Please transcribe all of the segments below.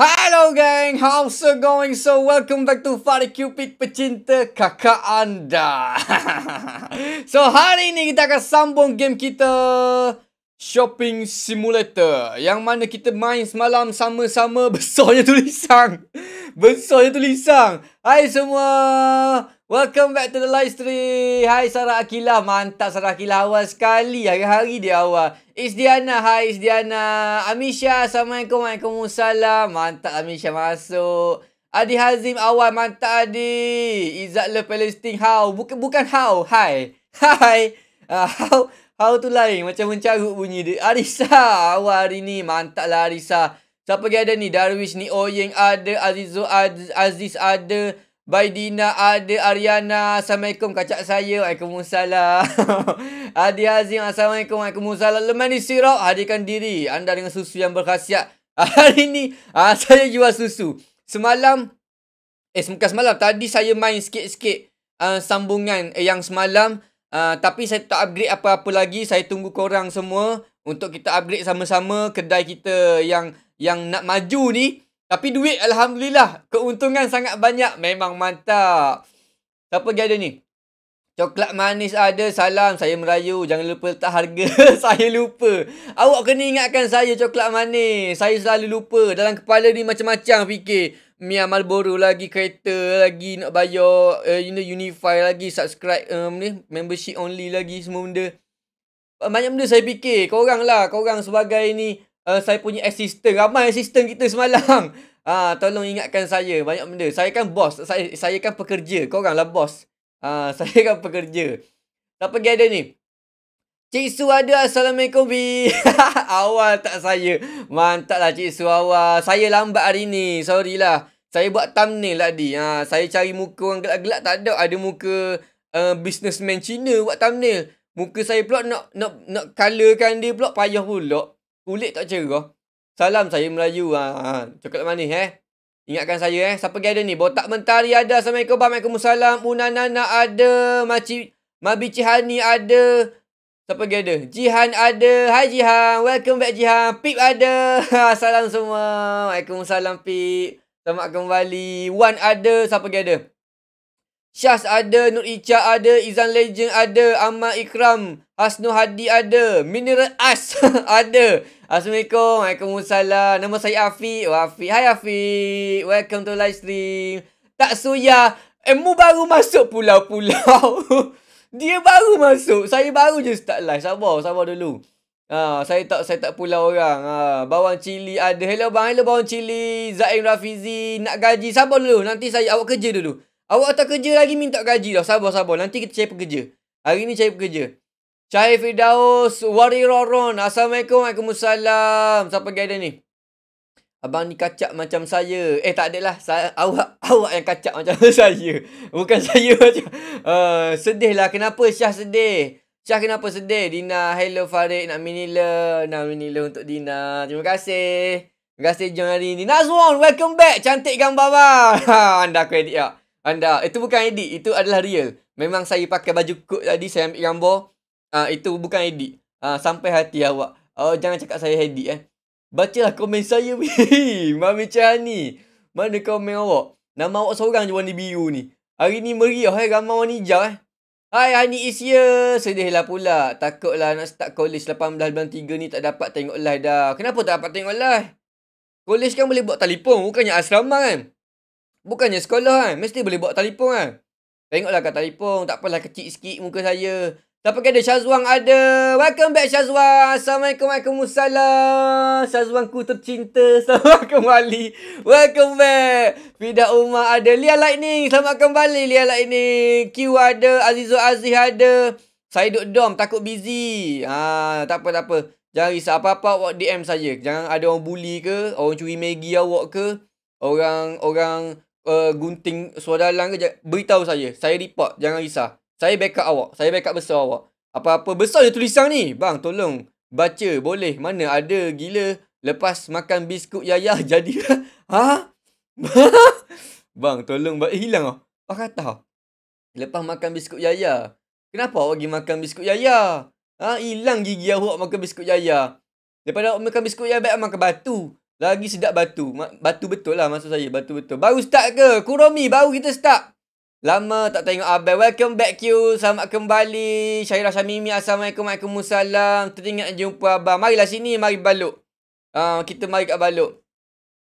Hello gang, how's it going? So welcome back to Fari Cupid Pecinta Kakak Anda. so hari ini kita akan sambung game kita Shopping Simulator Yang mana kita main semalam sama-sama besarnya tulisan Besarnya tulisan Hai semua Welcome back to the live stream Hai Sarah Akilah Mantap Sarah Akilah awal sekali Hari-hari dia awal Isdiana Hai Isdiana Amisha Assalamualaikum Waalaikumsalam Mantap Amisha masuk Adi Hazim awal Mantap Adi Izzat Le Palestine How Bukan, bukan How Hai Hai uh, How Hau tu lain macam mencarut bunyi dia. Arisa, awal hari ni lah Arisa. Siapa lagi ada ni? Darwish ni, Oyeng oh ada, Azizu Aziz, Aziz ada, Baidina ada, Ariana. Assalamualaikum kacak saya. Waalaikumsalam. Adi Azim, Assalamualaikum. Waalaikumsalam. Lemani sirap, hadirkan diri anda dengan susu yang berkhasiat. Hari ni uh, saya jual susu. Semalam, eh semuka semalam, tadi saya main sikit-sikit uh, sambungan eh, yang semalam. Uh, tapi saya tak upgrade apa-apa lagi. Saya tunggu korang semua untuk kita upgrade sama-sama kedai kita yang yang nak maju ni. Tapi duit alhamdulillah keuntungan sangat banyak. Memang mantap. Siapa lagi ada ni? Coklat manis ada. Salam saya merayu. Jangan lupa letak harga. saya lupa. Awak kena ingatkan saya coklat manis. Saya selalu lupa. Dalam kepala ni macam-macam fikir. Mia Marlboro lagi kereta lagi nak bayar uh, you know unify lagi subscribe um, ni membership only lagi semua benda eh, banyak benda saya fikir korang lah kau korang sebagai ni uh, saya punya assistant ramai assistant kita semalam ha, tolong ingatkan saya banyak benda saya kan bos saya saya kan pekerja korang lah bos ha, saya kan pekerja tak pergi ada ni Cik Su ada Assalamualaikum B Awal tak saya Mantap lah Cik Su awal Saya lambat hari ni Sorry lah Saya buat thumbnail tadi lah, ha, Saya cari muka orang gelap-gelap Tak ada ada muka uh, Businessman Cina buat thumbnail Muka saya pula nak Nak nak colorkan dia pula Payah pula Kulit tak cerah Salam saya Melayu ha, ha. Coklat manis eh Ingatkan saya eh Siapa ada ni Botak mentari ada Assalamualaikum Waalaikumsalam Unanana ada Macik Mabici Hani ada Siapa lagi ada? Jihan ada. Hai Jihan. Welcome back Jihan. Pip ada. Ha, salam semua. Waalaikumsalam Pip. Selamat kembali. Wan ada. Siapa lagi ada? Syaz ada. Nur Ica ada. Izan Legend ada. Ahmad Ikram. Hasnu Hadi ada. Mineral As ada. Assalamualaikum. Waalaikumsalam. Nama saya Afiq. Oh, Afiq. Hai Afiq. Welcome to live stream. Tak suya. Emu baru masuk pulau-pulau. Dia baru masuk. Saya baru je start live. Sabar, sabar dulu. Ha, saya tak saya tak pula orang. Ha, bawang cili ada. Hello bang, hello bawang cili. Zain Rafizi nak gaji. Sabar dulu. Nanti saya awak kerja dulu. Awak tak kerja lagi minta gaji dah. Sabar, sabar. Nanti kita cari pekerja. Hari ni cari pekerja. Cahaya Fidaus Wari Assalamualaikum, Waalaikumsalam. Siapa gaya ni? Abang ni kacak macam saya. Eh tak adalah. Saya, awak awak yang kacak macam saya. Bukan saya macam. Uh, lah, Kenapa Syah sedih? Syah kenapa sedih? Dina. Hello Farid. Nak minila. Nak minila untuk Dina. Terima kasih. Terima kasih jom hari ni. Nazwan. Welcome back. Cantik gambar bang. Ha, anda aku edit tak? Lah. Anda. Itu bukan edit. Itu adalah real. Memang saya pakai baju kot tadi. Saya ambil gambar. Uh, itu bukan edit. Uh, sampai hati awak. Oh, jangan cakap saya edit eh. Bacalah komen saya Mami Chani Mana komen awak Nama awak seorang je warna biru ni Hari ni meriah eh Ramai warna hijau eh Hai Hani Isya Sedihlah pula Takutlah nak start college 1893 ni Tak dapat tengok live dah Kenapa tak dapat tengok live College kan boleh buat telefon Bukannya asrama kan Bukannya sekolah kan Mesti boleh buat telefon kan Tengoklah kat telefon Takpelah kecil sikit muka saya Siapa kena Syazwan ada? Welcome back Syazwan. Assalamualaikum warahmatullahi Syazwan ku tercinta. Selamat kembali. Welcome back. Fida Umar ada. Lia Lightning. Selamat kembali Lia Lightning. Q ada. Azizul Aziz ada. Saya duduk dom. Takut busy. Ha, tak apa, tak apa. Jangan risau apa-apa. Awak DM saja. Jangan ada orang bully ke. Orang curi Maggi awak ke. Orang orang uh, gunting suara dalam ke. Beritahu saya. Saya report. Jangan risau. Saya backup awak. Saya backup besar awak. Apa-apa besar je tulisan ni. Bang, tolong baca. Boleh. Mana ada gila lepas makan biskut yaya jadi. ha? bang, tolong. Ba- eh, hilang lah. Apa kata? Ah? Lepas makan biskut yaya. Kenapa awak pergi makan biskut yaya? Ha? Hilang gigi awak makan biskut yaya. Daripada awak makan biskut yaya, baik makan batu. Lagi sedap batu. Batu betul lah maksud saya. Batu betul. Baru start ke? kurumi, baru kita start. Lama tak tengok Abel. Welcome back you. Selamat kembali. Syairah Syamimi. Assalamualaikum. Waalaikumsalam. Teringat jumpa Abang. Marilah sini. Mari balut. Uh, kita mari kat balut.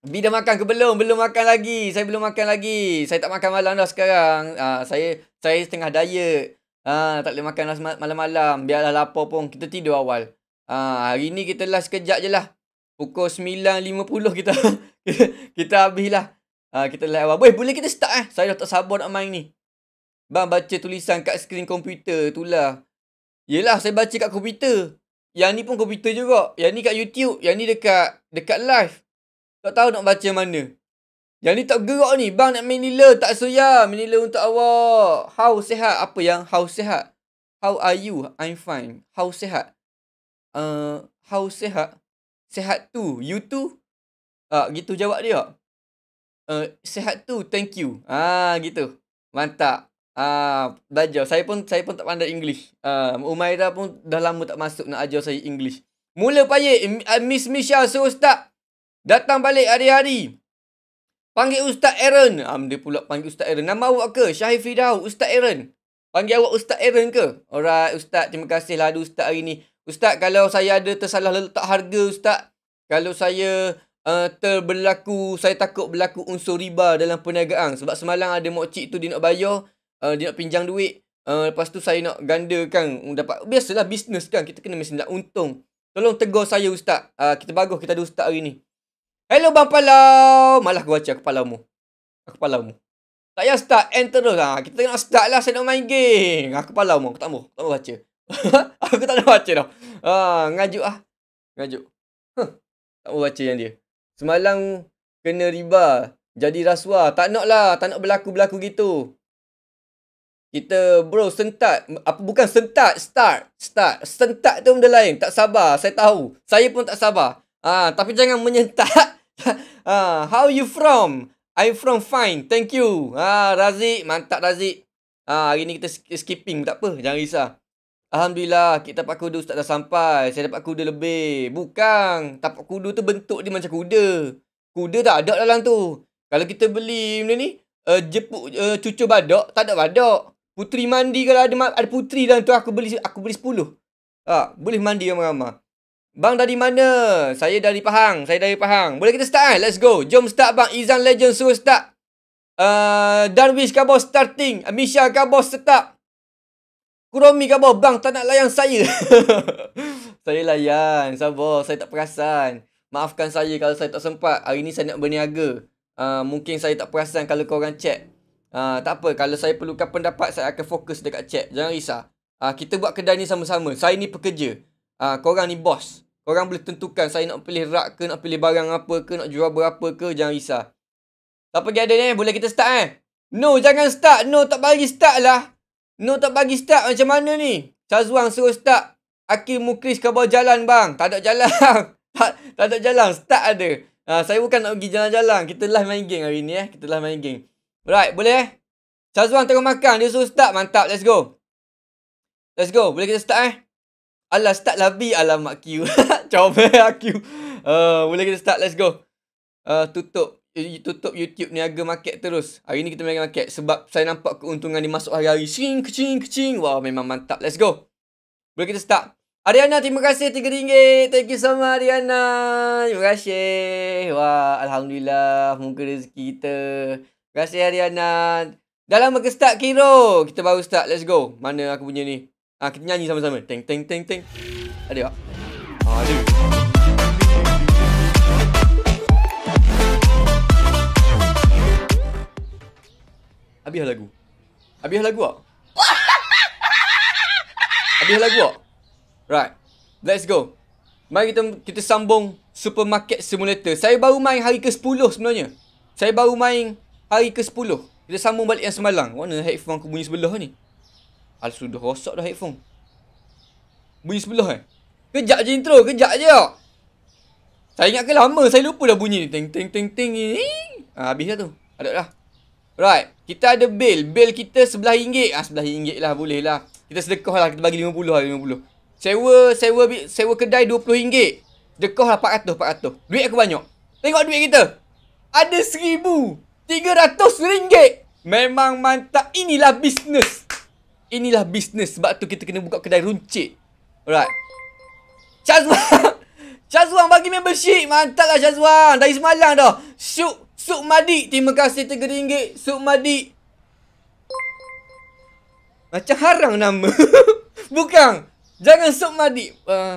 B makan ke belum? Belum makan lagi. Saya belum makan lagi. Saya tak makan malam dah sekarang. Uh, saya saya setengah diet. Uh, tak boleh makan malam-malam. Biarlah lapar pun. Kita tidur awal. Uh, hari ni kita last kejap je lah. Pukul 9.50 kita. kita habis lah. Ha, kita live awal. Weh, boleh kita start eh? Saya dah tak sabar nak main ni. Bang, baca tulisan kat skrin komputer. Itulah. Yelah, saya baca kat komputer. Yang ni pun komputer juga. Yang ni kat YouTube. Yang ni dekat dekat live. Tak tahu nak baca mana. Yang ni tak gerak ni. Bang nak main nila. Tak soya Main nila untuk awak. How sehat? Apa yang how sehat? How are you? I'm fine. How sehat? Uh, how sehat? Sehat tu. You tu? Uh, ah, gitu jawab dia uh, eh, sehat tu thank you ah gitu mantap ah belajar saya pun saya pun tak pandai english ah umaira pun dah lama tak masuk nak ajar saya english mula paye ah, miss misha so ustaz datang balik hari-hari panggil ustaz Aaron ah dia pula panggil ustaz Aaron nama awak ke Syahid Fidau ustaz Aaron panggil awak ustaz Aaron ke alright ustaz terima kasihlah ada ustaz hari ni ustaz kalau saya ada tersalah letak harga ustaz kalau saya Eh, terberlaku saya takut berlaku unsur riba dalam perniagaan sebab semalam ada mokcik tu dia nak bayar uh, dia nak pinjam duit uh, lepas tu saya nak gandakan hmm, dapat biasalah bisnes kan kita kena mesti nak untung tolong tegur saya ustaz uh, kita bagus kita ada ustaz hari ni hello bang palau malah gua cakap kepala mu kepala mu tak payah start end terus lah. Kita nak start lah. Saya nak main game. Aku palau mau. Aku tak mau. Tak mau baca. aku tak nak baca tau. Ah, ngajuk lah. Ngajuk. Huh. Tak mau baca yang dia. Semalam kena riba. Jadi rasuah. Tak nak lah. Tak nak berlaku-berlaku gitu. Kita bro sentak Apa bukan sentak Start. Start. sentak tu benda lain. Tak sabar. Saya tahu. Saya pun tak sabar. Ah, tapi jangan menyentak. ah, how you from? I'm from fine. Thank you. Ah, Razik. Mantap Razik. Ah, hari ni kita skipping. Tak apa. Jangan risau. Alhamdulillah, kita tapak kuda ustaz dah sampai. Saya dapat kuda lebih. Bukan. Tapak kuda tu bentuk dia macam kuda. Kuda tak ada dalam tu. Kalau kita beli benda ni, uh, jepuk uh, cucu badak, tak ada badak. Puteri mandi kalau ada, ada puteri dalam tu, aku beli aku beli 10. Ha, boleh mandi ramai-ramai. Bang dari mana? Saya dari Pahang. Saya dari Pahang. Boleh kita start kan? Let's go. Jom start bang. Izan Legend suruh start. Uh, Darwish Kabo starting. Misha Kabo start. Kromi ke apa? Bang tak nak layan saya. saya layan. Sabar. Saya tak perasan. Maafkan saya kalau saya tak sempat. Hari ni saya nak berniaga. Uh, mungkin saya tak perasan kalau korang check. Uh, tak apa. Kalau saya perlukan pendapat, saya akan fokus dekat check. Jangan risau. Uh, kita buat kedai ni sama-sama. Saya ni pekerja. Uh, korang ni bos. Korang boleh tentukan saya nak pilih rak ke, nak pilih barang apa ke, nak jual berapa ke. Jangan risau. Tak apa, Gadden eh. Boleh kita start eh. No, jangan start. No, tak bagi start lah. No tak bagi start macam mana ni? Cazuang suruh start. Akil Mukris kau bawa jalan bang. Tak ada jalan. tak, tak ada jalan. Start ada. Ha, saya bukan nak pergi jalan-jalan. Kita lah main game hari ni eh. Kita lah main game. Alright boleh eh. Shazwang tengok makan. Dia suruh start. Mantap. Let's go. Let's go. Boleh kita start eh. Alah start lah B. Alamak Q. Comel Q. Uh, boleh kita start. Let's go. Uh, tutup. Eh, tutup YouTube niaga market terus. Hari ni kita main market sebab saya nampak keuntungan dia masuk hari-hari. Sing, kecing, kecing. Wah, memang mantap. Let's go. Boleh kita start. Ariana, terima kasih RM3. Thank you so much, Ariana. Terima kasih. Wah, Alhamdulillah. Muka rezeki kita. Terima kasih, Ariana. Dalam lama ke start, Kiro. Kita baru start. Let's go. Mana aku punya ni? Ah, kita nyanyi sama-sama. Teng, teng, teng, teng. Ada tak? Ah, ada. Habis lagu. Habis lagu ah. Habis lagu ah. Right. Let's go. Mari kita kita sambung supermarket simulator. Saya baru main hari ke-10 sebenarnya. Saya baru main hari ke-10. Kita sambung balik yang semalam. Mana headphone aku bunyi sebelah ni? Al sudah rosak dah headphone. Bunyi sebelah eh. Kejap je intro, kejap je. Saya ingat ke lama saya lupa dah bunyi ni. Ting ting ting ting. Ah habis dah tu. Ada dah. Right. Kita ada bil. Bil kita sebelah ringgit. Ah, sebelah ringgit lah. Boleh lah. Kita sedekah lah. Kita bagi 50 lah. 50. Sewa, sewa, sewa kedai 20 ringgit. Dekah lah 400, 400. Duit aku banyak. Tengok duit kita. Ada 1,300 ringgit. Memang mantap. Inilah bisnes. Inilah bisnes. Sebab tu kita kena buka kedai runcit. Alright. Chazwan. Chazwan bagi membership. mantaplah Chazwan. Dari semalam dah. Syuk. Submadi, terima kasih RM3. Submadi. Macam harang nama. Bukan. Jangan Submadi. Uh.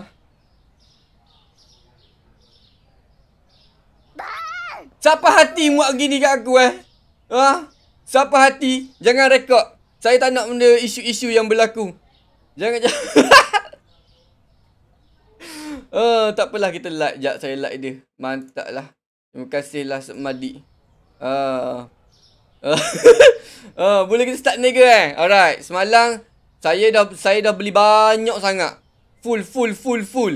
Ah. Siapa hati muak gini kat aku eh? Uh. Siapa hati? Jangan rekod. Saya tak nak benda isu-isu yang berlaku. Jangan jangan. uh, tak apalah kita like jap. Saya like dia. Mantaklah. Terima kasih lah Semadi uh, ah. uh, ah. uh, ah, Boleh kita start niaga eh Alright Semalam Saya dah saya dah beli banyak sangat Full full full full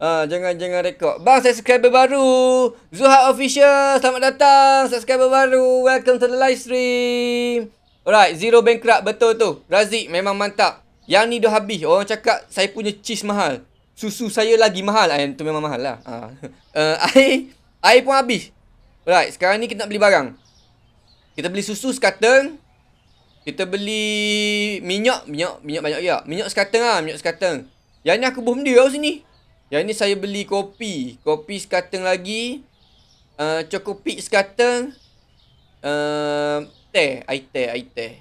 Ah Jangan jangan rekod Bang subscriber baru Zuhat official Selamat datang Subscriber baru Welcome to the live stream Alright Zero bankrupt betul tu Razik memang mantap Yang ni dah habis Orang cakap Saya punya cheese mahal Susu saya lagi mahal Ayam memang mahal lah Ah, uh, Air Air pun habis Alright sekarang ni kita nak beli barang Kita beli susu sekateng Kita beli minyak Minyak minyak banyak ya Minyak sekateng lah minyak sekateng Yang ni aku bom dia kau sini Yang ni saya beli kopi Kopi sekateng lagi uh, eh, Cokopik sekateng uh, Teh air teh air teh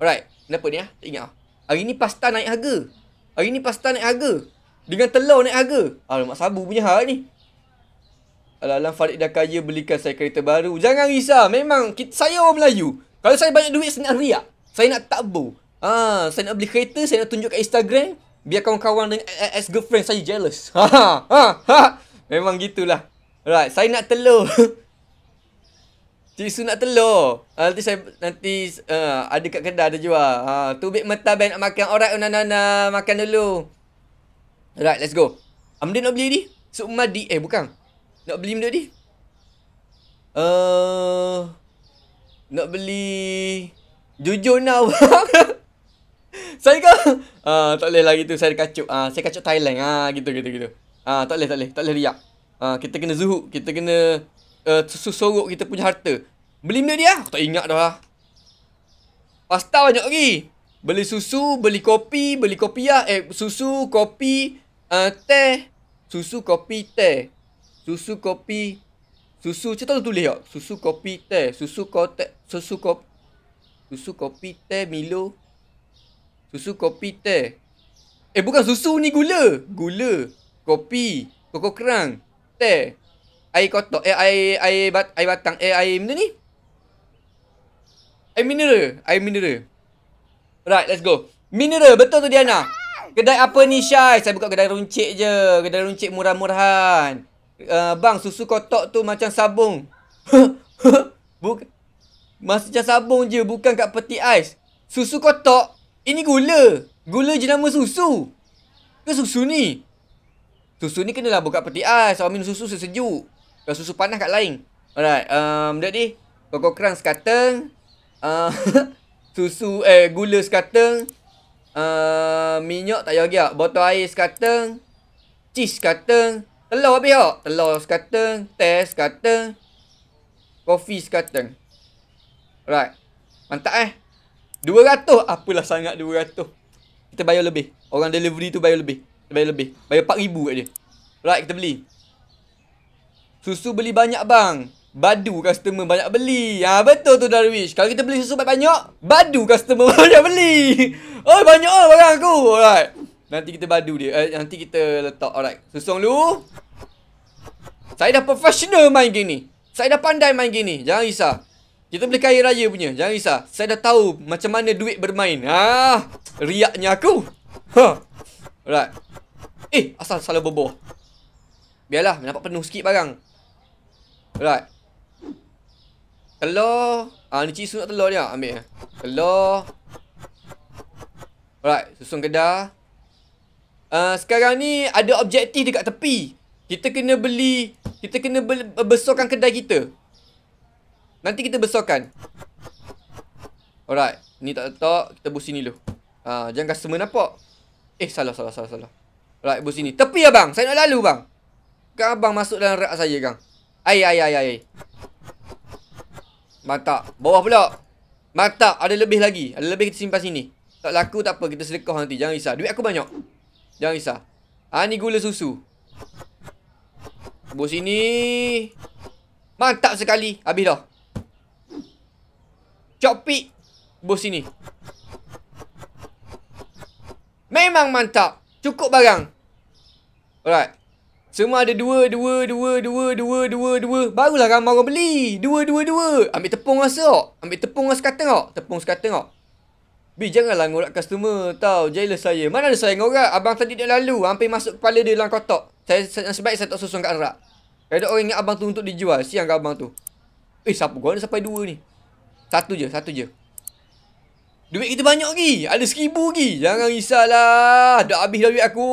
Alright kenapa ni lah tak ingat lah Hari ni pasta naik harga Hari ni pasta naik harga Dengan telur naik harga Alamak ah, sabu punya hal ni Alang-alang Farid dah kaya belikan saya kereta baru. Jangan risau. Memang kita, saya orang Melayu. Kalau saya banyak duit saya nak riak. Saya nak takbo. Ah, ha, saya nak beli kereta, saya nak tunjuk kat Instagram biar kawan-kawan dengan ex eh, eh, girlfriend saya jealous. Ha, ha ha. ha. Memang gitulah. Alright, saya nak telur. Cik Su nak telur. Ah, nanti saya nanti uh, ada kat kedai ada jual. Ha, ah, tubik mata baik nak makan. Alright, nana oh, nana makan dulu. Alright, let's go. Amdin nak beli ni? Sukmadi eh bukan. Nak beli benda ni? Uh, nak beli... Jujur nak bang. saya ke? Ah, uh, tak boleh lah gitu. Saya kacuk. uh, ah, saya kacuk Thailand. Ah, uh, gitu, gitu, gitu. Ah, uh, tak boleh, tak boleh. Tak boleh riak. uh, kita kena zuhuk. Kita kena... Uh, susu kita punya harta. Beli benda dia ah? Aku tak ingat dah lah. Pasta banyak lagi. Beli susu, beli kopi, beli kopi lah. Eh, susu, kopi, uh, teh. Susu, kopi, teh susu kopi susu cerita tu tulis tak susu kopi teh susu kote susu kopi susu kopi teh milo susu kopi teh eh bukan susu ni gula gula kopi koko kerang teh air kotak eh air air bat air batang eh air benda ni air mineral air mineral right let's go mineral betul tu Diana Kedai apa ni Syai? Saya buka kedai runcit je. Kedai runcit murah-murahan. Ah, bang susu kotak tu macam sabung. Buk macam sabung je bukan kat peti ais. Susu kotak ini gula. Gula je jenama susu. Ke susu ni? Susu ni kena lah buka peti ais. Awak minum susu sejuk. Kalau susu panas kat lain. Alright. Um, that day. Koko kerang sekateng. Uh, susu eh gula sekateng. Uh, ah, minyak tak payah giak. Botol air sekateng. Cheese sekateng. Telur habis tak? Telur sekatan, teh sekatan, kopi sekateng. Alright. Mantap eh. 200 apalah sangat dua ratus? Kita bayar lebih. Orang delivery tu bayar lebih. Kita bayar lebih. Bayar 4000 kat dia. Alright, kita beli. Susu beli banyak bang. Badu customer banyak beli. Ah ha, betul tu Darwish. Kalau kita beli susu banyak, badu customer banyak beli. Oh banyak oh barang aku. Alright. Nanti kita badu dia. Eh, nanti kita letak. Alright. Susung dulu. Saya dah professional main game ni. Saya dah pandai main game ni. Jangan risau. Kita boleh kaya raya punya. Jangan risau. Saya dah tahu macam mana duit bermain. Ah, Riaknya aku. Huh. Ha. Alright. Eh, asal salah boboh. Biarlah. Nampak penuh sikit barang. Alright. Hello. Ah, ni cisu nak telur dia. Ambil. Telur. Alright. Susung kedah. Ah, sekarang ni ada objektif dekat tepi. Kita kena beli, kita kena be besarkan kedai kita. Nanti kita besarkan. Alright, ni tak tetap, kita bus sini dulu. Ha, jangan customer nampak. Eh, salah, salah, salah, salah. Alright, bus sini. Tepi abang, saya nak lalu bang. Kan abang masuk dalam rak saya kan. Ai, ai, ai, ai. Mantap. Bawah pula. Mantap, ada lebih lagi. Ada lebih kita simpan sini. Tak laku, tak apa. Kita selekoh nanti. Jangan risau. Duit aku banyak. Jangan risau Ha ni gula susu Bos ini Mantap sekali Habis dah Copik Bos ini Memang mantap Cukup barang Alright Semua ada dua Dua Dua Dua Dua Dua Dua Barulah ramai orang beli Dua Dua Dua Ambil tepung rasa tak Ambil tepung rasa kata tak Tepung sekata tak B, janganlah ngorak customer tau. Jealous saya. Mana ada saya ngorak? Abang tadi dia lalu. Hampir masuk kepala dia dalam kotak. Saya, saya sebaik saya tak susun kat rak. Kalau orang ingat abang tu untuk dijual. Siang kat abang tu. Eh, siapa kau ada sampai dua ni? Satu je, satu je. Duit kita banyak lagi. Ada seribu lagi. Jangan risahlah. Dah habis dah duit aku.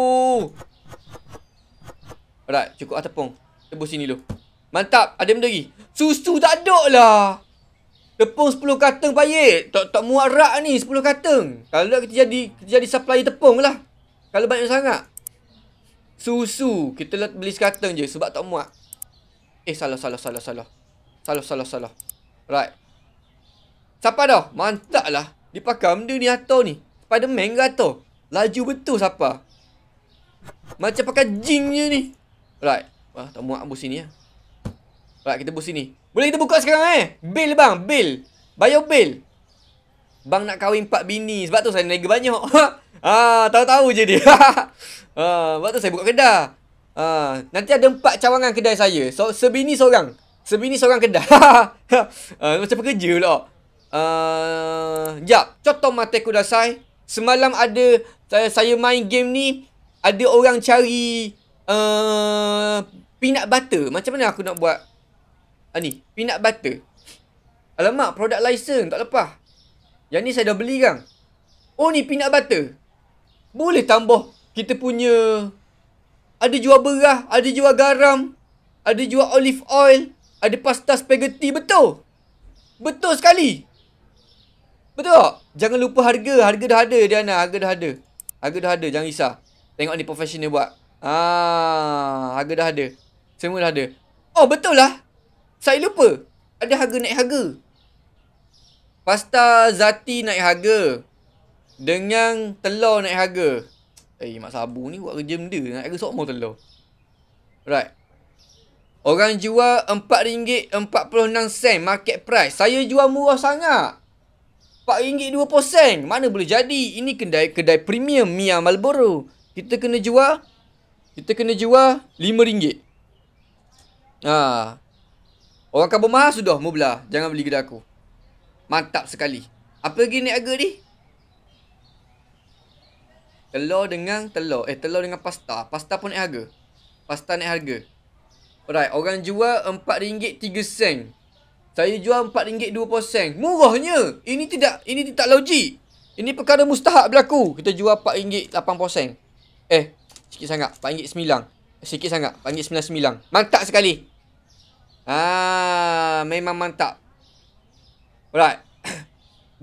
Alright, cukup atapung. Tebus sini dulu. Mantap, ada benda lagi. Susu tak ada lah. Tepung 10 katung payit. Tak tak muat rak ni 10 katung. Kalau kita jadi kita jadi supply tepung lah. Kalau banyak sangat. Susu. Kita lah beli sekatung je sebab tak muat. Eh salah salah salah salah. Salah salah salah. Right. Siapa dah? Mantap lah. Dipakai benda ni atau ni. Spiderman ke atau? Laju betul siapa? Macam pakai jing je ni. Right. Wah tak muat ambus sini lah. Alright, kita boost sini. Boleh kita buka sekarang eh? Bill bang, bill. Bayar bill. Bang nak kahwin 4 bini. Sebab tu saya nega banyak. ah, tahu-tahu je dia. ah, sebab tu saya buka kedai. Ah, nanti ada 4 cawangan kedai saya. So, sebini seorang. Sebini seorang kedai. ah, macam pekerja pula. Ah, jap. Contoh mata aku dah say. Semalam ada saya, saya main game ni. Ada orang cari... Uh, peanut butter. Macam mana aku nak buat Ah ni, peanut butter. Alamak, produk license tak lepas. Yang ni saya dah beli kan. Oh ni peanut butter. Boleh tambah kita punya ada jual beras, ada jual garam, ada jual olive oil, ada pasta spaghetti betul. Betul sekali. Betul tak? Jangan lupa harga. Harga dah ada, Diana. Harga dah ada. Harga dah ada. Jangan risau. Tengok ni professional buat. Ah, harga dah ada. Semua dah ada. Oh, betul lah. Saya lupa ada harga naik harga. Pasta Zati naik harga. Dengan telur naik harga. Eh, Mak Sabu ni buat kerja benda. Naik harga sok telur. Right. Orang jual RM4.46 market price. Saya jual murah sangat. RM4.20 sen. Mana boleh jadi? Ini kedai kedai premium Mia Marlboro. Kita kena jual kita kena jual RM5. Ha. Orang kabur mahal sudah mu Jangan beli kedai aku. Mantap sekali. Apa lagi ni harga ni? Telur dengan telur. Eh, telur dengan pasta. Pasta pun naik harga. Pasta naik harga. Alright, orang jual RM4.3 sen. Saya jual RM4.20 sen. Murahnya. Ini tidak ini tidak logik. Ini perkara mustahak berlaku. Kita jual RM4.80 sen. Eh, sikit sangat. RM4.9. Sikit sangat. RM4.99. Mantap sekali. Ah, memang mantap. Alright.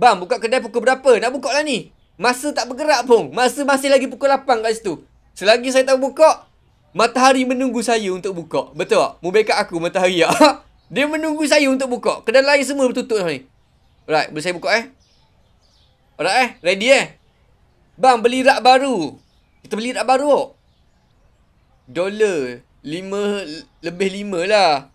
Bang, buka kedai pukul berapa? Nak buka lah ni. Masa tak bergerak pun. Masa masih lagi pukul lapang kat situ. Selagi saya tak buka, matahari menunggu saya untuk buka. Betul tak? Mubekat aku matahari ya. Dia menunggu saya untuk buka. Kedai lain semua bertutup ni. Alright, boleh saya buka eh? Alright eh? Ready eh? Bang, beli rak baru. Kita beli rak baru. Oh. Dollar. Lima, lebih lima lah.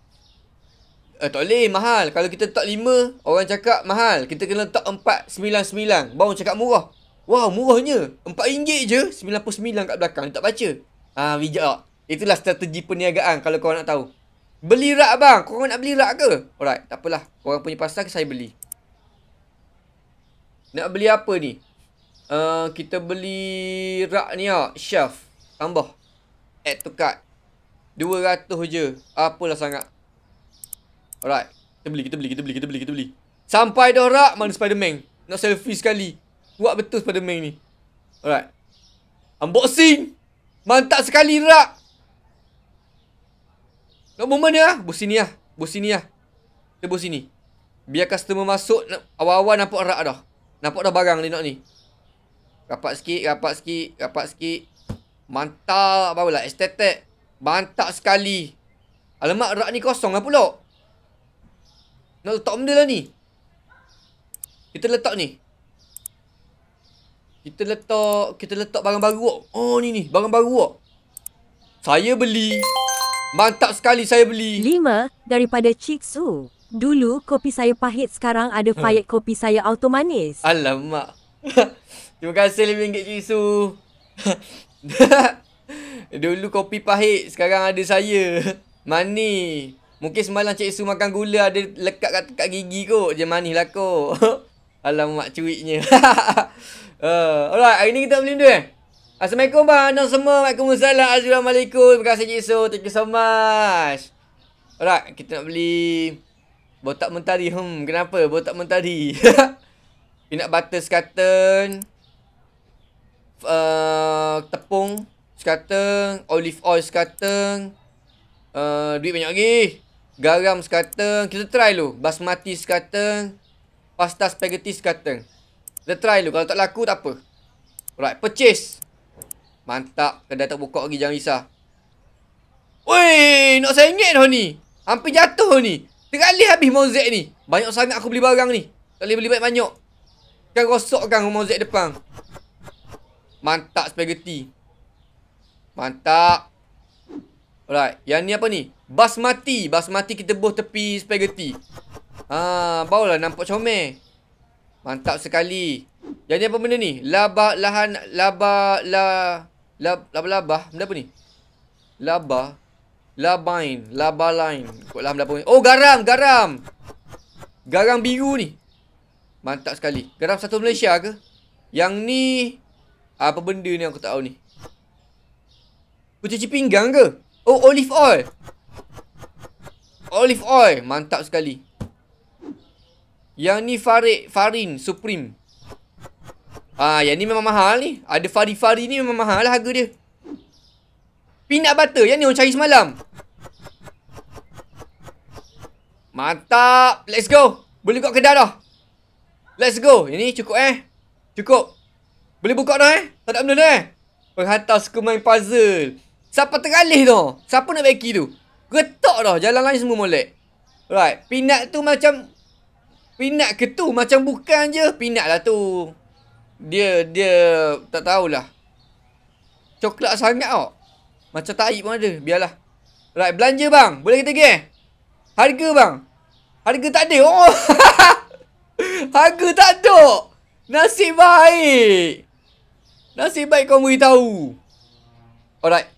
Eh, tak boleh, mahal. Kalau kita letak lima orang cakap mahal. Kita kena letak empat sembilan 4.99. Baru cakap murah. Wow, murahnya. empat 4 je, sembilan puluh 99 kat belakang. tak baca. Ah, bijak tak? Itulah strategi perniagaan kalau kau nak tahu. Beli rak bang. Kau nak beli rak ke? Alright, tak apalah. Korang punya pasal ke saya beli. Nak beli apa ni? Uh, kita beli rak ni ah, shelf. Tambah. Add to cart. 200 je. Apalah sangat. Alright. Kita beli, kita beli, kita beli, kita beli, kita beli. Sampai dah rak, mana Spider-Man? Nak selfie sekali. buat betul Spider-Man ni. Alright. Unboxing. Mantap sekali rak. Nak buat mana? Buat sini lah. Buat sini lah. Kita buat sini. Biar customer masuk, awal-awal nampak rak dah. Nampak dah barang ni nak ni. Rapat sikit, rapat sikit, rapat sikit. Mantap, barulah estetek. Mantap sekali. Alamak, rak ni kosong lah pulak. Nak letak benda lah ni Kita letak ni Kita letak Kita letak barang baru Oh ni ni Barang baru Saya beli Mantap sekali saya beli Lima Daripada Cik Su Dulu kopi saya pahit Sekarang ada fayet hmm. huh. kopi saya auto manis Alamak Terima kasih RM5 Cik Su Dulu kopi pahit Sekarang ada saya Manis Mungkin semalam Cik Su makan gula ada lekat kat, kat gigi kot. Je manis lah kot. Alamak cuiknya. uh, eh, alright, hari ni kita beli dua eh. Assalamualaikum bang, anak semua. Waalaikumsalam. Assalamualaikum. Terima kasih Cik Su. Thank you so much. Alright, kita nak beli botak mentari. Hmm, kenapa botak mentari? Kita nak butter skatern. Uh, eh, tepung skatern. Olive oil skatern. Uh, eh, duit banyak lagi. Okay? Garam sekata Kita try dulu Basmati sekata Pasta spaghetti sekata Kita try dulu Kalau tak laku tak apa Alright purchase Mantap Kedai tak buka lagi jangan risau Wey Nak saya ingat dah ni Hampir jatuh ni Teralih habis mozek ni Banyak sangat aku beli barang ni Tak boleh beli banyak-banyak Kan rosokkan mozek depan Mantap spaghetti Mantap Alright Yang ni apa ni Basmati Basmati kita buh tepi spaghetti Haa lah nampak comel Mantap sekali Jadi apa benda ni Laba Lahan Laba La Laba-laba Benda apa ni Laba Labain Labalain Ikutlah benda apa ni Oh garam Garam Garam biru ni Mantap sekali Garam satu Malaysia ke Yang ni Apa benda ni aku tak tahu ni Aku cuci pinggang ke Oh olive oil Olive oil Mantap sekali Yang ni Farid Farin Supreme Ah, Yang ni memang mahal ni Ada Farid-Farid ni memang mahal lah harga dia Peanut butter Yang ni orang cari semalam Mantap Let's go Boleh buka kedai dah Let's go Ini cukup eh Cukup Boleh buka dah eh Tak ada benda dah eh Penghantar suka main puzzle Siapa leh tu Siapa nak backy tu Getok dah jalan lain semua molek. Right, pinat tu macam pinat ke tu macam bukan je lah tu. Dia dia tak tahulah. Coklat sangat kau. Macam taik pun ada, biarlah. Right, belanja bang. Boleh kita gear? Harga bang. Harga tak ada. Oh. Harga tak ada. Nasib baik. Nasib baik kau beritahu. Alright.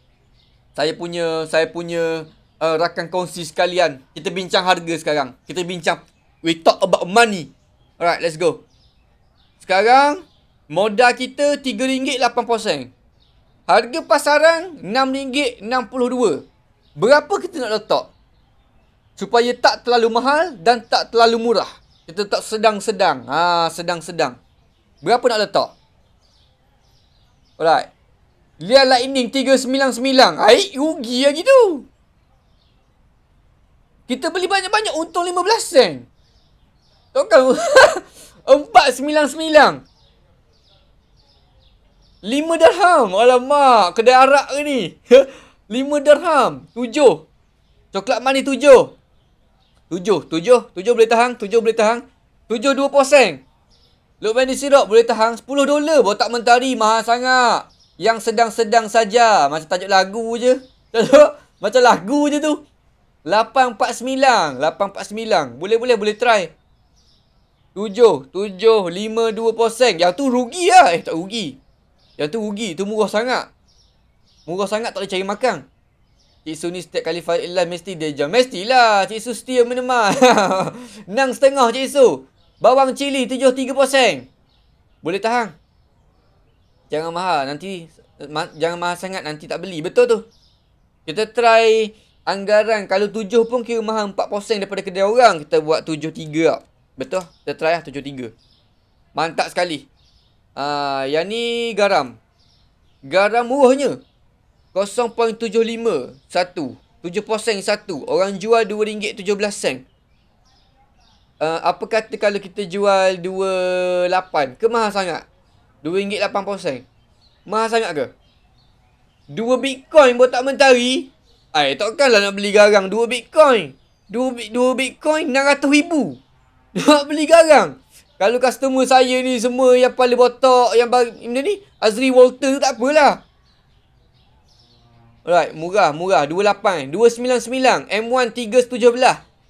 Saya punya, saya punya uh, rakan kongsi sekalian. Kita bincang harga sekarang. Kita bincang. We talk about money. Alright, let's go. Sekarang, modal kita RM3.80. Harga pasaran RM6.62. Berapa kita nak letak? Supaya tak terlalu mahal dan tak terlalu murah. Kita letak sedang-sedang. Ha, sedang-sedang. Berapa nak letak? Alright. Lihat Lightning 399. Aik rugi lagi tu. Kita beli banyak-banyak untung 15 sen. Tokan 4.99. 5 darham. Alamak, kedai arak ke ni? 5 dirham, 7. Coklat manis 7. 7, 7, 7 boleh tahan, 7 boleh tahan. 7 2%. Lok mani sirup boleh tahan 10 dolar. Botak mentari mahal sangat. Yang sedang-sedang saja, macam tajuk lagu je. macam lagu je tu. 849 849 Boleh boleh boleh try 7 7 52% Yang tu rugi lah Eh tak rugi Yang tu rugi Tu murah sangat Murah sangat tak boleh cari makan Cik Su ni setiap kali file live Mesti dia jam Mestilah Cik Su setia menemani Nang setengah Cik Su Bawang cili 73% Boleh tahan Jangan mahal Nanti ma- Jangan mahal sangat Nanti tak beli Betul tu Kita try anggaran kalau tujuh pun kira mahal empat poseng daripada kedai orang kita buat tujuh tiga lah. betul kita try lah tujuh tiga mantap sekali uh, yang ni garam garam murahnya 0.75 satu tujuh poseng satu orang jual dua ringgit tujuh belas sen Uh, apa kata kalau kita jual dua lapan, ke mahal sangat? 2.8 posen. Mahal sangat ke? Dua bitcoin pun tak mentari. Eh, ah, takkanlah nak beli garang 2 bitcoin. 2, 2 bitcoin 600 ribu. Nak beli garang. Kalau customer saya ni semua yang pala botak yang bagi benda ni. Azri Walter tak apalah. Alright, murah, murah. 28. 299. M1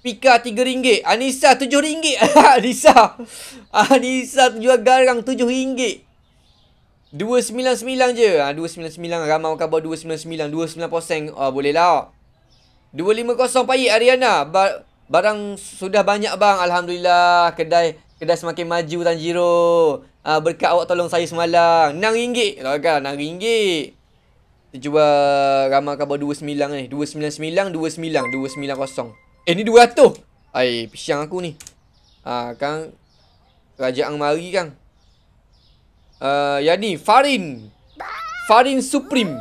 317. Pika rm ringgit, Anissa rm ringgit, Anissa. Anissa jual garang rm ringgit. 299 je. Ha 299 ramai orang kabar 299. 29% oh, boleh lah. 250 payik Ariana. Ba- barang sudah banyak bang. Alhamdulillah kedai kedai semakin maju Tanjiro. Ah ha, berkat awak tolong saya semalam. RM6. Lah kan RM6. Kita cuba ramai kabar 29 ni. 299 29 290. Eh ni 200. Ai pisang aku ni. Ah ha, kan Raja Ang Mari kan uh, Yang ni Farin Farin Supreme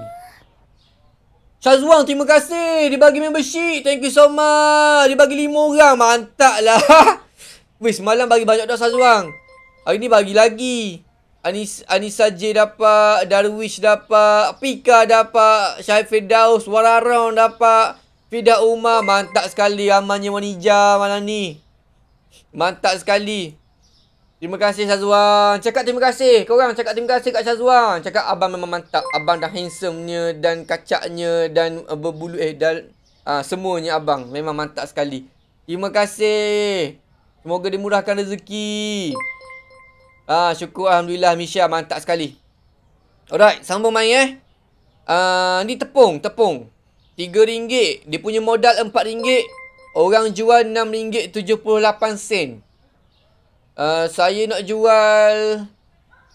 Shazwang terima kasih Dia bagi membership Thank you so much Dia bagi lima orang Mantap lah Weh semalam bagi banyak dah Shazwang Hari ni bagi lagi Anis Anissa J dapat Darwish dapat Pika dapat Syafir Daus Wararang dapat Fidak Umar Mantap sekali Amannya Manija malam ni Mantap sekali Terima kasih Syazwan. Cakap terima kasih. Korang cakap terima kasih kat Syazwan. Cakap abang memang mantap. Abang dah handsome-nya dan kacaknya dan uh, berbulu eh dan uh, semuanya abang memang mantap sekali. Terima kasih. Semoga dimurahkan rezeki. Ah uh, syukur alhamdulillah Misha mantap sekali. Alright, sambung main eh. Ah uh, ni tepung, tepung. RM3. Dia punya modal RM4. Orang jual RM6.78. Eh, saya nak jual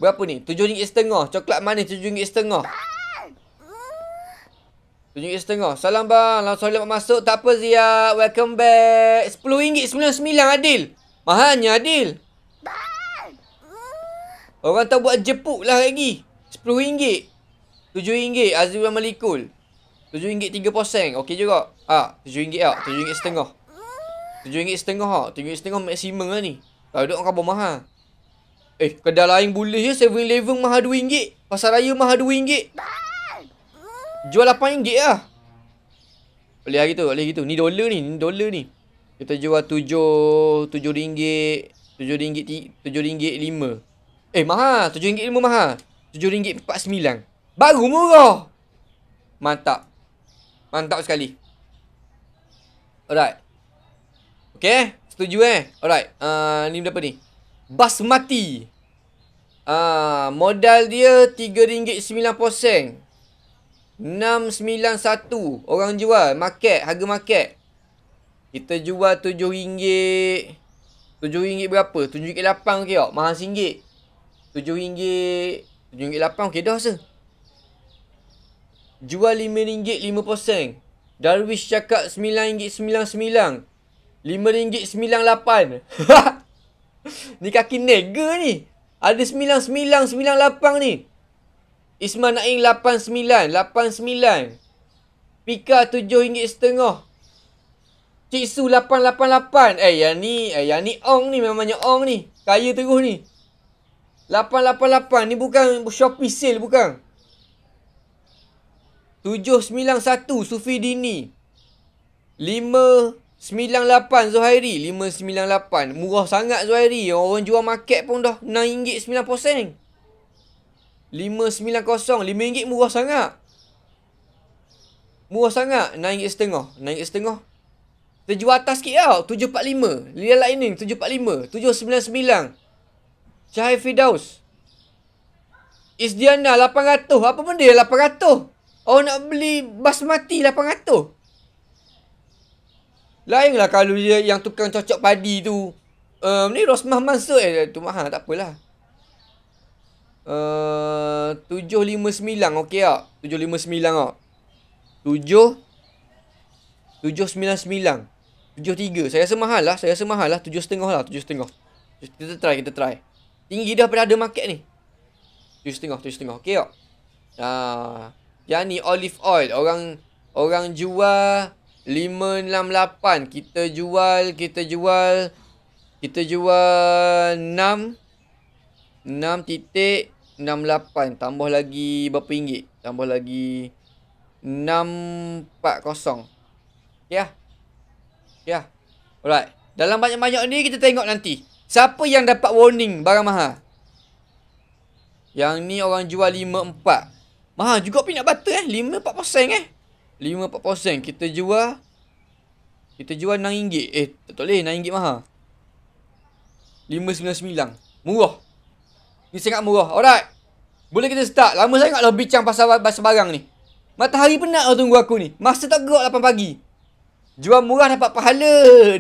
berapa ni? Tujuh ringgit setengah. Coklat manis tujuh ringgit setengah. Tujuh ringgit setengah. Salam bang. Langsung boleh masuk. Tak apa Zia. Welcome back. Sepuluh ringgit sembilan sembilan adil. Mahalnya adil. Orang tak buat jepuk lah lagi. Sepuluh ringgit. Tujuh ringgit. Azizul Malikul. Tujuh ringgit tiga posen. Okey juga. Ah, tujuh ringgit lah. Tujuh ringgit setengah. Tujuh ringgit setengah lah. Tujuh ringgit setengah maksimum lah ni. Tak ah, ada orang kabar mahal. Eh, kedai lain boleh je 7-Eleven mahal RM2. Pasar Raya mahal RM2. Jual RM8 lah. Boleh lagi tu, boleh lagi Ni dollar ni, ni dolar ni. Kita jual RM7, RM7, RM7, Eh, mahal. RM7.5 mahal. RM7.49. Baru murah. Mantap. Mantap sekali. Alright. Okay. Setuju eh? Alright. Uh, ni berapa ni? Basmati. Uh, modal dia RM3.90. 6.91. Orang jual. Market. Harga market. Kita jual RM7. RM7 berapa? RM7.8 ke? Ok. Mahal RM1. RM7. RM7.8. Ok. Dah rasa. Jual RM5.50. Darwish cakap RM9.99. RM5.98 RM5.98 Ni kaki nega ni Ada RM9.99 RM9.98 ni Isma Naing RM8.9 RM8.9 Pika RM7.5 Cik Su RM8.88 Eh yang ni Eh yang ni Ong ni Memangnya Ong ni Kaya terus ni RM8.88 Ni bukan Shopee sale bukan RM7.91 Sufi Dini 98 Zuhairi 598 Murah sangat Zuhairi Orang jual market pun dah RM6.90 RM590 RM5 murah sangat Murah sangat RM6.5 RM6.5 Kita jual atas sikit tau RM745 Lila Lightning RM745 RM799 Cahaya Fidaus Isdiana 800 Apa benda 800 orang nak beli basmati 800 Lainlah kalau dia yang tukang cocok padi tu. Um, ni Rosmah Mansur eh. Tu mahal tak apalah. Eh, uh, 759 okey tak? 759 tak? 7 799 73 Saya rasa mahal lah Saya rasa mahal lah 7.5 lah 7.5 Kita try Kita try Tinggi dah pada ada market ni 7.5 7.5 Okay tak ah, Yang ni olive oil Orang Orang jual 568 kita jual kita jual kita jual 6 6.68 tambah lagi berapa ringgit tambah lagi 640 okey ah okey ah alright dalam banyak-banyak ni kita tengok nanti siapa yang dapat warning barang mahal yang ni orang jual 54 mahal juga peanut batu eh 54% eh 5-4% kita jual Kita jual RM6 Eh tak boleh RM6 mahal 599 Murah Ni sangat murah Alright Boleh kita start Lama saya ingatlah bincang pasal bahasa barang ni Matahari penat lah tunggu aku ni Masa tak gerak 8 pagi Jual murah dapat pahala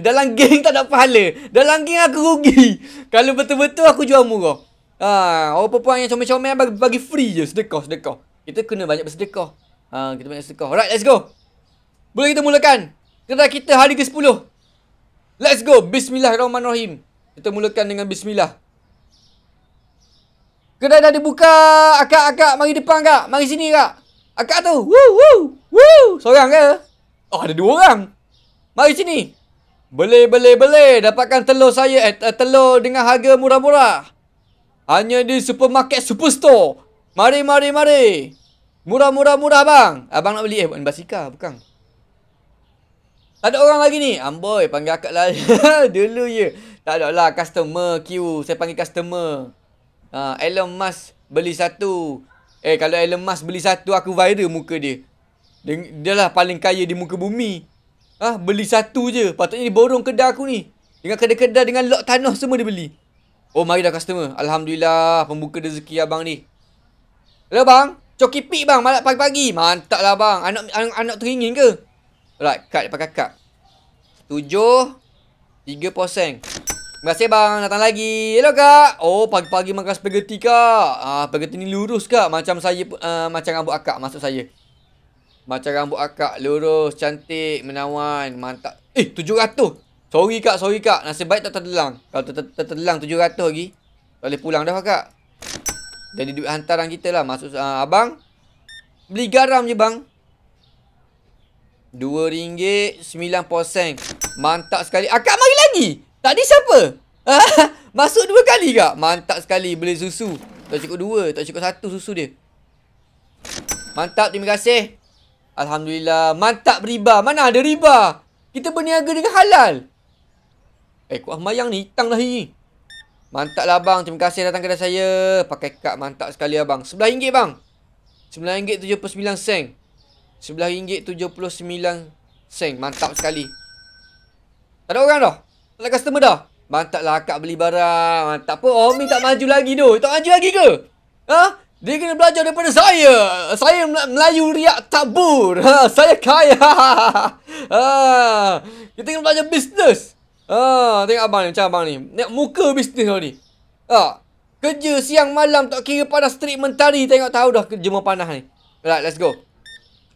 Dalam geng tak ada pahala Dalam geng aku rugi Kalau betul-betul aku jual murah Ah, ha, Orang perempuan yang comel-comel bagi, bagi free je Sedekah, sedekah Kita kena banyak bersedekah Ha, kita banyak sedekah. Alright, let's go. Boleh kita mulakan. Kedai kita hari ke-10. Let's go. Bismillahirrahmanirrahim. Kita mulakan dengan bismillah. Kedai dah dibuka. Akak-akak, mari depan kak. Mari sini kak. Akak tu. Woo, woo, woo. Seorang ke? Oh, ada dua orang. Mari sini. Beli, beli, beli. Dapatkan telur saya. Eh, eh, telur dengan harga murah-murah. Hanya di supermarket superstore. Mari, mari, mari. Murah-murah-murah bang. Abang nak beli eh basikal bukan. Ada orang lagi ni. Amboi panggil akak lah. Dulu je. Ya. Tak ada lah customer queue. Saya panggil customer. Ha, Elon Musk beli satu. Eh kalau Elon Musk beli satu aku viral muka dia. Den- dia lah paling kaya di muka bumi. Ha, beli satu je. Patutnya dia borong kedai aku ni. Dengan kedai-kedai dengan lok tanah semua dia beli. Oh mari dah customer. Alhamdulillah pembuka rezeki abang ni. Hello bang. Coki pik bang malam pagi-pagi. Mantap lah, bang. Anak anak, anak teringin ke? Alright, kad pakai kad. 7 3 poseng. Terima kasih bang, datang lagi. Hello kak. Oh, pagi-pagi makan spaghetti kak. Ah, spaghetti ni lurus kak. Macam saya uh, macam rambut akak masuk saya. Macam rambut akak lurus, cantik, menawan, mantap. Eh, 700. Sorry kak, sorry kak. Nasib baik tak terdelang. Kalau tertelang 700 lagi, boleh pulang dah kak. Dari duit hantaran kita lah masuk uh, ah, abang Beli garam je bang RM2.90 Mantap sekali Akak mari lagi Tadi siapa? Masuk dua kali kak? Mantap sekali Beli susu Tak cukup dua Tak cukup satu susu dia Mantap terima kasih Alhamdulillah Mantap riba Mana ada riba? Kita berniaga dengan halal Eh kuah mayang ni Hitang dah hingi Mantap lah abang. Terima kasih datang kedai saya. Pakai kad mantap sekali abang. RM11 bang. RM9.79 sen. RM11.79 sen. Mantap sekali. Tak ada orang dah. Tak ada customer dah. Mantap lah akak beli barang. Mantap pun. Oh, Omi tak maju lagi tu. Tak maju lagi ke? Hah? Dia kena belajar daripada saya. Saya Melayu riak tabur. Ha, saya kaya. Ha, kita kena belajar bisnes. Ah, tengok abang ni macam abang ni. nak muka bisnes kau ni. Ah. Kerja siang malam tak kira pada terik mentari tengok tahu dah kerja panas ni. Alright, let's go.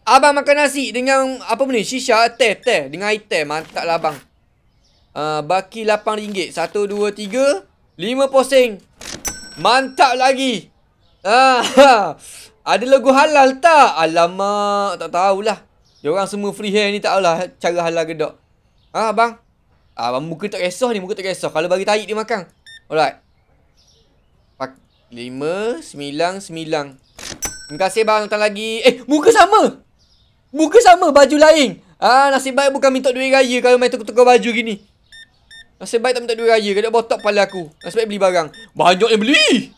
Abang makan nasi dengan apa ni? Shisha teh teh dengan air teh mantap lah abang. Ah, baki RM8. 1 2 3 5 posing. Mantap lagi. Ah. Ada logo halal tak? Alamak, tak tahulah. Dia orang semua free hand ni tak tahulah cara halal gedak. Ah, abang. Ah, uh, muka tak kisah ni, muka tak kisah. Kalau bagi tahi dia makan. Alright. Pak 5 9 9. Terima kasih bang datang lagi. Eh, muka sama. Muka sama, baju lain. Ah, nasib baik bukan minta duit raya kalau main tukar-tukar baju gini. Nasib baik tak minta duit raya, kena botak kepala aku. Nasib baik beli barang. Banyak yang beli.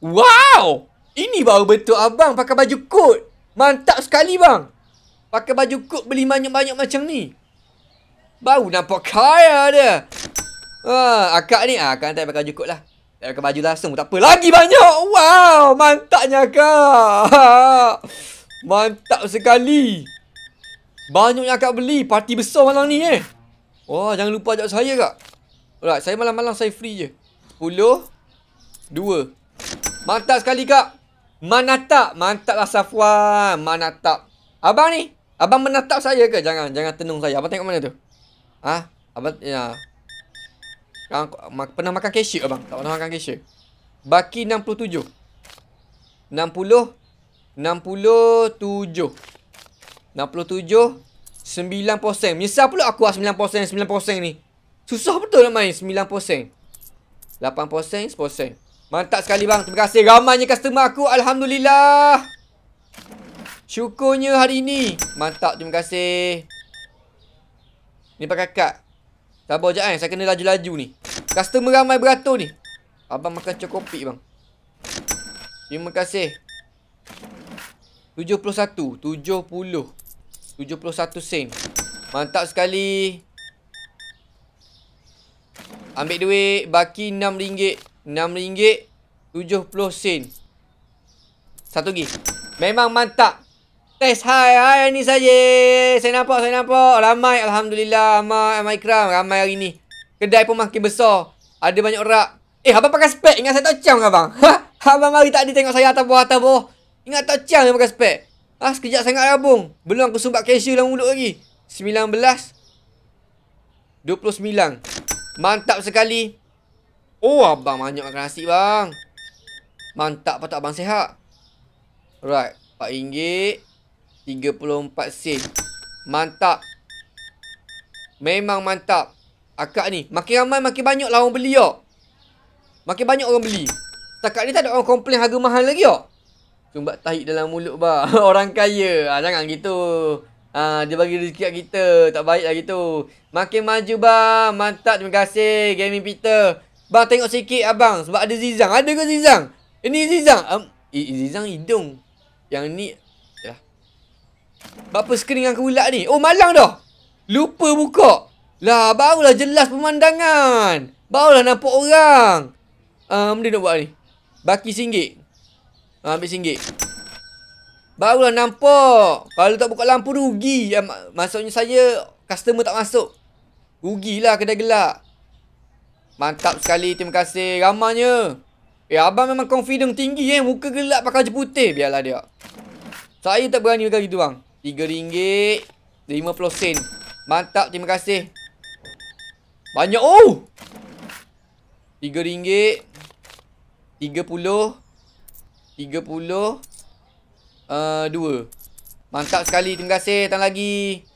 Wow! Ini baru betul abang pakai baju kot. Mantap sekali bang. Pakai baju kot beli banyak-banyak macam ni. Bau nampak kaya dia. Ah, akak ni ah, akak hantar pakai baju kot lah. Eh, baju langsung tak apa. Lagi banyak. Wow, mantapnya kak. Ha, mantap sekali. Banyaknya akak beli. Parti besar malam ni eh. Wah, oh, jangan lupa ajak saya kak. Alright, saya malam-malam saya free je. Sepuluh. Dua. Mantap sekali kak. Manatap. Mantaplah Safwan. Manatap. Abang ni. Abang menatap saya ke? Jangan. Jangan tenung saya. Abang tengok mana tu. Ha? Abang ya. Kan pernah makan cashew abang? Tak pernah makan cashew. Baki 67. 60 67. sembilan 9%. Menyesal pula aku ah sembilan sembilan 9% ni. Susah betul nak main 9%. 8% 10% Mantap sekali bang Terima kasih Ramanya customer aku Alhamdulillah Syukurnya hari ini Mantap Terima kasih Ni pakai kad. Sabar je eh. kan. Saya kena laju-laju ni. Customer ramai beratur ni. Abang makan cokopik bang. Terima kasih. 71. 70. 71 sen. Mantap sekali. Ambil duit. Baki RM6. ringgit 6 70 sen. Satu lagi. Memang mantap. Test, hai, hai, ni saja. Saya nampak, saya nampak. Ramai, Alhamdulillah. Ramai, ramai ikram. Ramai hari ni. Kedai pun makin besar. Ada banyak rak. Eh, abang pakai spek. Ingat saya tak cam ke, abang? Ha? Abang mari tadi tengok saya atas bawah, atas bawah. Ingat tak cam yang pakai spek? Ah, sekejap sangat rabung. Belum aku sumbat cashew dalam mulut lagi. 19. 29. Mantap sekali. Oh, abang banyak makan nasi, bang. Mantap patut abang sehat. Right. RM4. 34 sen. Mantap. Memang mantap. Akak ni. Makin ramai makin banyak lah orang beli yuk. Makin banyak orang beli. Setakat ni tak ada orang komplain harga mahal lagi yuk. Cumbak tahi dalam mulut ba. Orang kaya. Ha, jangan gitu. Ha, dia bagi rezeki kat kita. Tak baik lah gitu. Makin maju ba. Mantap. Terima kasih. Gaming Peter. Bang tengok sikit abang. Sebab ada Zizang. Ada ke Zizang? Ini Zizang. Um, Zizang hidung. Yang ni Bapa screen dengan kulak ni. Oh, malang dah. Lupa buka. Lah, barulah jelas pemandangan. Barulah nampak orang. Um, dia nak buat ni. Baki singgit. Uh, ambil singgit. Barulah nampak. Kalau tak buka lampu, rugi. Ya, ah, mak maksudnya saya, customer tak masuk. rugi lah kedai gelap. Mantap sekali. Terima kasih. Ramanya. Eh, abang memang confident tinggi eh. Muka gelap pakai je putih. Biarlah dia. Saya tak berani pakai gitu, bang. Tiga ringgit lima puluh sen, Mantap, terima kasih Banyak, oh tiga ringgit tiga puluh tiga puluh eh, dua. Mantap sekali, terima kasih, datang lagi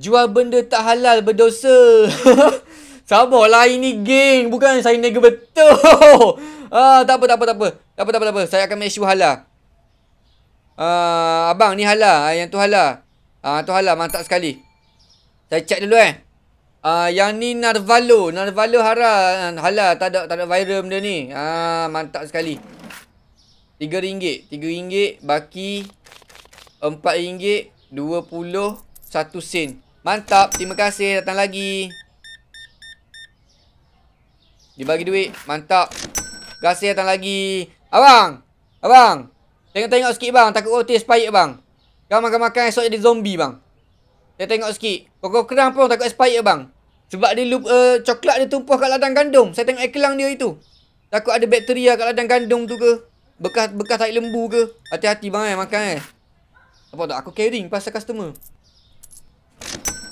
Jual benda tak halal, berdosa lah ini geng Bukan saya nega betul Ah, tak apa, tak apa, tak apa. Tak apa, tak apa, tak apa. Saya akan make sure halal. Uh, abang ni halal. Uh, yang tu halal. uh, tu halal mantap sekali. Saya check dulu eh. uh, yang ni Narvalo, Narvalo halal. Halal tak ada tak ada viral benda ni. uh, mantap sekali. RM3, RM3 baki RM4 21 sen. Mantap, terima kasih datang lagi. Dibagi duit, mantap. Terima kasih datang lagi. Abang. Abang. Tengok-tengok sikit bang Takut roti expired bang Kau makan-makan esok jadi zombie bang Tengok-tengok sikit Koko kerang pun takut expired bang Sebab dia lupa uh, eh, Coklat dia tumpah kat ladang gandum Saya tengok ekelang dia itu Takut ada bakteria kat ladang gandum tu ke Bekas bekas tak lembu ke Hati-hati bang eh makan eh Apa tak aku caring pasal customer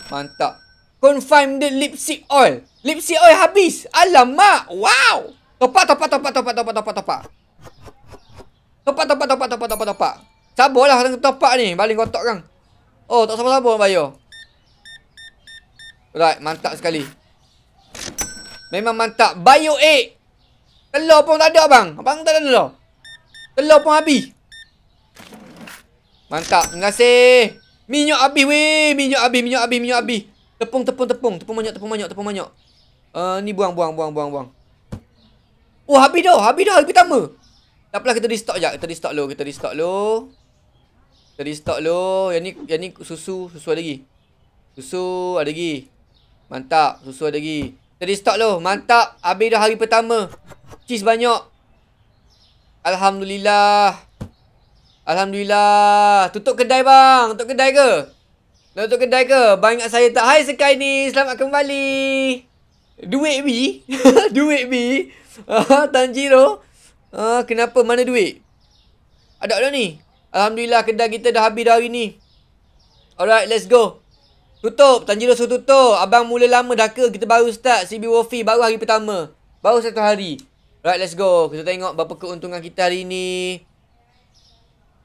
Mantap Confirm the lipstick oil Lipstick oil habis Alamak Wow Topak topak topak topak topak topak topak Topak, topak, topak, topak, topak, topak. Sabarlah dengan topak ni. Baling kotak kan. Oh, tak sabar-sabar nak bayar. Alright, mantap sekali. Memang mantap. Bio egg. Eh. Telur pun tak ada, bang. Abang tak ada telur. Telur pun habis. Mantap. Terima kasih. Minyak habis, weh. Minyak habis, minyak habis, minyak habis. Tepung, tepung, tepung. Tepung banyak, tepung banyak, tepung banyak. Uh, ni buang, buang, buang, buang, buang. Oh, habis dah. Habis dah. Habis pertama. Tak apalah kita restock jap, kita restock dulu, kita restock dulu. Kita restock dulu. Yang ni yang ni susu, susu ada lagi. Susu ada lagi. Mantap, susu ada lagi. Kita restock dulu. Mantap, habis dah hari pertama. Cheese banyak. Alhamdulillah. Alhamdulillah. Tutup kedai bang. Tutup kedai ke? Nak tutup kedai ke? Banyak saya tak. Hai sekali ni, selamat kembali. Duit B. Duit B. Tanjiro. Tanjiro. Ah, uh, kenapa? Mana duit? Ada dah ni. Alhamdulillah kedai kita dah habis dah hari ni. Alright, let's go. Tutup, Tanjiro suruh tutup. Abang mula lama dah ke kita baru start CB Wolfie baru hari pertama. Baru satu hari. Alright, let's go. Kita tengok berapa keuntungan kita hari ni.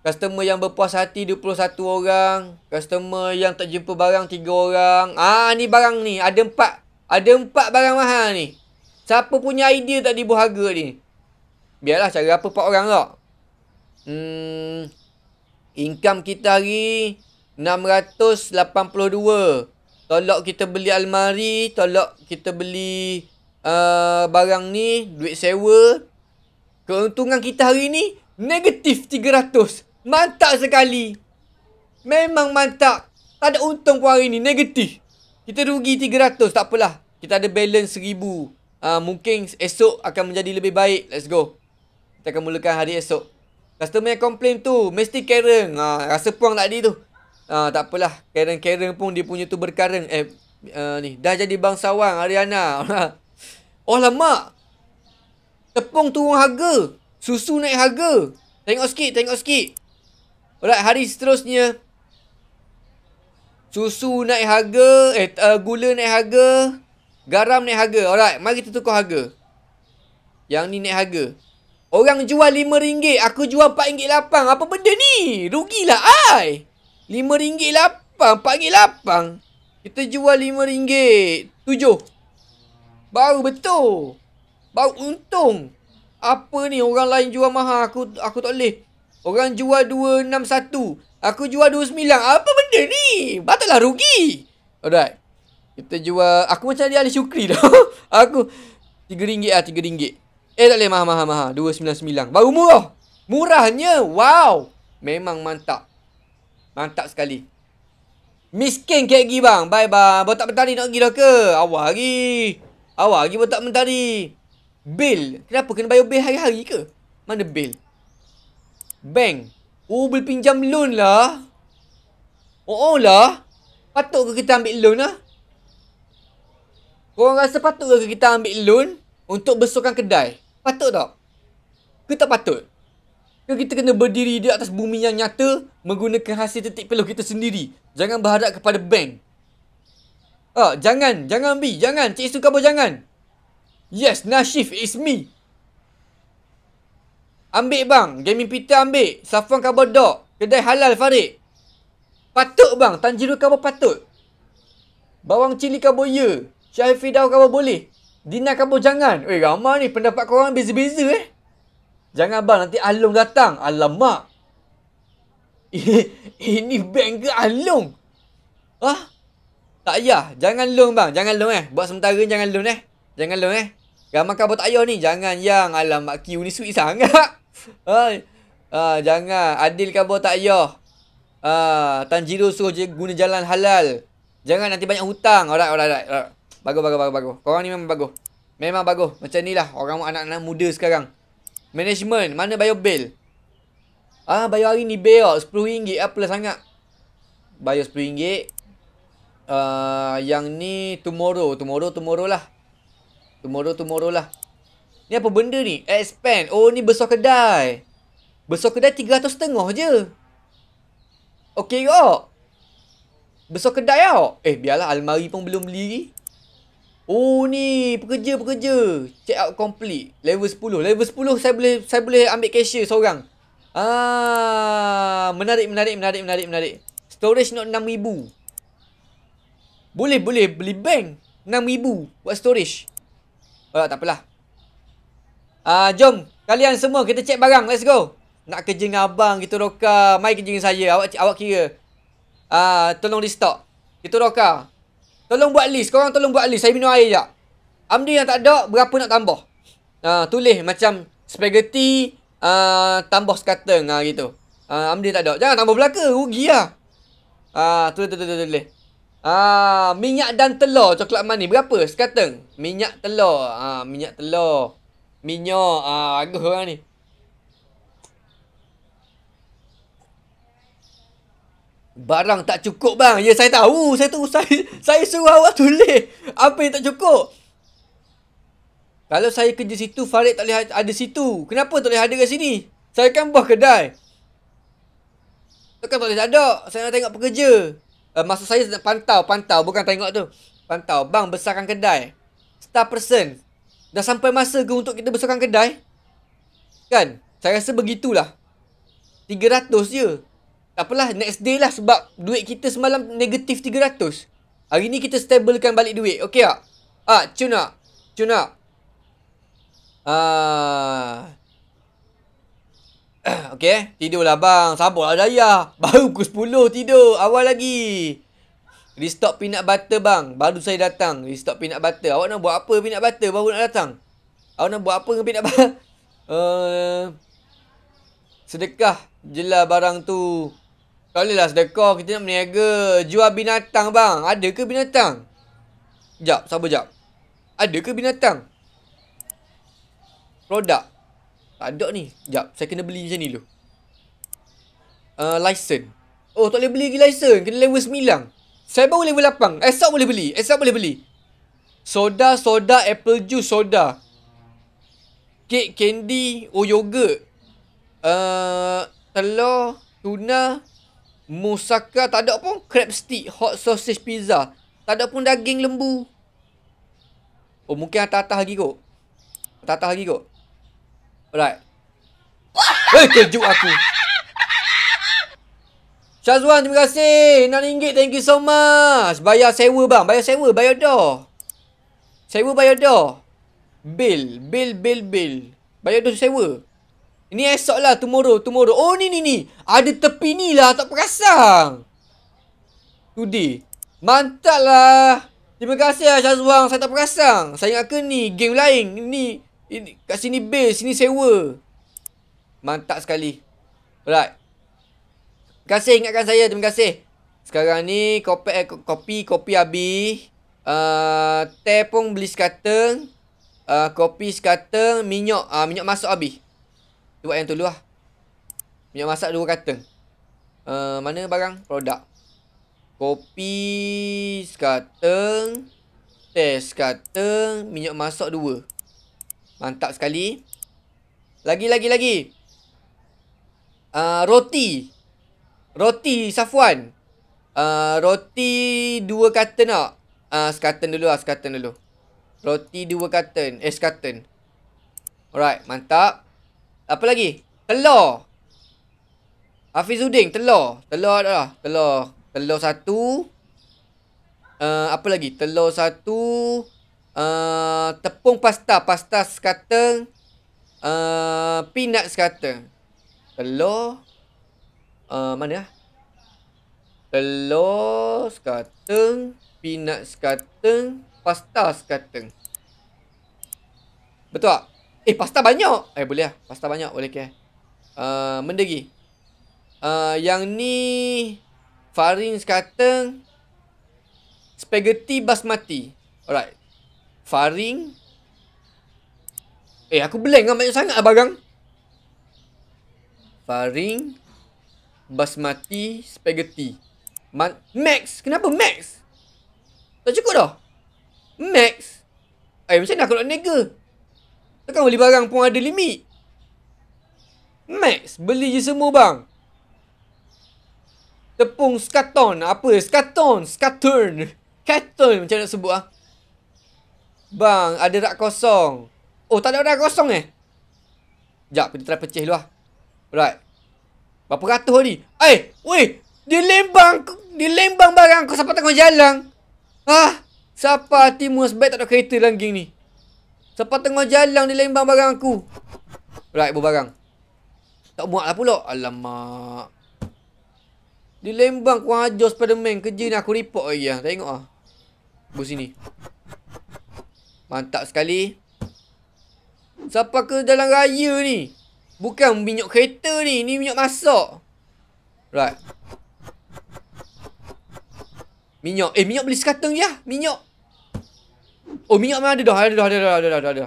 Customer yang berpuas hati 21 orang. Customer yang tak jumpa barang 3 orang. Ah, ni barang ni. Ada 4. Ada 4 barang mahal ni. Siapa punya idea tak buah harga ni? biarlah cara apa empat orang tak. Hmm, income kita hari 682. Tolak kita beli almari, tolak kita beli uh, barang ni, duit sewa. Keuntungan kita hari ni negatif 300. Mantap sekali. Memang mantap. Tak ada untung pun hari ni, negatif. Kita rugi 300, tak apalah. Kita ada balance 1000. Uh, ah, mungkin esok akan menjadi lebih baik. Let's go. Kita akan mulakan hari esok. Customer yang complain tu mesti Karen. Ha, rasa puang tadi tu. Ha, tak apalah. Karen-Karen pun dia punya tu berkarang. Eh uh, ni dah jadi bangsawang Ariana. oh lama. Tepung turun harga. Susu naik harga. Tengok sikit, tengok sikit. Alright, hari seterusnya Susu naik harga, eh uh, gula naik harga, garam naik harga. Alright, mari kita tukar harga. Yang ni naik harga. Orang jual RM5, aku jual RM4.8. Apa benda ni? Rugilah ai. RM5.8, RM4.8. Kita jual RM5. 7. Baru betul. Baru untung. Apa ni orang lain jual mahal aku aku tak boleh. Orang jual 261, aku jual 29. Apa benda ni? Batallah rugi. Alright. Kita jual aku macam dia Ali Syukri dah. aku rm ringgit ah rm ringgit. Eh tak boleh mahal-mahal-mahal 299 Baru murah Murahnya Wow Memang mantap Mantap sekali Miskin kek pergi bang Bye bang Botak mentari nak pergi dah ke Awal lagi Awal lagi botak mentari Bill Kenapa kena bayar bill hari-hari ke Mana bill Bank Oh boleh pinjam loan lah Oh, oh lah Patut ke kita ambil loan lah Korang rasa patut ke kita ambil loan Untuk besokan kedai Patut tak? Ke tak patut? Ke kita kena berdiri di atas bumi yang nyata menggunakan hasil titik peluh kita sendiri. Jangan berharap kepada bank. Ah, jangan, jangan B, jangan. Cik Su kamu jangan. Yes, Nashif, it's me. Ambil bang, gaming pita ambil. Safuan kabar dok, kedai halal Farid. Patut bang, Tanjiru kabar patut. Bawang cili kabar ya. Syafidaw kabar boleh. Dina kabur jangan. Weh ramai ni pendapat korang beza-beza eh. Jangan bang nanti Alung datang. Alamak. Ini bank ke Alung? Hah? Tak payah. Jangan long bang. Jangan long eh. Buat sementara jangan long eh. Jangan long eh. Ramai kabur tak payah ni. Jangan yang. Alamak Q ni sweet sangat. Hai. Ah, jangan. Adil kabur tak payah. Ah, Tanjiro suruh guna jalan halal. Jangan nanti banyak hutang. Alright, alright, alright. alright. Bagus, bagus, bagus, bagus. Korang ni memang bagus. Memang bagus. Macam ni lah orang anak-anak muda sekarang. Management, mana bayar bil? Ah, bayar hari ni bil lah. RM10 lah plus sangat. Bayar RM10. Uh, ah, yang ni tomorrow. Tomorrow, tomorrow lah. Tomorrow, tomorrow lah. Ni apa benda ni? Expand. Oh, ni besar kedai. Besar kedai tiga ratus setengah je. Okay kok. Besar kedai kok. Eh, biarlah almari pun belum beli lagi. Oh ni pekerja-pekerja Check out complete Level 10 Level 10 saya boleh saya boleh ambil cashier seorang Ah, Menarik menarik menarik menarik menarik Storage not 6,000 Boleh boleh beli bank 6,000 buat storage Oh takpelah Ah, Jom kalian semua kita check barang let's go Nak kerja dengan abang kita roka Mai kerja dengan saya awak, awak kira Ah, Tolong restock Kita roka Tolong buat list. kau orang tolong buat list. Saya minum air jap. Amdi yang tak ada, berapa nak tambah? Uh, tulis macam spaghetti uh, tambah sekateng uh, gitu. Uh, Amdi tak ada. Jangan tambah belaka. Rugi lah. Uh, tulis, tulis, tulis, tulis. Ah, minyak dan telur coklat manis berapa sekateng? Minyak telur. Ah, minyak telur. Minyak ah bagus orang lah ni. Barang tak cukup bang. Ya saya tahu. Saya tahu saya saya suruh awak tulis. Apa yang tak cukup? Kalau saya kerja situ, Farid tak boleh ha- ada situ. Kenapa tak boleh ada kat sini? Saya kan buah kedai. Takkan tak boleh ada. Saya nak tengok pekerja. Uh, eh, masa saya nak pantau, pantau bukan tengok tu. Pantau, bang besarkan kedai. Star person. Dah sampai masa ke untuk kita besarkan kedai? Kan? Saya rasa begitulah. 300 je tak apalah next day lah sebab duit kita semalam negatif 300. Hari ni kita stabilkan balik duit. Okay tak? Ah, cuna. Cuna. Ah. Okey, tidurlah bang. Sabarlah daya. Baru pukul 10 tidur. Awal lagi. Restock peanut butter bang. Baru saya datang. Restock peanut butter. Awak nak buat apa peanut butter baru nak datang? Awak nak buat apa dengan peanut butter? uh, sedekah jelah barang tu. Tak bolehlah sedekah kita nak berniaga jual binatang bang. Ada ke binatang? Jap, sabar jap. Ada ke binatang? Produk. Tak ada ni. Jap, saya kena beli macam ni dulu. Uh, license. Oh, tak boleh beli lagi license. Kena level 9. Saya baru level 8. Esok boleh beli. Esok boleh beli. Soda, soda, apple juice, soda. Kek, candy, oh yogurt. Uh, telur, tuna, Musaka tak ada pun crab stick, hot sausage pizza. Tak ada pun daging lembu. Oh, mungkin atas-atas lagi kot. Atas-atas lagi kot. Alright. Eh, kejut aku. Syazwan, terima kasih. RM6, thank you so much. Bayar sewa, bang. Bayar sewa, bayar dah. Sewa, bayar dah. Bill, bill, bill, bill. Bayar dah sewa. Ini esok lah tomorrow, tomorrow. Oh ni ni ni. Ada tepi ni lah tak perasan. Today. Mantap lah. Terima kasih lah Syazwang. Saya tak perasan. Saya ingat ke ni game lain. Ni. ini Kat sini base. Sini sewa. Mantap sekali. Alright. Terima kasih ingatkan saya. Terima kasih. Sekarang ni kopi eh, kopi, kopi habis. Uh, teh pun beli sekateng. Uh, ah, kopi sekateng. Minyak. Uh, minyak masuk habis. Dia buat yang tu dulu lah Minyak masak dua kata uh, Mana barang? Produk Kopi Sekateng Teh sekateng Minyak masak dua Mantap sekali Lagi lagi lagi uh, Roti Roti Safwan uh, Roti dua kata nak uh, Sekateng dulu lah Sekateng dulu Roti dua katen Eh sekateng Alright mantap apa lagi? Telur. Hafizuddin, telur. Telur ada lah. Telur. Telur satu. Uh, apa lagi? Telur satu. Uh, tepung pasta. Pasta sekata. Uh, eh, peanut sekata. Telur. Uh, mana lah? Telur sekata. Peanut sekata. Pasta sekata. Betul tak? Eh pasta banyak Eh boleh lah Pasta banyak boleh ke uh, eh, Benda lagi uh, eh, Yang ni Farin kata Spaghetti basmati Alright Faring, Eh aku blank lah banyak sangat abang lah Faring, Basmati Spaghetti Ma- Max Kenapa Max Tak cukup dah Max Eh macam mana aku nak nega Takkan beli barang pun ada limit. Max, beli je semua bang. Tepung skaton. Apa? Skaton. Skaton. Skaton macam nak sebut ah. Bang, ada rak kosong. Oh, tak ada rak kosong eh? Sekejap, kita try pecah dulu lah. Alright. Berapa ratus ni? Eh, weh. Dia lembang. Dia lembang barang kau sampai tengah jalan. Ah, siapa hatimu sebaik tak ada kereta dalam ni? Sampai tengah jalan dia lembang barang aku. Right, barang. Tak muat lah pula. Alamak. Dia lembang kau ajar Spiderman. Kerja ni aku report lagi lah. Tengok lah. Bus sini. Mantap sekali. Siapa ke dalam raya ni? Bukan minyak kereta ni. Ni minyak masak. Right. Minyak. Eh, minyak beli sekatung je lah. Minyak. Oh minyak mana ada dah Ada dah ada dah ada dah ada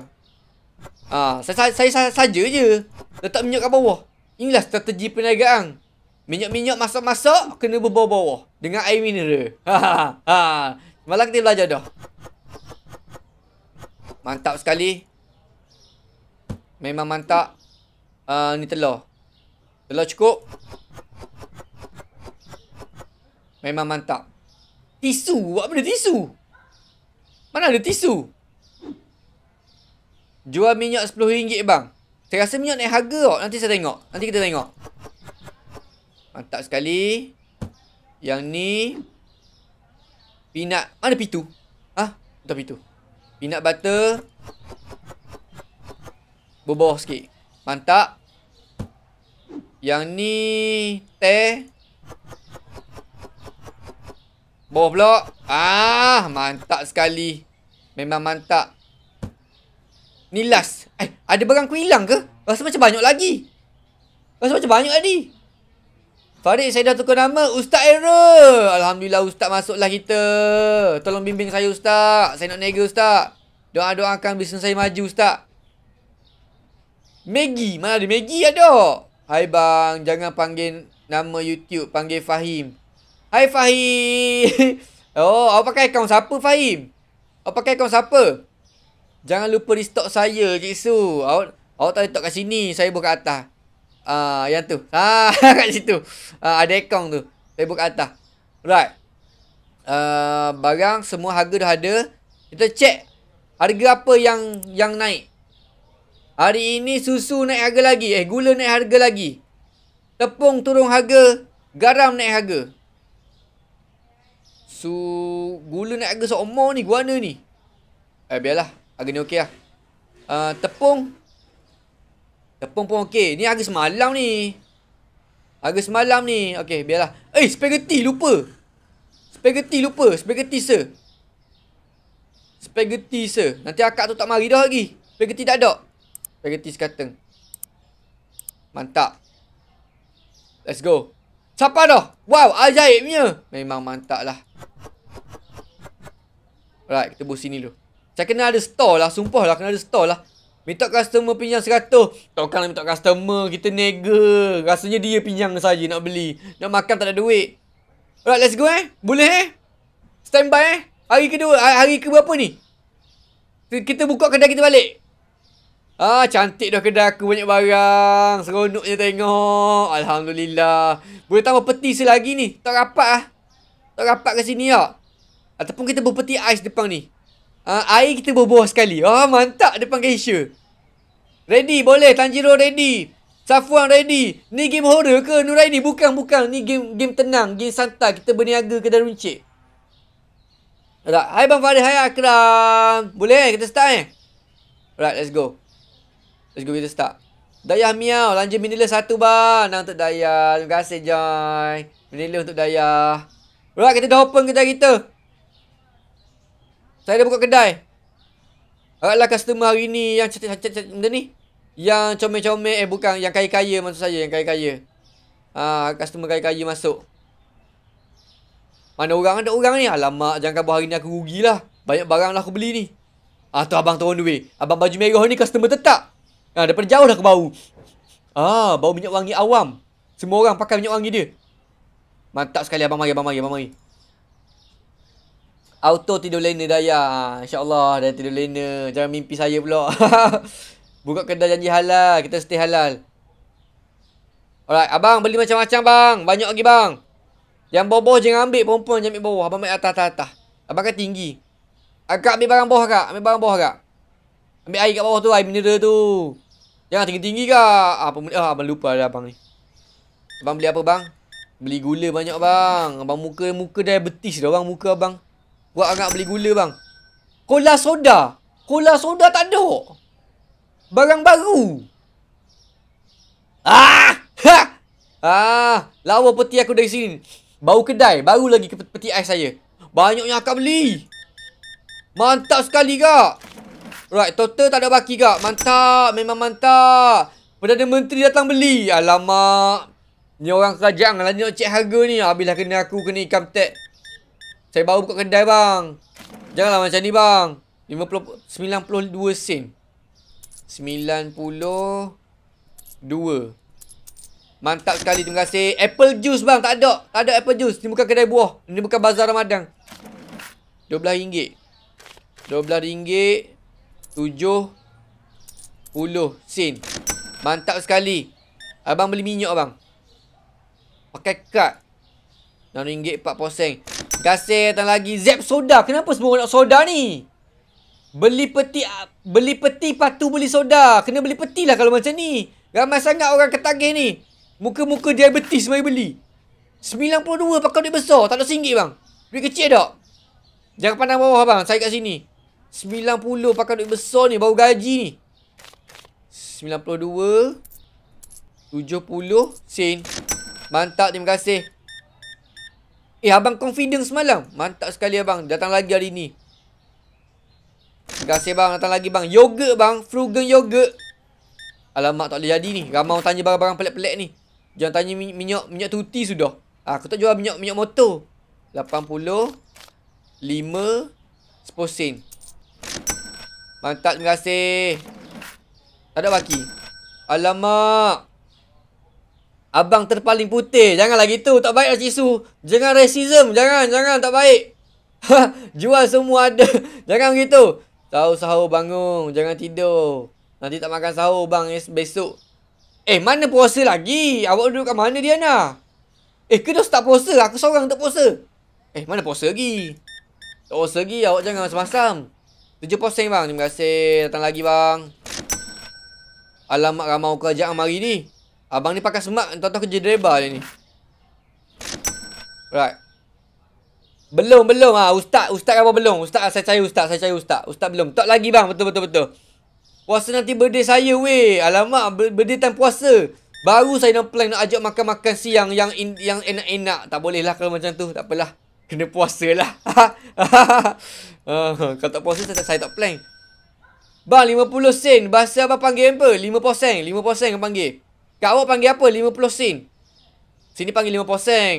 Ah saya, saya, saya saja je Letak minyak kat bawah Inilah strategi perniagaan Minyak-minyak masak-masak Kena berbawah-bawah Dengan air mineral Haa Haa ha, ha. Malah kita belajar dah Mantap sekali Memang mantap Haa uh, ni telur Telur cukup Memang mantap Tisu Buat benda tisu mana ada tisu? Jual minyak RM10 bang. Saya rasa minyak naik harga kok. Nanti saya tengok. Nanti kita tengok. Mantap sekali. Yang ni. Peanut. Mana pitu? Ha? Untuk pitu. Peanut butter. Berbawah sikit. Mantap. Yang ni. Teh. Boh blok. Ah, mantap sekali. Memang mantap. Ni last. Eh, ada barang ku hilang ke? Rasa macam banyak lagi. Rasa macam banyak tadi. Farid, saya dah tukar nama Ustaz Error. Alhamdulillah Ustaz masuklah kita. Tolong bimbing saya Ustaz. Saya nak nega Ustaz. Doa-doakan bisnes saya maju Ustaz. Maggie. Mana ada Maggie ada? Hai bang. Jangan panggil nama YouTube. Panggil Fahim. Hai Fahim. Oh, awak pakai akaun siapa Fahim? Awak pakai akaun siapa? Jangan lupa restock saya, Cik Su. Awak, awak tak letak kat sini. Saya buka atas. Ah, uh, yang tu. Ah, kat situ. Uh, ada akaun tu. Saya buka atas. Right. Uh, barang semua harga dah ada. Kita check harga apa yang yang naik. Hari ini susu naik harga lagi. Eh, gula naik harga lagi. Tepung turun harga. Garam naik harga. So gula nak harga seumur ni guana ni. Eh biarlah, harga ni okey lah. Uh, tepung Tepung pun okey. Ni harga semalam ni. Harga semalam ni. Okey, biarlah. Eh, hey, spaghetti lupa. Spaghetti lupa. Spaghetti sir. Spaghetti sir. Nanti akak tu tak mari dah lagi. Spaghetti tak ada. Spaghetti sekateng. Mantap. Let's go. Siapa dah? Wow, ajaibnya. Memang mantap lah. Alright, kita buat sini dulu. Saya kena ada store lah. Sumpah lah, kena ada store lah. Minta customer pinjam 100. Tokang lah minta customer. Kita nega. Rasanya dia pinjam saja nak beli. Nak makan tak ada duit. Alright, let's go eh. Boleh eh? Standby eh? Hari kedua. Ah, hari ke berapa ni? Kita buka kedai kita balik. Ah, cantik dah kedai aku. Banyak barang. Seronoknya tengok. Alhamdulillah. Boleh tambah peti selagi ni. Tak rapat lah. Tak rapat ke sini lah. Ataupun kita berpeti ais depan ni. Uh, air kita berbuah sekali. Oh, mantap depan Keisha. Ready boleh. Tanjiro ready. Safuan ready. Ni game horror ke Nuraini? Bukan, bukan. Ni game game tenang. Game santai. Kita berniaga ke dalam runcit. Alright. Hai Bang Farid. Hai Akram. Boleh eh? Kita start eh? Alright. Let's go. Let's go. Kita start. Dayah miau. Lanjut minilah satu bang. Nang untuk Dayah. Terima kasih Joy. Minilah untuk Dayah. Alright. Kita dah open kita kita. Saya dah buka kedai. Agaklah customer hari ni yang cantik-cantik benda ni. Yang comel-comel eh bukan yang kaya-kaya masuk saya yang kaya-kaya. Ah -kaya. ha, customer kaya-kaya masuk. Mana orang ada orang ni? Alamak jangan kabur hari ni aku rugilah. Banyak barang lah aku beli ni. Ah ha, tu abang turun duit. Abang baju merah ni customer tetap. Ah ha, daripada jauh dah aku bau. Ah bau minyak wangi awam. Semua orang pakai minyak wangi dia. Mantap sekali abang mari abang mari abang mari auto tidur lena daya insyaallah dah tidur lena jangan mimpi saya pula buka kedai janji halal kita stay halal alright abang beli macam-macam bang banyak lagi bang yang bawah-bawah jangan ambil perempuan jangan ambil bawah abang ambil atas atas, abang kan tinggi akak ambil barang bawah kak ambil barang bawah kak ambil air kat bawah tu air mineral tu jangan tinggi-tinggi kak apa ah, ah, abang lupa dah abang ni abang beli apa bang beli gula banyak bang abang muka muka dah betis dah bang muka abang Buat agak beli gula bang Cola soda Cola soda tak ada Barang baru Ah Ha Ah Lawa peti aku dari sini Bau kedai Baru lagi ke peti ais saya banyak yang akan beli Mantap sekali kak Right total tak ada baki kak Mantap Memang mantap Perdana Menteri datang beli Alamak Ni orang kerajaan Lanjut cek harga ni Habislah kena aku Kena ikam tek saya baru buka kedai bang. Janganlah macam ni bang. 50 92 sen. 92. Mantap sekali terima kasih. Apple juice bang, tak ada. Tak ada apple juice. Ini bukan kedai buah. Ini bukan bazar Ramadan. RM12. ringgit 12 70 sen. Mantap sekali. Abang beli minyak bang. Pakai kad. RM6.40 Kasih datang lagi Zep soda Kenapa semua orang nak soda ni Beli peti Beli peti patu beli soda Kena beli peti lah kalau macam ni Ramai sangat orang ketagih ni Muka-muka diabetes mari beli RM92 pakai duit besar Tak ada RM1 bang Duit kecil tak Jangan pandang bawah bang Saya kat sini RM90 pakai duit besar ni Baru gaji ni RM92 RM70 Sin Mantap terima kasih Eh abang confident semalam Mantap sekali abang Datang lagi hari ni Terima kasih bang Datang lagi bang Yogurt bang Frugan yogurt Alamak tak boleh jadi ni Ramai tanya barang-barang pelik-pelik ni Jangan tanya minyak Minyak tuti sudah ah, Aku tak jual minyak minyak motor 85 10 sen Mantap terima kasih Tak ada baki Alamak Abang terpaling putih. Janganlah gitu. Tak baik lah cisu. Jangan racism. Jangan. Jangan. Tak baik. Ha, jual semua ada. Jangan begitu. Tahu sahur bangun. Jangan tidur. Nanti tak makan sahur bang. es Besok. Eh mana puasa lagi? Awak duduk kat mana Diana? Eh kena tak puasa? Aku seorang tak puasa. Eh mana puasa lagi? Tak puasa lagi. Awak jangan masam-masam. 7% bang. Terima kasih. Datang lagi bang. Alamak ramau kerajaan mari ni. Abang ni pakai semak Tuan-tuan kerja driver je ni Alright Belum belum ah Ustaz Ustaz kan apa belum Ustaz saya percaya ustaz Saya percaya ustaz Ustaz belum Tak lagi bang Betul betul betul Puasa nanti birthday saya weh Alamak Birthday time puasa Baru saya nak plan Nak ajak makan-makan siang Yang in, yang enak-enak Tak boleh lah kalau macam tu Tak apalah Kena puasa lah uh, Kalau tak puasa saya, saya tak plan Bang 50 sen Bahasa apa panggil apa 5 posen 5 posen abang panggil Kat awak panggil apa? 50 sen. Sini panggil 50 sen.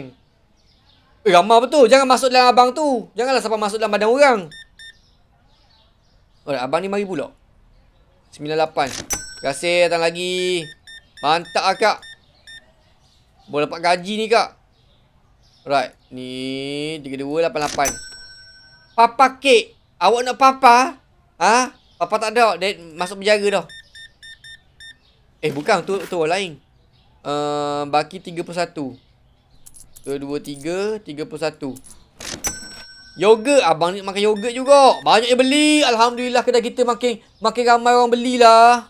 Eh, ramah betul. Jangan masuk dalam abang tu. Janganlah siapa masuk dalam badan orang. Oh, abang ni mari pula. 98. Terima kasih datang lagi. Mantap lah, kak. Boleh dapat gaji ni, kak. Alright. Ni 3288. Papa kek. Awak nak papa? Ha? Papa tak ada. Dia masuk penjara dah. Eh bukan tu tu orang lain. Uh, baki 31. 23 31. Yogurt abang ni makan yogurt juga. Banyak yang beli. Alhamdulillah kedai kita makin makin ramai orang belilah.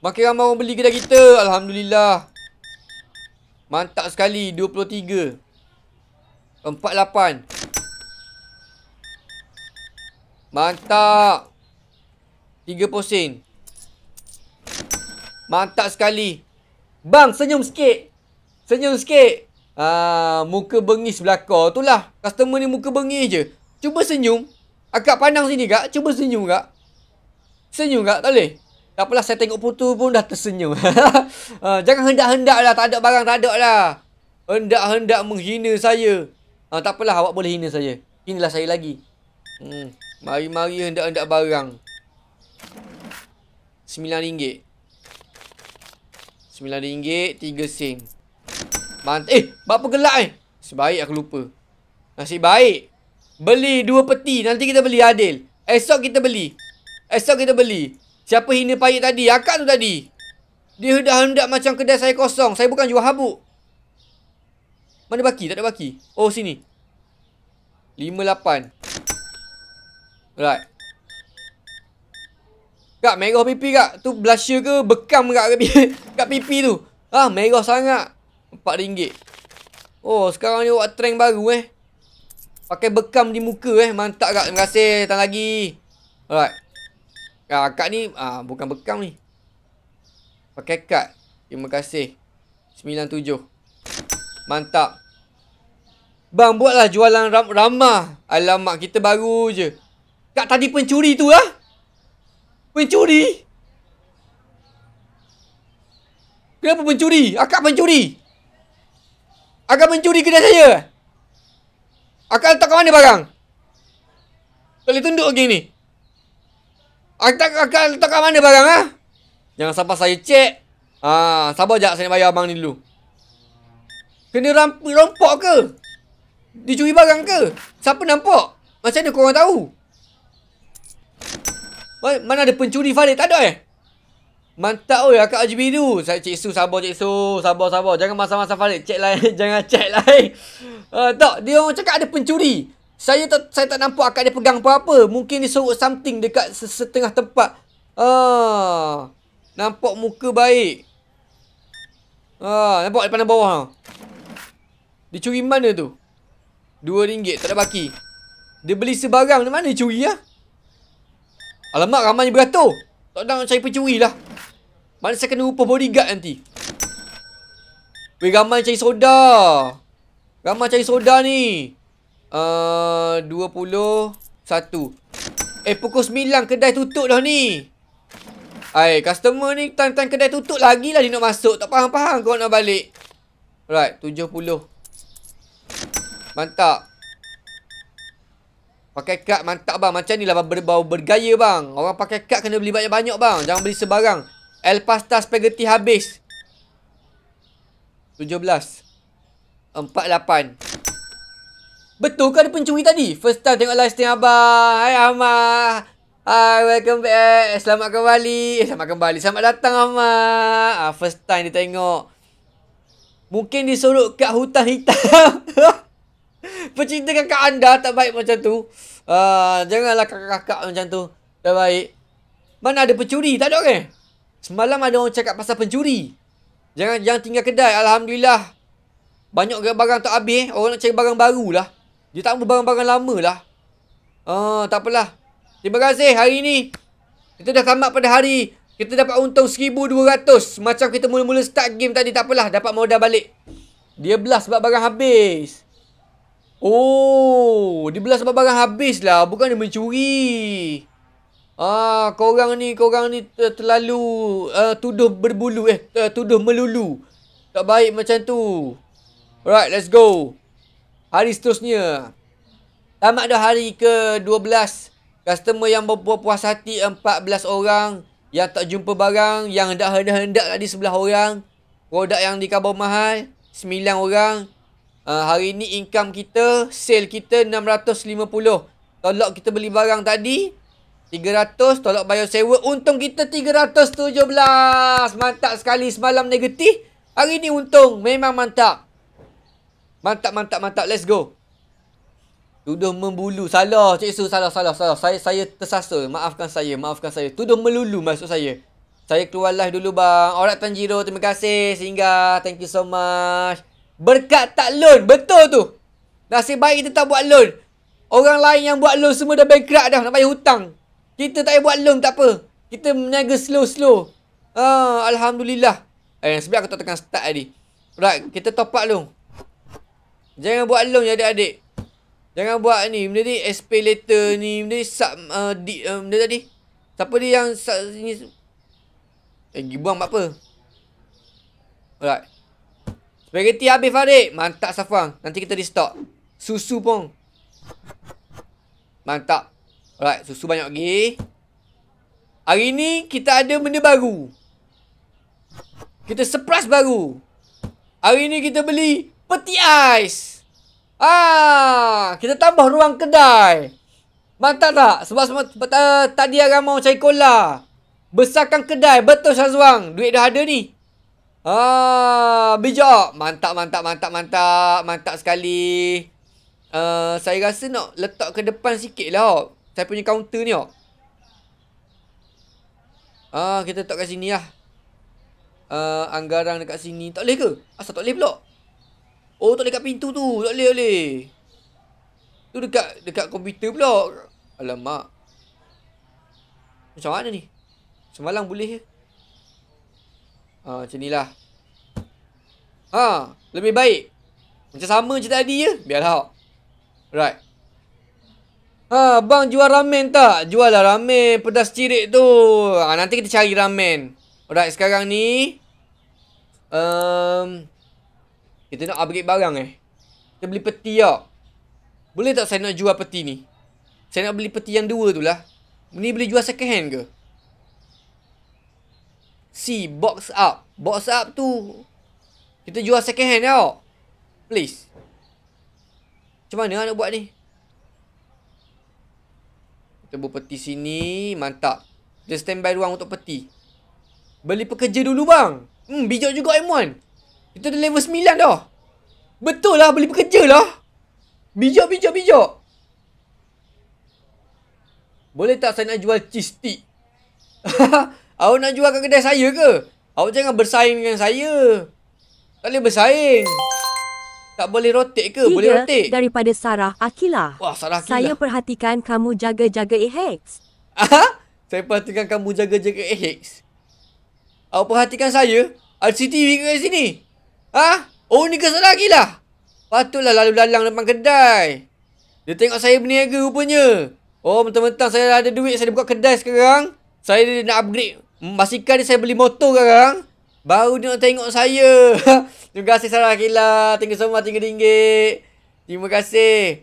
Makin ramai orang beli kedai kita. Alhamdulillah. Mantap sekali 23. 48. Mantap. 30 sen. Mantap sekali. Bang, senyum sikit. Senyum sikit. Ah, muka bengis belakang. Itulah. Customer ni muka bengis je. Cuba senyum. Akak pandang sini kak. Cuba senyum kak. Senyum kak. Tak boleh. Tak apalah saya tengok putu pun dah tersenyum. uh, jangan hendak-hendak lah. Tak ada barang. Tak ada lah. Hendak-hendak menghina saya. Uh, tak apalah awak boleh hina saya. Hinalah saya lagi. Hmm. Mari-mari hendak-hendak barang. RM9. RM9.3 sen. Mant eh, berapa gelap eh? Sebaik aku lupa. Nasib baik. Beli dua peti. Nanti kita beli adil. Esok kita beli. Esok kita beli. Siapa hina payik tadi? Akak tu tadi. Dia dah hendak macam kedai saya kosong. Saya bukan jual habuk. Mana baki? Tak ada baki. Oh, sini. 58. Alright. Kak merah pipi kak Tu blusher ke bekam kak ke pipi Kak pipi tu Ah merah sangat Empat ringgit Oh sekarang ni buat trend baru eh Pakai bekam di muka eh Mantap kak terima kasih Datang lagi Alright ah, Kak ni ah, bukan bekam ni Pakai kak Terima kasih sembilan tujuh. Mantap Bang buatlah jualan ram ramah Alamak kita baru je Kak tadi pencuri tu lah Pencuri. Kenapa pencuri? Akak pencuri. Akak mencuri kedai saya. Akak letak ke mana barang? Boleh tunduk lagi ni. Akak, akak letak ke mana barang? Ha? Jangan sampai saya cek. Ah, ha, sabar sekejap saya bayar abang ni dulu. Kena rampok, rompok ke? Dicuri barang ke? Siapa nampak? Macam mana korang tahu? Wah Mana ada pencuri Farid? Tak ada eh. Mantap oi akak Haji Biru. Saya Cik Su sabar Cik Su, sabar sabar. Jangan masa-masa Farid. Cek lain, jangan cek lain. Uh, tak, dia orang cakap ada pencuri. Saya tak saya tak nampak akak dia pegang apa-apa. Mungkin dia sorok something dekat setengah tempat. Ah. Uh, nampak muka baik. Ah, uh, nampak depan bawah ha. Dicuri mana tu? RM2 tak ada baki. Dia beli sebarang mana curi ah? Ya? Alamak, ramai beratur. Tak nak cari pencuri lah. Mana saya kena rupa bodyguard nanti. Weh, ramai cari soda. Ramai cari soda ni. Uh, satu. Eh, pukul 9 kedai tutup dah ni. Hai, customer ni time-time kedai tutup lagi lah dia nak masuk. Tak faham-faham kau nak balik. Alright, 70. Mantap. Pakai kad mantap bang. Macam ni lah ber bau bergaya bang. Orang pakai kad kena beli banyak-banyak bang. Jangan beli sebarang. El Pasta Spaghetti habis. 17. 48. Betul ke ada pencuri tadi? First time tengok live stream abang. Hai Ahmad. Hai, welcome back. Selamat kembali. Eh, selamat kembali. Selamat datang Ahmad. Ah, first time dia tengok. Mungkin disuruh kat hutan hitam. Pecinta kakak anda tak baik macam tu. Uh, janganlah kakak-kakak macam tu. Tak baik. Mana ada pencuri? Tak ada orang. Semalam ada orang cakap pasal pencuri. Jangan jangan tinggal kedai. Alhamdulillah. Banyak barang tak habis. Orang nak cari barang baru lah. Dia tak mahu barang-barang lama lah. Uh, tak apalah. Terima kasih hari ini. Kita dah tamat pada hari. Kita dapat untung 1200 Macam kita mula-mula start game tadi. Tak apalah. Dapat modal balik. Dia belah sebab barang habis. Oh, dia belah sebab barang habis lah. Bukan dia mencuri. Ah, korang ni, korang ni terlalu uh, tuduh berbulu. Eh, tuduh melulu. Tak baik macam tu. Alright, let's go. Hari seterusnya. Tamat dah hari ke-12. Customer yang berpuas hati 14 orang. Yang tak jumpa barang. Yang dah hendak-hendak tadi 11 orang. Produk yang dikabar mahal 9 orang. Uh, hari ni income kita, sale kita 650. Tolak kita beli barang tadi 300, tolak bayar sewa untung kita 317. Mantap sekali semalam negatif, hari ni untung memang mantap. Mantap mantap mantap, let's go. Tuduh membulu salah, Cik Su salah salah salah. Saya saya tersasul, maafkan saya, maafkan saya. Tuduh melulu maksud saya. Saya keluar live dulu bang. Orat Tanjiro, terima kasih. Sehingga, thank you so much. Berkat tak loan. Betul tu. Nasib baik kita tak buat loan. Orang lain yang buat loan semua dah bankrupt dah. Nak bayar hutang. Kita tak payah buat loan tak apa. Kita meniaga slow-slow. Ah, Alhamdulillah. Eh, sebab aku tak tekan start tadi. Right, kita top up loan. Jangan buat loan ya adik-adik. Jangan buat ni. Benda ni SP letter ni. Benda ni sub. Uh, di, uh, benda tadi. Siapa dia yang sub ni? Eh, buang apa? Alright. Spaghetti habis Farid. Mantap Safwan. Nanti kita restock. Susu pun. Mantap. Alright, susu banyak lagi. Hari ni kita ada benda baru. Kita surprise baru. Hari ni kita beli peti ais. Ah, kita tambah ruang kedai. Mantap tak? Sebab, sebab uh, tadi Aramau cari cola. Besarkan kedai. Betul Syazwang. Duit dah ada ni. Ah, bijak. Mantap, mantap, mantap, mantap. Mantap sekali. Uh, saya rasa nak letak ke depan sikit lah. Oh. Saya punya counter ni. Oh. Ah, kita letak kat sini lah. Uh, ah, anggaran dekat sini. Tak boleh ke? Asal tak boleh pulak? Oh, tak boleh kat pintu tu. Tak boleh, boleh. Tu dekat dekat komputer pulak. Alamak. Macam mana ni? Semalam boleh ke? Ya? Ha, macam ni lah. Ha, lebih baik. Macam sama macam tadi je. Biarlah. Right. Ha, bang jual ramen tak? Jual lah ramen pedas cirit tu. Ha, nanti kita cari ramen. Alright, sekarang ni. Um, kita nak upgrade barang eh. Kita beli peti tak? Boleh tak saya nak jual peti ni? Saya nak beli peti yang dua tu lah. Ni boleh jual second hand ke? C box up Box up tu Kita jual second hand tau Please Macam mana nak buat ni Kita buat peti sini Mantap Kita standby ruang untuk peti Beli pekerja dulu bang Hmm bijak juga M1 Kita dah level 9 dah Betul lah beli pekerja lah Bijak bijak bijak Boleh tak saya nak jual cheese stick Awak nak jual ke kedai saya ke? Awak jangan bersaing dengan saya. Tak boleh bersaing. Tak boleh rotik ke? Tiga, boleh rotik. daripada Sarah Akila. Wah, Sarah Akila. Saya perhatikan kamu jaga-jaga AHEX. Aha? Saya perhatikan kamu jaga-jaga AHEX. Awak perhatikan saya? Ada CCTV ke kat sini? Ha? Oh, ni ke Sarah Akila? Patutlah lalu lalang depan kedai. Dia tengok saya berniaga rupanya. Oh, mentang-mentang saya ada duit, saya buka kedai sekarang. Saya nak upgrade basikal ni saya beli motor sekarang. Baru dia nak tengok saya. Terima kasih Sarah Akila. Tinggal semua tiga ringgit. Terima kasih.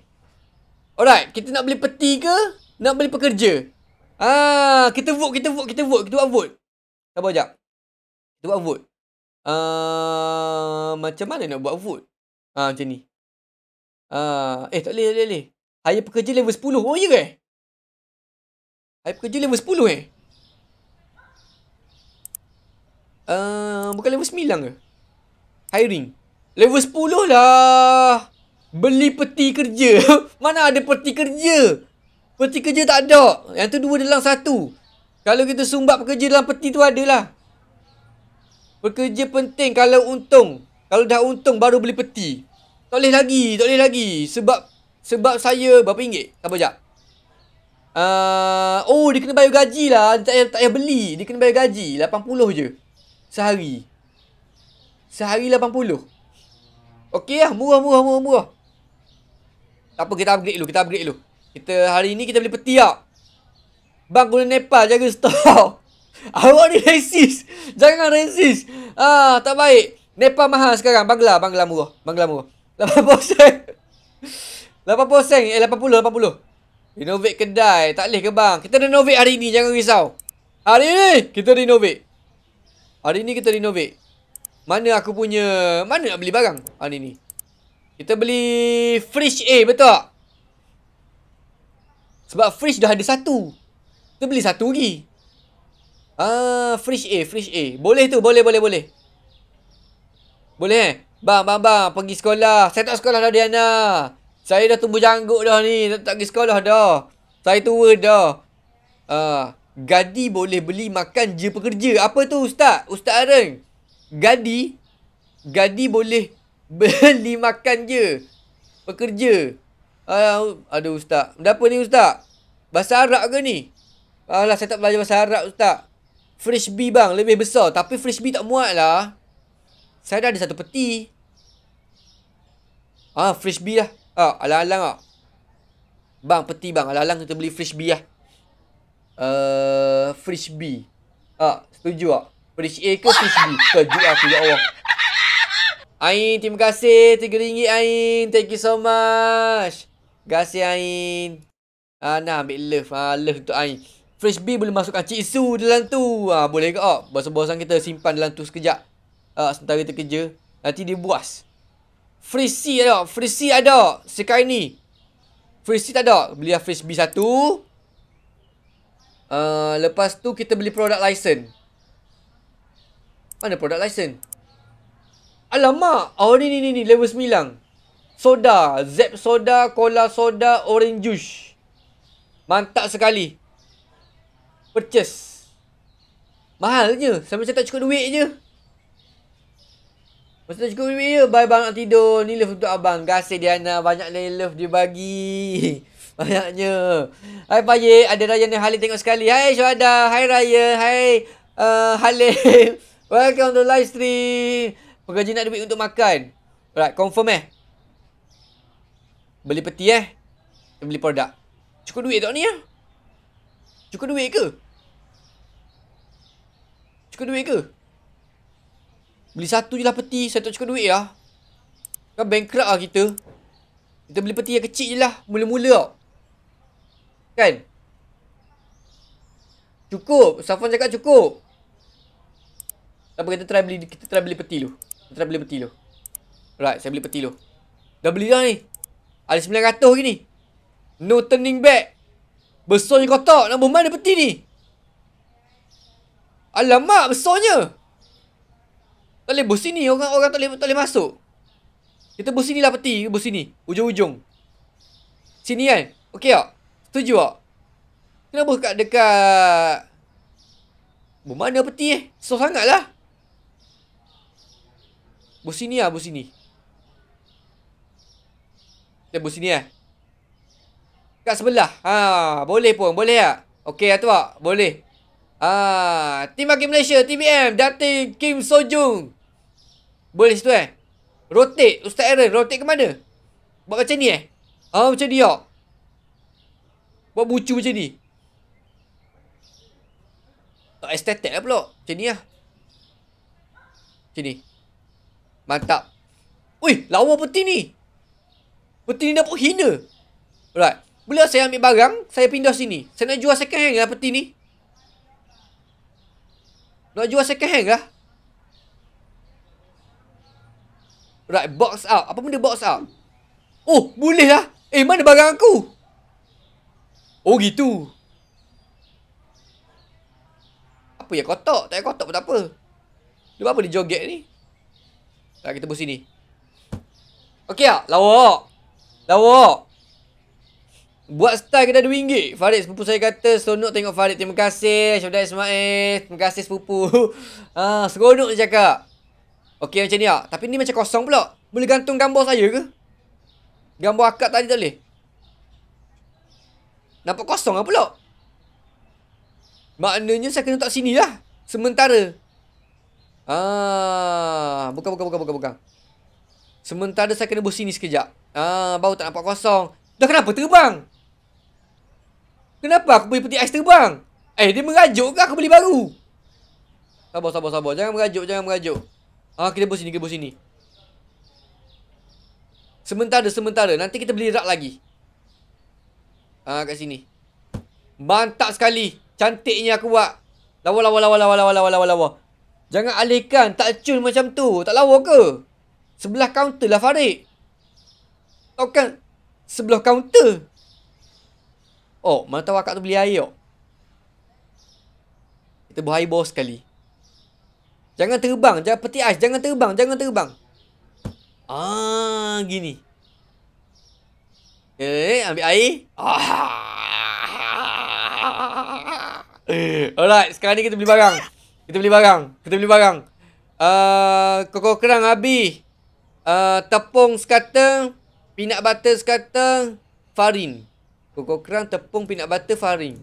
Alright, kita nak beli peti ke? Nak beli pekerja? Ah, kita vote, kita vote, kita vote, kita buat vote. Sabar jap. Kita buat vote. Uh, macam mana nak buat vote? Ah, macam ni. Ah, uh, eh tak boleh, tak boleh. Hire pekerja level 10. Oh, ya ke? Hire pekerja level 10 eh? Ah, bukan level 9 ke? Hiring. Level 10 lah. Beli peti kerja. Mana ada peti kerja? Peti kerja tak ada. Yang tu dua dalam satu. Kalau kita sumbat pekerja dalam peti tu adalah. Pekerja penting kalau untung. Kalau dah untung baru beli peti. Tak boleh lagi. Tak boleh lagi. Sebab sebab saya berapa ringgit? tak boleh. Ah, uh, oh dia kena bayar gaji lah. Tak tak payah beli. Dia kena bayar gaji. 80 je. Sehari Sehari 80 Okey lah Murah murah murah murah Tak apa kita upgrade dulu Kita upgrade dulu Kita hari ni kita beli peti lah Bang guna Nepal jaga stok Awak ni racist, Jangan resis Ah Tak baik Nepal mahal sekarang Bangla Bangla murah Bangla murah 80 sen 80 sen Eh 80 80 Renovate kedai. Tak boleh ke bang? Kita renovate hari ni. Jangan risau. Hari ni kita renovate. Hari ni kita renovate. Mana aku punya... Mana nak beli barang? Ha ni Kita beli... Fridge A betul tak? Sebab fridge dah ada satu. Kita beli satu lagi. Ah, fridge A. Fridge A. Boleh tu. Boleh, boleh, boleh. Boleh eh? Bang, bang, bang. Pergi sekolah. Saya tak sekolah dah Diana. Saya dah tumbuh jangguk dah ni. Tak, pergi sekolah dah. Saya tua dah. Ah. Gadi boleh beli makan je pekerja. Apa tu ustaz? Ustaz Arang. Gadi gadi boleh beli makan je pekerja. Ah, ada ustaz. apa ni ustaz? Bahasa Arab ke ni? Alah, saya tak belajar bahasa Arab ustaz. Frisbee bang, lebih besar. Tapi frisbee tak muat lah. Saya dah ada satu peti. Ah, frisbee lah. Ah, alang-alang ah. Bang, peti bang. Alang-alang kita beli frisbee lah uh, Fridge B Ah, setuju ah. Fridge A ke Fridge B Setuju lah aku ya Allah Ain, terima kasih RM3 Ain Thank you so much Terima kasih Ain Ah, nak ambil love ah, Love untuk Ain Fridge B boleh masukkan Cik Su dalam tu ah, Boleh ke ah? Bosan-bosan kita simpan dalam tu sekejap ah, Sementara kita kerja Nanti dia buas Fridge C ada Fridge C ada Sekarang ni Fridge C tak ada Beli lah B satu Uh, lepas tu kita beli produk license. Mana produk license? Alamak, oh ni ni ni, ni level 9. Soda, Zep soda, Cola soda, orange juice. Mantap sekali. Purchase. Mahal je, sampai saya tak cukup duit je. Masa tak cukup duit je, bye bang nak tidur. Ni love untuk abang. Gasih nak banyak love dia bagi. Banyaknya. Hai Paye, ada raya dan Halim tengok sekali. Hai Syuhada, hai Raya, hai uh, Halim. Welcome to live stream. Pekerja nak duit untuk makan. Alright, confirm eh. Beli peti eh. Beli produk. Cukup duit tak ni ya? Cukup duit ke? Cukup duit ke? Beli satu je lah peti. Saya tak cukup duit lah. Kan bankrupt lah kita. Kita beli peti yang kecil je lah. Mula-mula tau. -mula. Kan? Cukup. Safon cakap cukup. Apa kita try beli kita try beli peti tu. Kita try beli peti tu. Alright, saya beli peti tu. Dah beli dah ni. Ada 900 lagi ni. No turning back. Besarnya kotak. Nak buat mana peti ni? Alamak, besarnya. Tak boleh bus sini. Orang, orang tak, boleh, tak boleh masuk. Kita bus ni lah peti. Bus ni Ujung-ujung. Sini kan? Okey tak? Setuju tak? Kenapa kat dekat Bermana peti eh? Susah sangat lah Bus sini lah bus sini Kita bus sini lah Kat sebelah ha, Boleh pun boleh tak? Okey lah tu tak? Boleh Ah, ha, Team Hakim Malaysia TBM Dating Kim Sojung Boleh situ eh? Rotate Ustaz Aaron rotate ke mana? Buat macam ni eh? Ah, macam ni tak? Buat bucu macam ni Estetik lah pulak Macam ni lah Macam ni Mantap Ui lawa peti ni Peti ni dapat hina Alright Bila saya ambil barang Saya pindah sini Saya nak jual second hand lah peti ni Nak jual second hand lah Alright box out Apa benda box out Oh boleh lah Eh mana barang aku Oh gitu. Apa ya kotak? Tak kotak pun tak apa. Dia buat apa dia joget ni? Tak kita pergi sini. Okey ah, lawak. Lawak. Buat style kita RM2. Farid sepupu saya kata seronok tengok Farid. Terima kasih Syabdan Ismail. Terima kasih sepupu. ah, seronok dia cakap. Okey macam ni ah. Tapi ni macam kosong pula. Boleh gantung gambar saya ke? Gambar akak tadi tak boleh? Nampak kosong lah pula Maknanya saya kena tak sini lah Sementara Ah, bukan, bukan, bukan, bukan, bukan. Sementara saya kena bos sini sekejap. Ah, baru tak nampak kosong. Dah kenapa terbang? Kenapa aku beli peti ais terbang? Eh, dia merajuk ke aku beli baru? Sabar, sabar, sabar. Jangan merajuk, jangan merajuk. Ah, kita bos sini, kita bos sini. Sementara, sementara. Nanti kita beli rak lagi. Ha kat sini. Mantap sekali. Cantiknya aku buat. Lawa lawa lawa lawa lawa lawa lawa lawa. Jangan alihkan. Tak cun macam tu. Tak lawa ke? Sebelah kaunter lah Farid. Kau kan sebelah kaunter. Oh, mana tahu akak tu beli air oh. Kita buah air sekali. Jangan terbang. Jangan peti ais. Jangan terbang. Jangan terbang. Ah, gini. Eh, ambil air. Alright, sekarang ni kita beli barang. Kita beli barang. Kita beli barang. Uh, koko kerang habis. Uh, tepung sekata. Peanut butter sekata. Farin. Koko kerang, tepung, peanut butter, farin.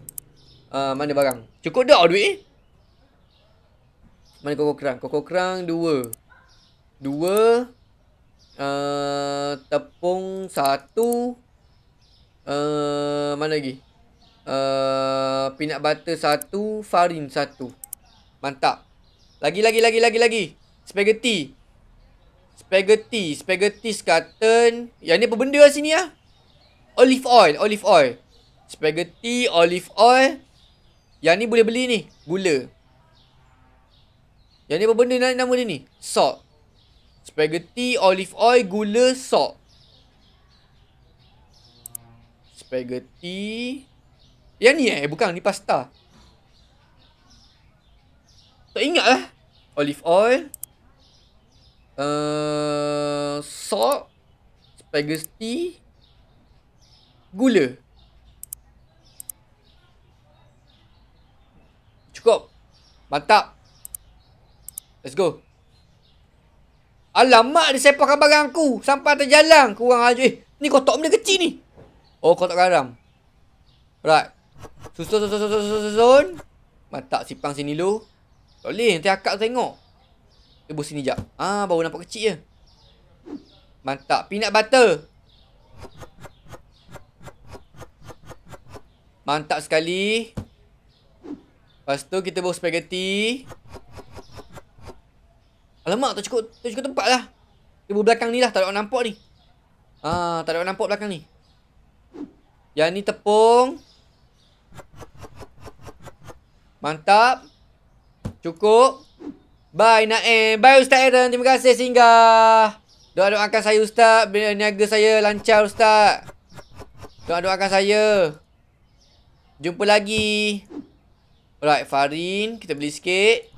Uh, mana barang? Cukup dah duit eh? Mana koko kerang? Koko kerang, dua. Dua. Uh, tepung, satu. Satu uh, Mana lagi uh, Peanut butter satu Farin satu Mantap Lagi lagi lagi lagi lagi Spaghetti Spaghetti Spaghetti skaten Yang ni apa benda lah sini lah Olive oil Olive oil Spaghetti Olive oil Yang ni boleh beli ni Gula Yang ni apa benda nama dia ni Salt Spaghetti Olive oil Gula Salt spaghetti. ya ni eh? eh, bukan ni pasta. Tak ingat lah. Olive oil. Uh, salt. Spaghetti. Gula. Cukup. Mantap. Let's go. Alamak, dia sepahkan barang aku. Sampai terjalan. Kurang aja. Eh, ni kotak benda kecil ni. Oh kau tak garam Right Susun susun susun susun susun Matak sipang sini dulu Boleh nanti akak tengok Ibu eh, sini jap Ah baru nampak kecil je Mantap Peanut butter Mantap sekali Lepas tu kita buat spaghetti Alamak tak cukup, tak cukup tempat lah Kita buat belakang ni lah Tak ada orang nampak ni Ah, Tak ada orang nampak belakang ni yang ni tepung. Mantap. Cukup. Bye nak eh Bye Ustaz Aaron. Terima kasih sehingga. Doa-doakan saya Ustaz. Bila niaga saya lancar Ustaz. Doa-doakan saya. Jumpa lagi. Alright Farin. Kita beli sikit.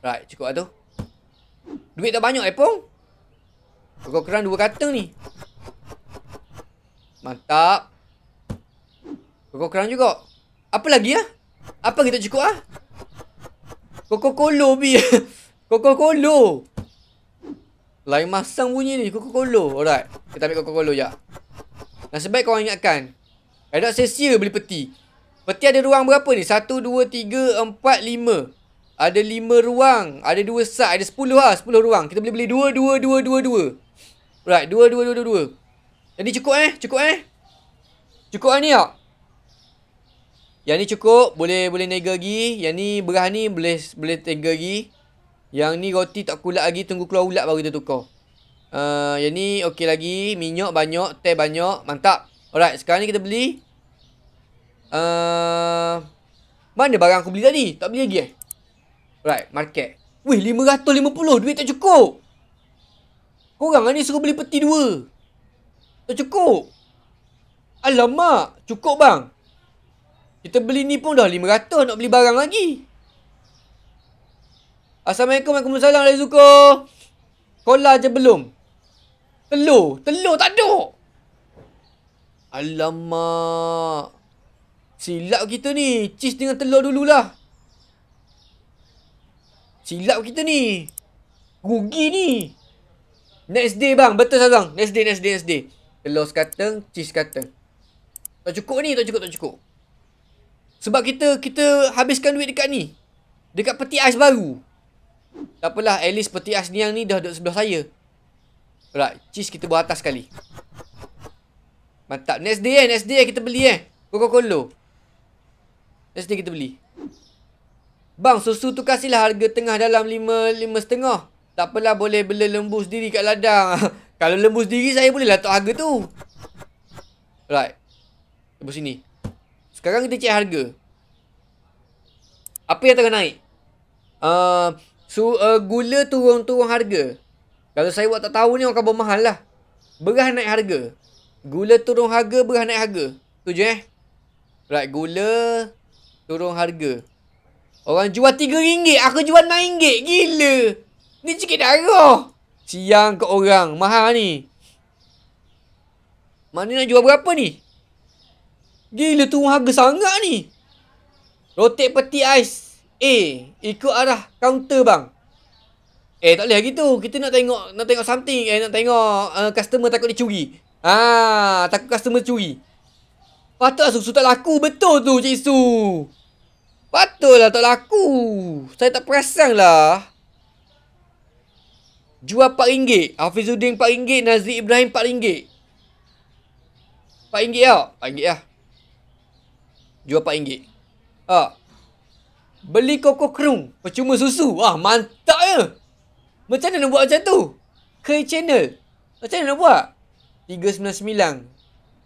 Alright cukup lah tu. Duit tak banyak eh pun. Kau kurang dua kata ni. Mantap. Koko Crown juga. Apa lagi ah? Apa kita cukup ah? Koko Kolo bi. Koko Kolo. Lain masang bunyi ni Koko Kolo. Alright. Kita ambil Koko Kolo jap. Nah, sebab kau ingatkan. ada sesia beli peti. Peti ada ruang berapa ni? 1 2 3 4 5. Ada 5 ruang, ada 2 sat, ada 10 lah, 10 ruang. Kita boleh beli 2 2 2 2 2. Alright, 2 2 2 2 2. Jadi cukup eh? Cukup eh? Cukup lah ni tak? Yang ni cukup. Boleh boleh nega lagi. Yang ni beras ni boleh boleh nega lagi. Yang ni roti tak kulat lagi. Tunggu keluar ulat baru kita tukar. Uh, yang ni okey lagi. Minyak banyak. Teh banyak. Mantap. Alright. Sekarang ni kita beli. Uh, mana barang aku beli tadi? Tak beli lagi eh? Alright. Market. Wih, RM550. Duit tak cukup. Korang lah ni suruh beli peti dua. Tak cukup. Alamak, cukup bang. Kita beli ni pun dah 500 nak beli barang lagi. Assalamualaikum, Waalaikumsalam, Lezuko. Kola je belum. Telur, telur tak ada. Alamak. Silap kita ni. Cheese dengan telur dululah. Silap kita ni. Rugi ni. Next day bang. Betul sahabat. Next day, next day, next day. Telur sekateng, cheese sekateng. Tak cukup ni, tak cukup, tak cukup. Sebab kita kita habiskan duit dekat ni. Dekat peti ais baru. Tak apalah, at least peti ais ni yang ni dah duduk sebelah saya. Alright, cheese kita buat atas sekali. Mantap. Next day eh, next day eh kita beli eh. Coca-Cola. Next day kita beli. Bang, susu tu kasihlah harga tengah dalam lima, lima setengah. Tak apalah, boleh bela lembu sendiri kat ladang. Kalau lembus diri saya boleh lah tok harga tu. Alright. Lepas sini. Sekarang kita cek harga. Apa yang tengah naik? Uh, so, uh, gula turun-turun harga. Kalau saya buat tak tahu ni orang akan bermahal lah. Berah naik harga. Gula turun harga, berah naik harga. Tu je eh. Right, gula turun harga. Orang jual RM3, aku jual RM6. Gila. Ni cikit darah. Siang ke orang Mahal ni Mana nak jual berapa ni Gila tu harga sangat ni Rotik peti ais Eh Ikut arah kaunter bang Eh tak boleh gitu Kita nak tengok Nak tengok something Eh nak tengok uh, Customer takut dicuri Haa ah, Takut customer curi Patutlah susu tak laku Betul tu cik su Patutlah tak laku Saya tak perasan lah Jual RM4 Hafizuddin RM4 Nazri Ibrahim RM4 RM4 lah RM4 lah Jual RM4 ha. Ah. Beli koko kerung Percuma susu Wah mantap ya Macam mana nak buat macam tu Ke channel Macam mana nak buat RM3.99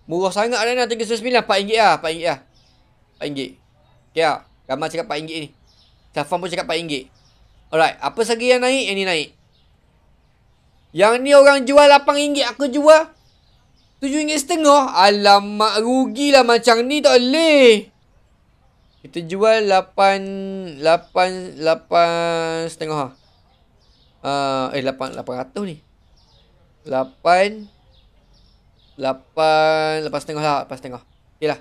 Murah sangat dah nak RM3.99 RM4 lah RM4 lah RM4 Okay lah Gambar cakap RM4 ni Safan pun cakap RM4 Alright Apa sahaja yang naik Yang ni naik yang ni orang jual RM8 aku jual RM7.5 Alamak rugilah macam ni tak boleh Kita jual RM8 RM8 RM8.5 Uh, eh, 8, 800 ni. 8. 8. setengah lah. Lepas setengah. Okey lah.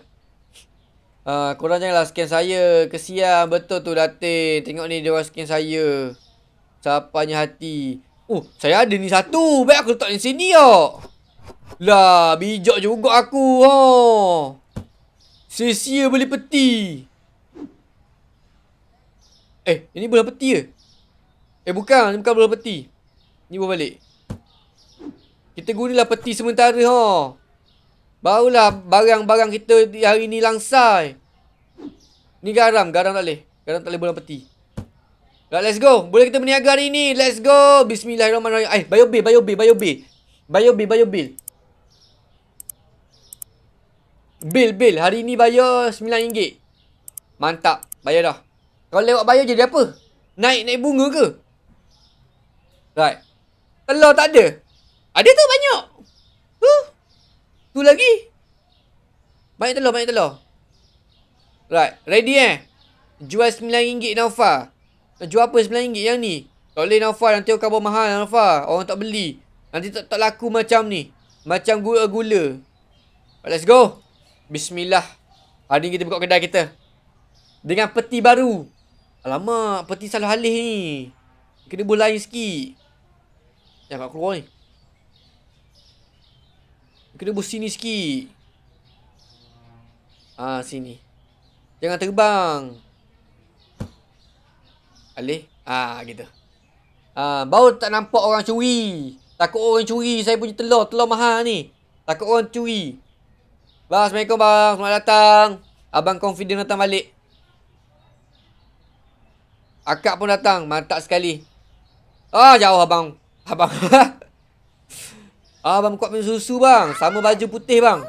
Uh, ah, korang janganlah scan saya. Kesian betul tu Datin. Tengok ni dia orang scan saya. Sapanya hati. Oh, saya ada ni satu. Baik aku letak di sini ah. Lah, bijak juga aku ha. Sia-sia beli peti. Eh, ini bola peti ke? Eh, bukan, ini bukan bola peti. Ni bawa balik. Kita gunalah peti sementara ha. Barulah barang-barang kita hari ni langsai. Ni garam, garam tak leh. Garam tak leh bola peti. Alright, let's go. Boleh kita berniaga hari ni. Let's go. Bismillahirrahmanirrahim. Eh, Ay, bio bill, bio bill, bio bill. Bio bill, bio bill. Bill, bill. Hari ni bayar RM9. Mantap. Bayar dah. Kalau lewat bayar je, dia apa? Naik-naik bunga ke? Right. Telur tak ada? Ada tu banyak. Tu. Huh? Tu lagi. Banyak telur, banyak telur. Right. Ready eh? Jual RM9 now Jual apa RM9 yang ni? Tak boleh Naufal. Nanti kau bawa mahal Naufal. Orang tak beli. Nanti tak, tak laku macam ni. Macam gula-gula. Let's go. Bismillah. Hari ni kita buka kedai kita. Dengan peti baru. Alamak. Peti selalu halih ni. Kena buat lain sikit. Jangan keluar ni. Kena buat sini sikit. Ah sini. Jangan terbang. Alih. Ah ha, gitu. Ah ha, baru tak nampak orang curi. Takut orang curi saya punya telur, telur mahal ni. Takut orang curi. Bang, Assalamualaikum bang. Selamat datang. Abang confident datang balik. Akak pun datang. Mantap sekali. Ah oh, jauh abang. Abang. abang kuat minum susu bang. Sama baju putih bang.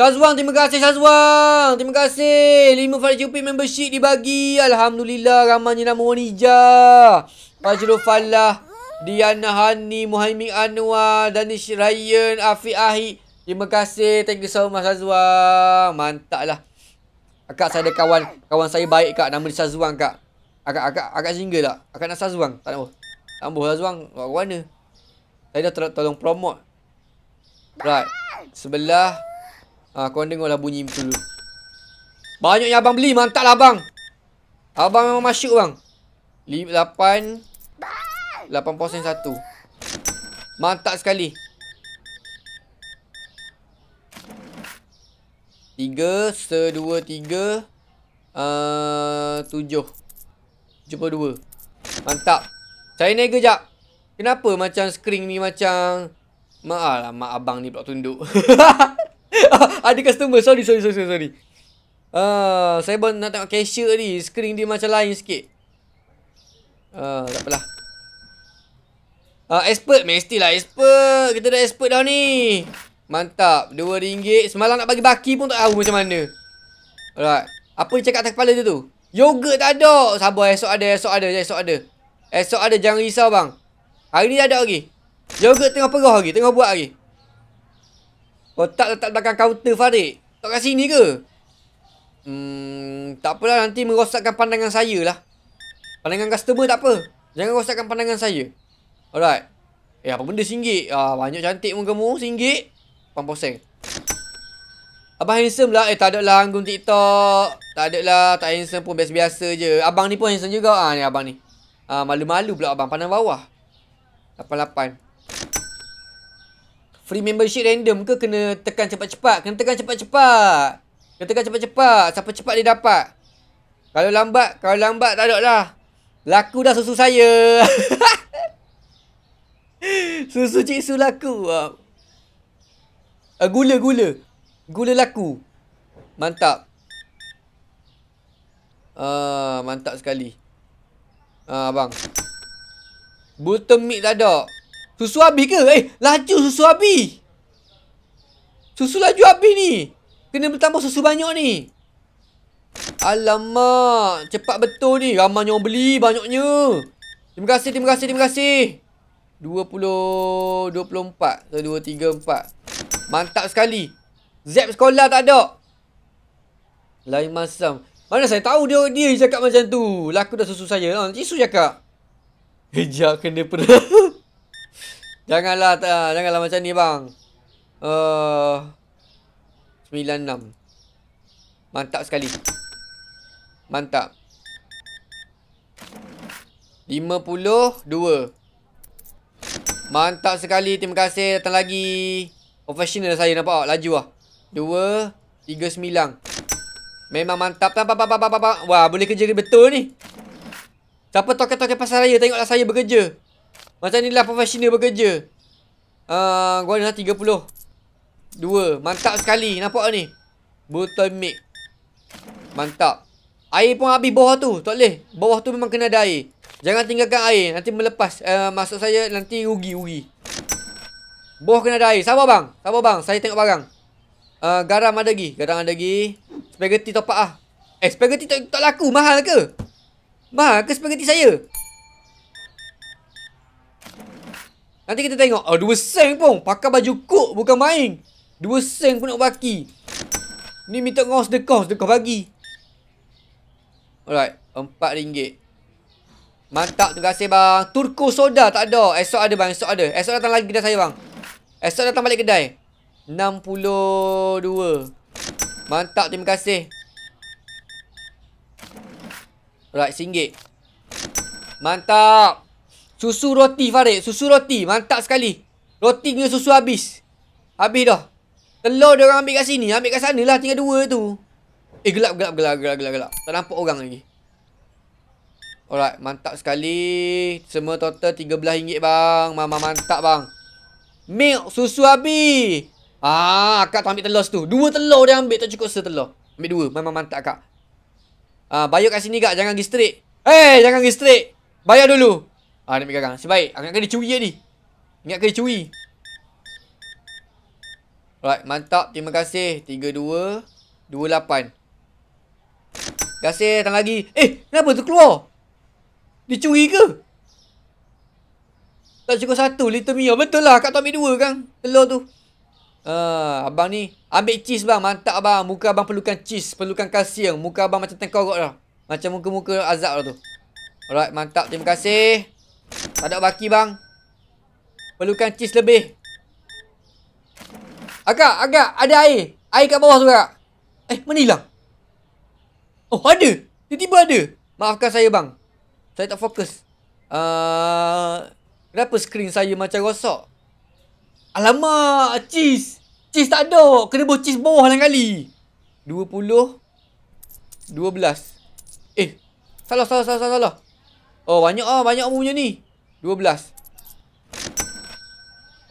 Shazwang, terima kasih Shazwang. Terima kasih. 5 Fajr Jupin membership dibagi. Alhamdulillah. Ramanya nama Wanija. Fajrul Falah. Diana Hani. Muhammad Anwar. Danish Ryan. Afiq Ahi. Terima kasih. Thank you so much Shazwang. Mantap lah. Akak saya ada kawan. Kawan saya baik kak. Nama dia Shazwang kak. Akak, akak, akak single tak? Akak nak Shazwang? Tak nak. Tak nak Shazwang. Buat mana? Saya dah tolong promote. Right. Sebelah. Ha, ah, korang dengarlah bunyi itu dulu. Banyaknya abang beli. mantaplah lah abang. Abang memang masyuk bang. 8. 8.1. Mantap sekali. 3. 2. 3. Uh, 7. 72. Mantap. Saya nega jap. Kenapa macam skrin ni macam... Maaf lah mak abang ni pula tunduk. ada customer. Sorry, sorry, sorry, sorry. Uh, saya baru nak tengok cashier ni. Screen dia macam lain sikit. Uh, tak apalah. Uh, expert mesti lah expert. Kita dah expert dah ni. Mantap. Dua ringgit. Semalam nak bagi baki pun tak tahu macam mana. Alright. Apa dia cakap atas kepala dia tu? Yogurt tak ada. Sabar esok ada, esok ada, esok ada. Esok ada, jangan risau bang. Hari ni ada lagi. Yogurt tengah perah lagi. Tengah buat lagi. Kau tak letak belakang kaunter Farid. Tak kat sini ke? Hmm, tak apalah nanti merosakkan pandangan saya lah. Pandangan customer tak apa. Jangan rosakkan pandangan saya. Alright. Eh apa benda singgit? Ah banyak cantik muka mu singgit. Pamposeng. Abang handsome lah. Eh takde lah anggun TikTok. takde lah. Tak handsome pun biasa-biasa je. Abang ni pun handsome juga. Ah ni abang ni. Ah malu-malu pula abang pandang bawah. 88. Free membership random ke kena tekan cepat-cepat? Kena tekan cepat-cepat. Kena tekan cepat-cepat. Siapa cepat dia dapat. Kalau lambat, kalau lambat tak ada lah. Laku dah susu saya. susu cik su laku. Gula-gula. Ah, uh, gula laku. Mantap. uh, mantap sekali. Ah, uh, abang. Butter meat tak ada. Susu abi ke? Eh, laju susu abi. Susu laju abi ni. Kena bertambah susu banyak ni. Alamak, cepat betul ni. Ramai orang beli banyaknya. Terima kasih, terima kasih, terima kasih. 20 24 dua, tiga, empat Mantap sekali. Zap sekolah tak ada. Lain masam. Mana saya tahu dia dia cakap macam tu. Laku dah susu saya. Ha, cisu cakap. Hejak kena perah. Janganlah uh, janganlah macam ni bang. Uh, eh, 96. Mantap sekali. Mantap. 52. Mantap sekali. Terima kasih datang lagi. Oh, professional saya nampak tak? Oh, laju lah. 2. 39. Memang mantap. Pam, Wah, boleh kerja betul ni. Siapa toke-toke pasaraya Tengoklah saya bekerja. Macam ni inilah professional bekerja. Ah, uh, gua dah 30. dua, Mantap sekali. Nampak ni. Botol mic. Mantap. Air pun habis bawah tu. Tak boleh. Bawah tu memang kena ada air. Jangan tinggalkan air. Nanti melepas. Uh, maksud saya nanti rugi-rugi. Bawah kena ada air. Sabar bang. Sabar bang. Saya tengok barang. Uh, garam ada lagi. Garam ada lagi. Spaghetti topak ah. Eh spaghetti tak, tak laku. Mahal ke? Mahal ke spaghetti saya? Nanti kita tengok. Oh, dua sen pun. Pakai baju kok bukan main. Dua sen pun nak baki. Ni minta kau dekos dekos bagi. Alright. Empat ringgit. Mantap. tu kasih bang. Turku soda tak ada. Esok ada bang. Esok ada. Esok datang lagi kedai saya bang. Esok datang balik kedai. Enam puluh dua. Mantap. Terima kasih. Alright. Singgit. Mantap. Susu roti Farid Susu roti Mantap sekali Roti dengan susu habis Habis dah Telur dia orang ambil kat sini Ambil kat sana lah Tinggal dua tu Eh gelap gelap gelap gelap gelap gelap Tak nampak orang lagi Alright mantap sekali Semua total tiga belah 13 bang Mama mantap bang Milk susu habis Ah, kak, tak ambil telur tu Dua telur dia ambil Tak cukup setelur Ambil dua mama mantap kak. ah, Bayar kat sini kak Jangan pergi straight Eh hey, jangan pergi straight Bayar dulu Ah, dia megang. Sebaik. Angkat kena curi tadi. Ingat kena curi. Alright, mantap. Terima kasih. 3 2 2 8. Kasih datang lagi. Eh, kenapa tu keluar? Dia curi ke? Tak cukup satu, little mia. Betul lah, kat tu ambil dua kan? Telur tu. Uh, abang ni. Ambil cheese bang. Mantap bang. Muka abang perlukan cheese. Perlukan kalsium. Muka abang macam tengkorok lah. Macam muka-muka azab lah tu. Alright, mantap. Terima kasih. Tak ada baki bang Perlukan cheese lebih Agak, agak Ada air Air kat bawah tu agak Eh, mana hilang? Oh, ada Tiba-tiba ada Maafkan saya bang Saya tak fokus uh, Kenapa skrin saya macam rosak? Alamak, cheese Cheese tak ada Kena buat cheese bawah lain kali 20 12 Eh, salah, salah, salah, salah Oh, banyak ah, banyak bunyi ni Dua belas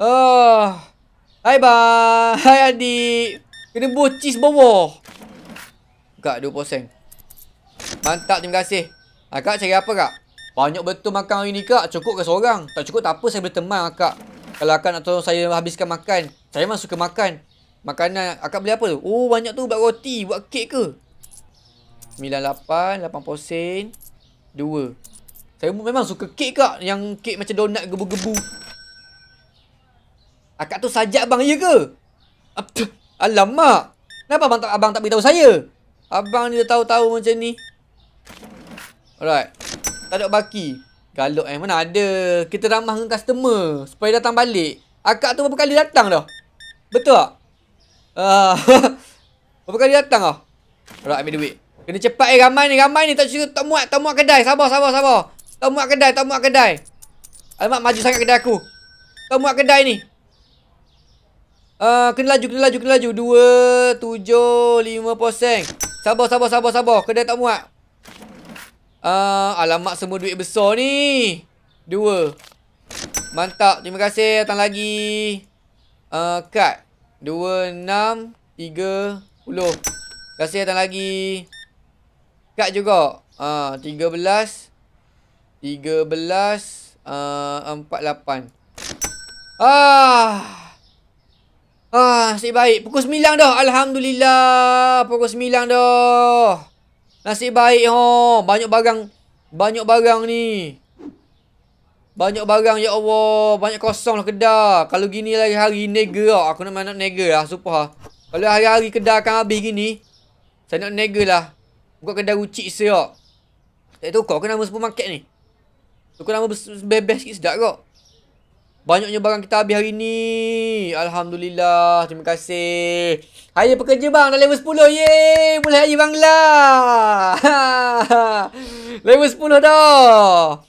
Oh Hai ba Hai adik Kena buah cheese bawah Kak dua posen Mantap terima kasih ah, Kak cari apa kak? Banyak betul makan hari ni kak Cukup ke seorang? Tak cukup tak apa saya berteman ah, kak Kalau akak nak tolong saya habiskan makan Saya memang suka makan Makanan akak beli apa tu? Oh banyak tu buat roti Buat kek ke? 98 8 posen 2 saya memang suka kek kak Yang kek macam donat gebu-gebu Akak tu sajak bang ya ke? Alamak Kenapa abang tak, abang tak beritahu saya? Abang ni dah tahu-tahu macam ni Alright Tak ada baki Galuk eh mana ada Kita ramah dengan customer Supaya datang balik Akak tu berapa kali datang dah? Betul tak? Uh, berapa kali datang tau? Alright ambil duit Kena cepat eh ramai ni ramai ni tak cerita tak muat tak muat kedai sabar sabar sabar Tau muak kedai, tau muak kedai. Alamak, maju sangat kedai aku. Tau muak kedai ni. Uh, kena laju, kena laju, kena laju. Dua, tujuh, lima poseng. Sabar, sabar, sabar, sabar. Kedai tak muat. Uh, alamak, semua duit besar ni. Dua. Mantap. Terima kasih. Datang lagi. Uh, kad. Dua, enam, tiga, puluh. Terima kasih. Datang lagi. Kad juga. Tiga uh, belas. 13 uh, 48 Ah Ah, nasib baik. Pukul 9 dah. Alhamdulillah. Pukul 9 dah. Nasib baik ha. Banyak barang banyak barang ni. Banyak barang ya Allah. Banyak kosong lah kedai. Kalau gini lagi hari nega lah. Aku nak nak nega lah. Supah lah. Kalau hari-hari kedai akan habis gini. Saya nak nega lah. Buka kedai ucik saya lah. Tak tukar ke nama supermarket ni? Suka nama bebes sikit sedap kok. Banyaknya barang kita habis hari ni. Alhamdulillah. Terima kasih. Hari pekerja bang dah level 10. Yeay. Mulai hari bang lah. level 10 dah.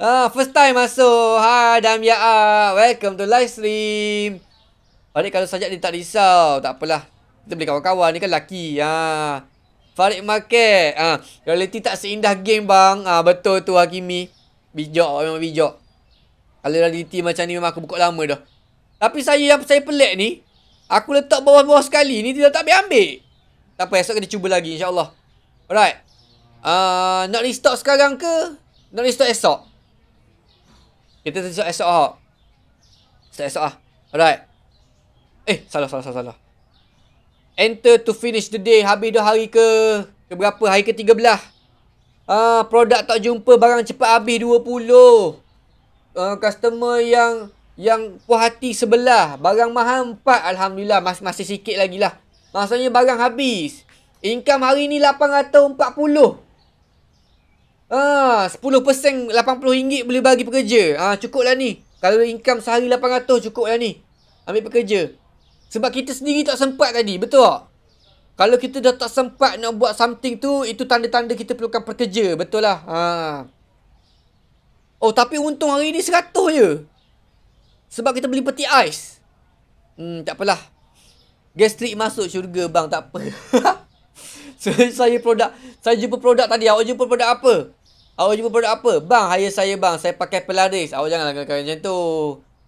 Ah, first time masuk. Hai Damia. Ya. Welcome to live stream. Farid kalau sajak dia tak risau. Tak apalah. Kita beli kawan-kawan. Ni kan lelaki. Ha. Farid market. Ha. Realiti tak seindah game bang. Ha, betul tu Hakimi. Bijak memang bijak. Kalau realiti macam ni memang aku buka lama dah. Tapi saya yang saya pelik ni. Aku letak bawah-bawah sekali ni. Dia tak ambil ambil. Tak apa esok kita cuba lagi insyaAllah. Alright. Uh, nak restock sekarang ke? Nak restock esok? Kita restock esok lah. Restock esok lah. Alright. Eh salah salah salah salah. Enter to finish the day. Habis dah hari ke. berapa Hari ke 13. Ah, produk tak jumpa, barang cepat habis 20. Uh, ah, customer yang yang puas hati sebelah. Barang mahal 4, Alhamdulillah. masih masih sikit lagi lah. Maksudnya barang habis. Income hari ni 840. Ah, 10% RM80 boleh bagi pekerja. Ah, cukuplah ni. Kalau income sehari 800 cukuplah ni. Ambil pekerja. Sebab kita sendiri tak sempat tadi. Betul tak? Kalau kita dah tak sempat nak buat something tu, itu tanda-tanda kita perlukan pekerja. Betul lah. Ha. Oh, tapi untung hari ni seratus je. Sebab kita beli peti ais. Hmm, tak apalah. Gastrik masuk syurga bang, tak apa. so, saya produk, saya jumpa produk tadi. Awak jumpa produk apa? Awak jumpa produk apa? Bang, hire saya bang. Saya pakai pelaris. Awak janganlah kena macam tu.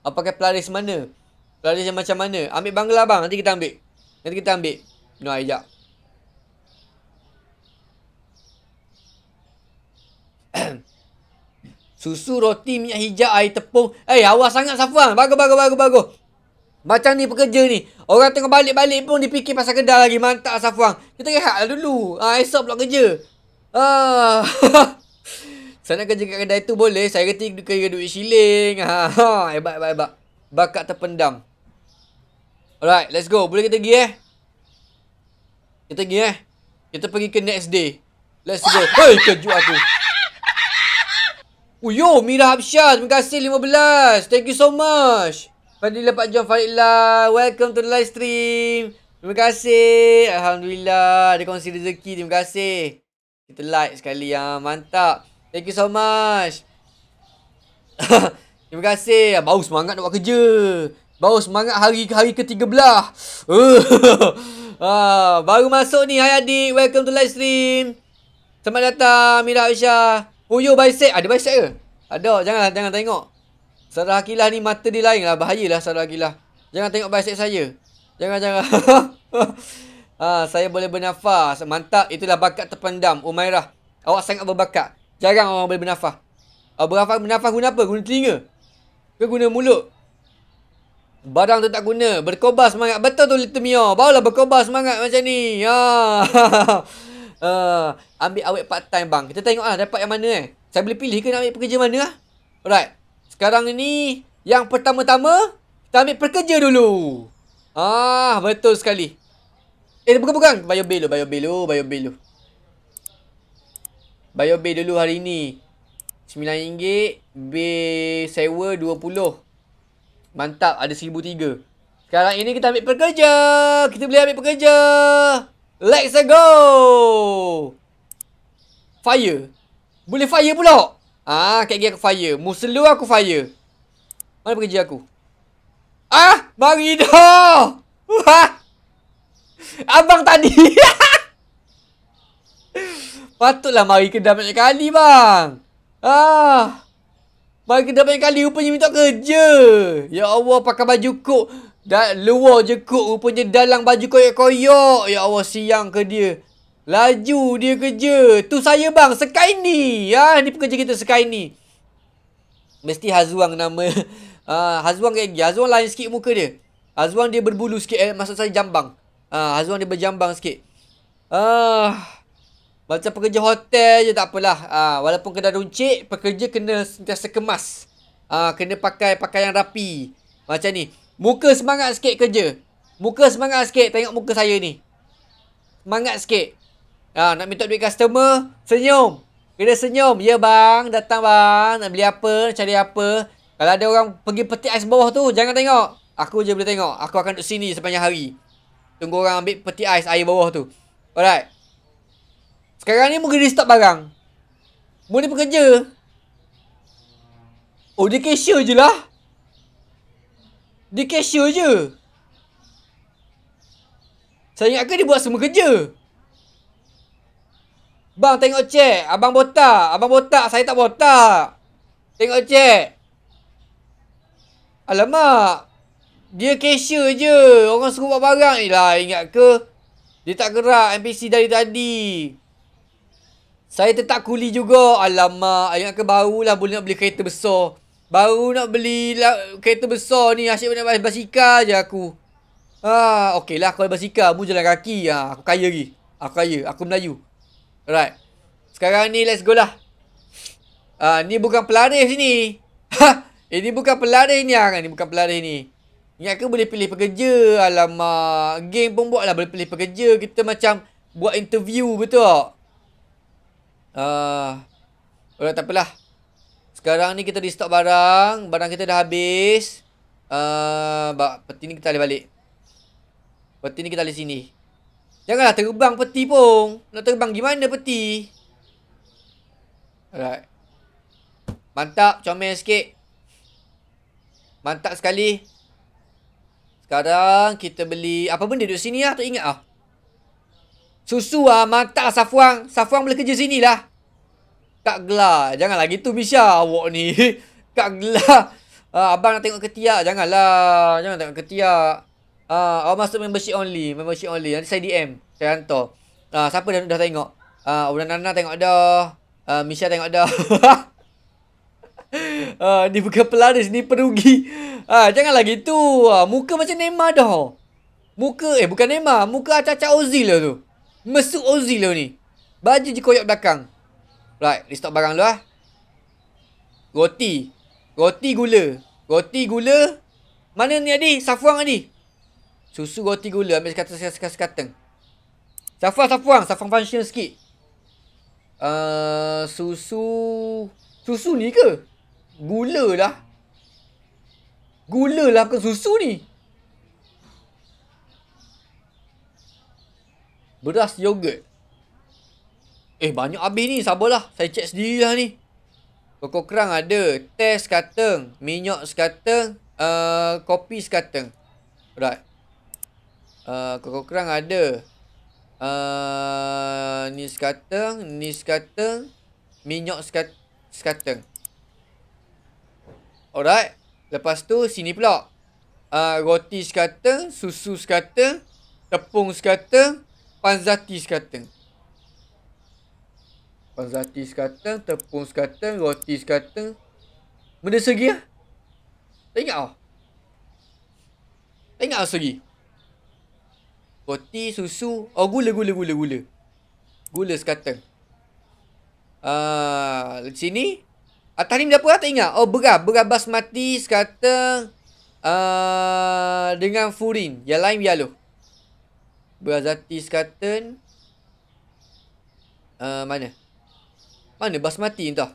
Awak pakai pelaris mana? Pelaris yang macam mana? Ambil bangla bang. Nanti kita ambil. Nanti kita ambil. No, ahí ya. Susu roti minyak hijau air tepung. Eh, hey, awas sangat Safuan. Bagus, bagus, bagus, bagus. Macam ni pekerja ni. Orang tengok balik-balik pun dipikir pasal kedai lagi. Mantap Safuan. Kita rehatlah dulu. Ah, ha, esok pula kerja. Ah. sana kerja kat kedai tu boleh. Saya reti kerja duit shilling. Ha, ha. Hebat, hebat, hebat. Bakat terpendam. Alright, let's go. Boleh kita pergi eh? Kita pergi eh. Kita pergi ke next day. Let's go. Hei, kejut aku. Oh, yo, Mira Habsyah. Terima kasih 15. Thank you so much. Fadilah Pak John Farilah. Welcome to the live stream. Terima kasih. Alhamdulillah. Ada kongsi rezeki. Terima kasih. Kita like sekali. ya. Mantap. Thank you so much. Terima kasih. Bau semangat nak buat kerja. Bau semangat hari, hari ke-13. Uh. Ah, baru masuk ni Hai adik Welcome to live stream Selamat datang Mira Aisha Puyo oh, bicep Ada bicep ke? Ada Janganlah Jangan tengok Sarah Akilah ni mata dia lain lah Bahayalah Sarah Akilah Jangan tengok bicep saya Jangan-jangan ah, Saya boleh bernafas Mantap Itulah bakat terpendam Umairah oh, Awak sangat berbakat Jarang orang boleh bernafas ah, Berafas bernafas guna apa? Guna telinga? Ke guna mulut? Barang tu tak guna. Berkobar semangat. Betul tu Little Mio. Barulah berkobar semangat macam ni. Ha. Uh, ambil awet part time bang Kita tengok lah dapat yang mana eh Saya boleh pilih ke nak ambil pekerja mana lah Alright Sekarang ni Yang pertama-tama Kita ambil pekerja dulu Ah betul sekali Eh bukan-bukan Bayo bill dulu Bayo bill dulu Bayo bill dulu Bayo bill dulu hari ni RM9 Bill sewa Mantap, ada seribu tiga. Sekarang ini kita ambil pekerja. Kita boleh ambil pekerja. Let's go. Fire. Boleh fire pula. Ah, kat aku fire. Muslu aku fire. Mana pekerja aku? Ah, mari dah. Abang tadi. Patutlah mari kedah banyak kali, bang. Ah. Mari kita banyak kali rupanya minta kerja. Ya Allah pakai baju kok. Dah luar je kok rupanya dalam baju koyok-koyok. Ya Allah siang ke dia. Laju dia kerja. Tu saya bang sekai ni. Ya ha, ni pekerja kita sekai ni. Mesti Hazuang nama. Ha, Hazuang kayak gini. Hazuang lain sikit muka dia. Hazuang dia berbulu sikit. Eh, maksud saya jambang. Ha, ah, Hazuang dia berjambang sikit. Ah. Ha. Macam pekerja hotel je tak apalah. Ha, walaupun kena runcit, pekerja kena sentiasa kemas. Ha, kena pakai pakaian rapi. Macam ni. Muka semangat sikit kerja. Muka semangat sikit tengok muka saya ni. Semangat sikit. Ha, nak minta duit customer, senyum. Kena senyum. Ya bang, datang bang. Nak beli apa, nak cari apa. Kalau ada orang pergi peti ais bawah tu, jangan tengok. Aku je boleh tengok. Aku akan duduk sini sepanjang hari. Tunggu orang ambil peti ais air bawah tu. Alright. Sekarang ni mungkin restart barang. Mungkin bekerja. Oh, dia cashier je lah. Dia cashier je. Saya ingatkan dia buat semua kerja. Bang, tengok cek. Abang botak. Abang botak. Saya tak botak. Tengok cek. Alamak. Dia cashier je. Orang suruh buat barang. Eh lah, ingat ke? Dia tak gerak NPC dari tadi. Saya tetap kuli juga. Alamak. Ayah ke barulah boleh nak beli kereta besar. Baru nak beli lah, kereta besar ni. Asyik nak beli basikal je aku. Ah, okey lah kalau basikal. Mu jalan kaki. Ah, aku kaya lagi. Aku kaya. Aku Melayu. Alright. Sekarang ni let's go lah. Ah, ni bukan pelaris sini. Ha. Ini bukan pelaris ni. Ah, kan, ni bukan pelaris ni. Ingat ke boleh pilih pekerja? Alamak. Game pun buat lah. Boleh pilih pekerja. Kita macam buat interview betul tak? Uh, Alright, takpelah. Sekarang ni kita restock barang. Barang kita dah habis. Uh, peti ni kita boleh balik. Peti ni kita boleh sini. Janganlah terbang peti pun. Nak terbang gimana peti? Alright. Mantap. Comel sikit. Mantap sekali. Sekarang kita beli apa benda duduk sini lah. Tak ingat lah. Susu ah mata ah, Safuang, Safuang boleh kerja sini lah. Kak gelar. Janganlah gitu Misha ah, awak ni. Kak gelah. Ah, uh, abang nak tengok ketiak. Janganlah. Jangan tengok ketiak. Uh, awak masuk membership only. Membership only. Nanti saya DM. Saya hantar. Uh, siapa dah, dah tengok? Uh, Udah Nana tengok dah. Uh, Misha tengok dah. uh, ni bukan pelaris. Ni perugi. Uh, janganlah gitu. Uh, muka macam Neymar dah. Muka. Eh bukan Neymar. Muka acak Ozil lah tu. Mesut Ozil lo lah ni. Baju je koyak belakang. Right, listok barang lo ah. Roti. Roti gula. Roti gula. Mana ni Adi? Safuang Adi. Susu roti gula ambil sekata sekata sekata. Safuang, safuang, safuang, safuang function sikit. Uh, susu susu ni ke? Gula lah. Gula lah bukan susu ni. Beras yogurt. Eh banyak habis ni sabarlah. Saya cek sendiri lah ni. Koko kerang ada. Teh sekateng. Minyak sekateng. Uh, kopi sekateng. Right. Uh, eh, Kokok kerang ada. Uh, ni sekateng. Ni sekateng. Minyak sekat sekateng. Alright. Lepas tu sini pula. Uh, roti sekateng. Susu sekateng. Tepung sekateng. Panzatis kata Panzatis kata Tepung kata Roti kata Benda segi lah Tak ingat lah Tak ingat lah segi Roti, susu Oh gula gula gula gula Gula sekata Haa uh, Sini Atas ni berapa lah tak ingat Oh berah Berah basmati sekata uh, ah, Dengan furin Yang lain biar loh Berazati Skaten uh, Mana Mana Basmati entah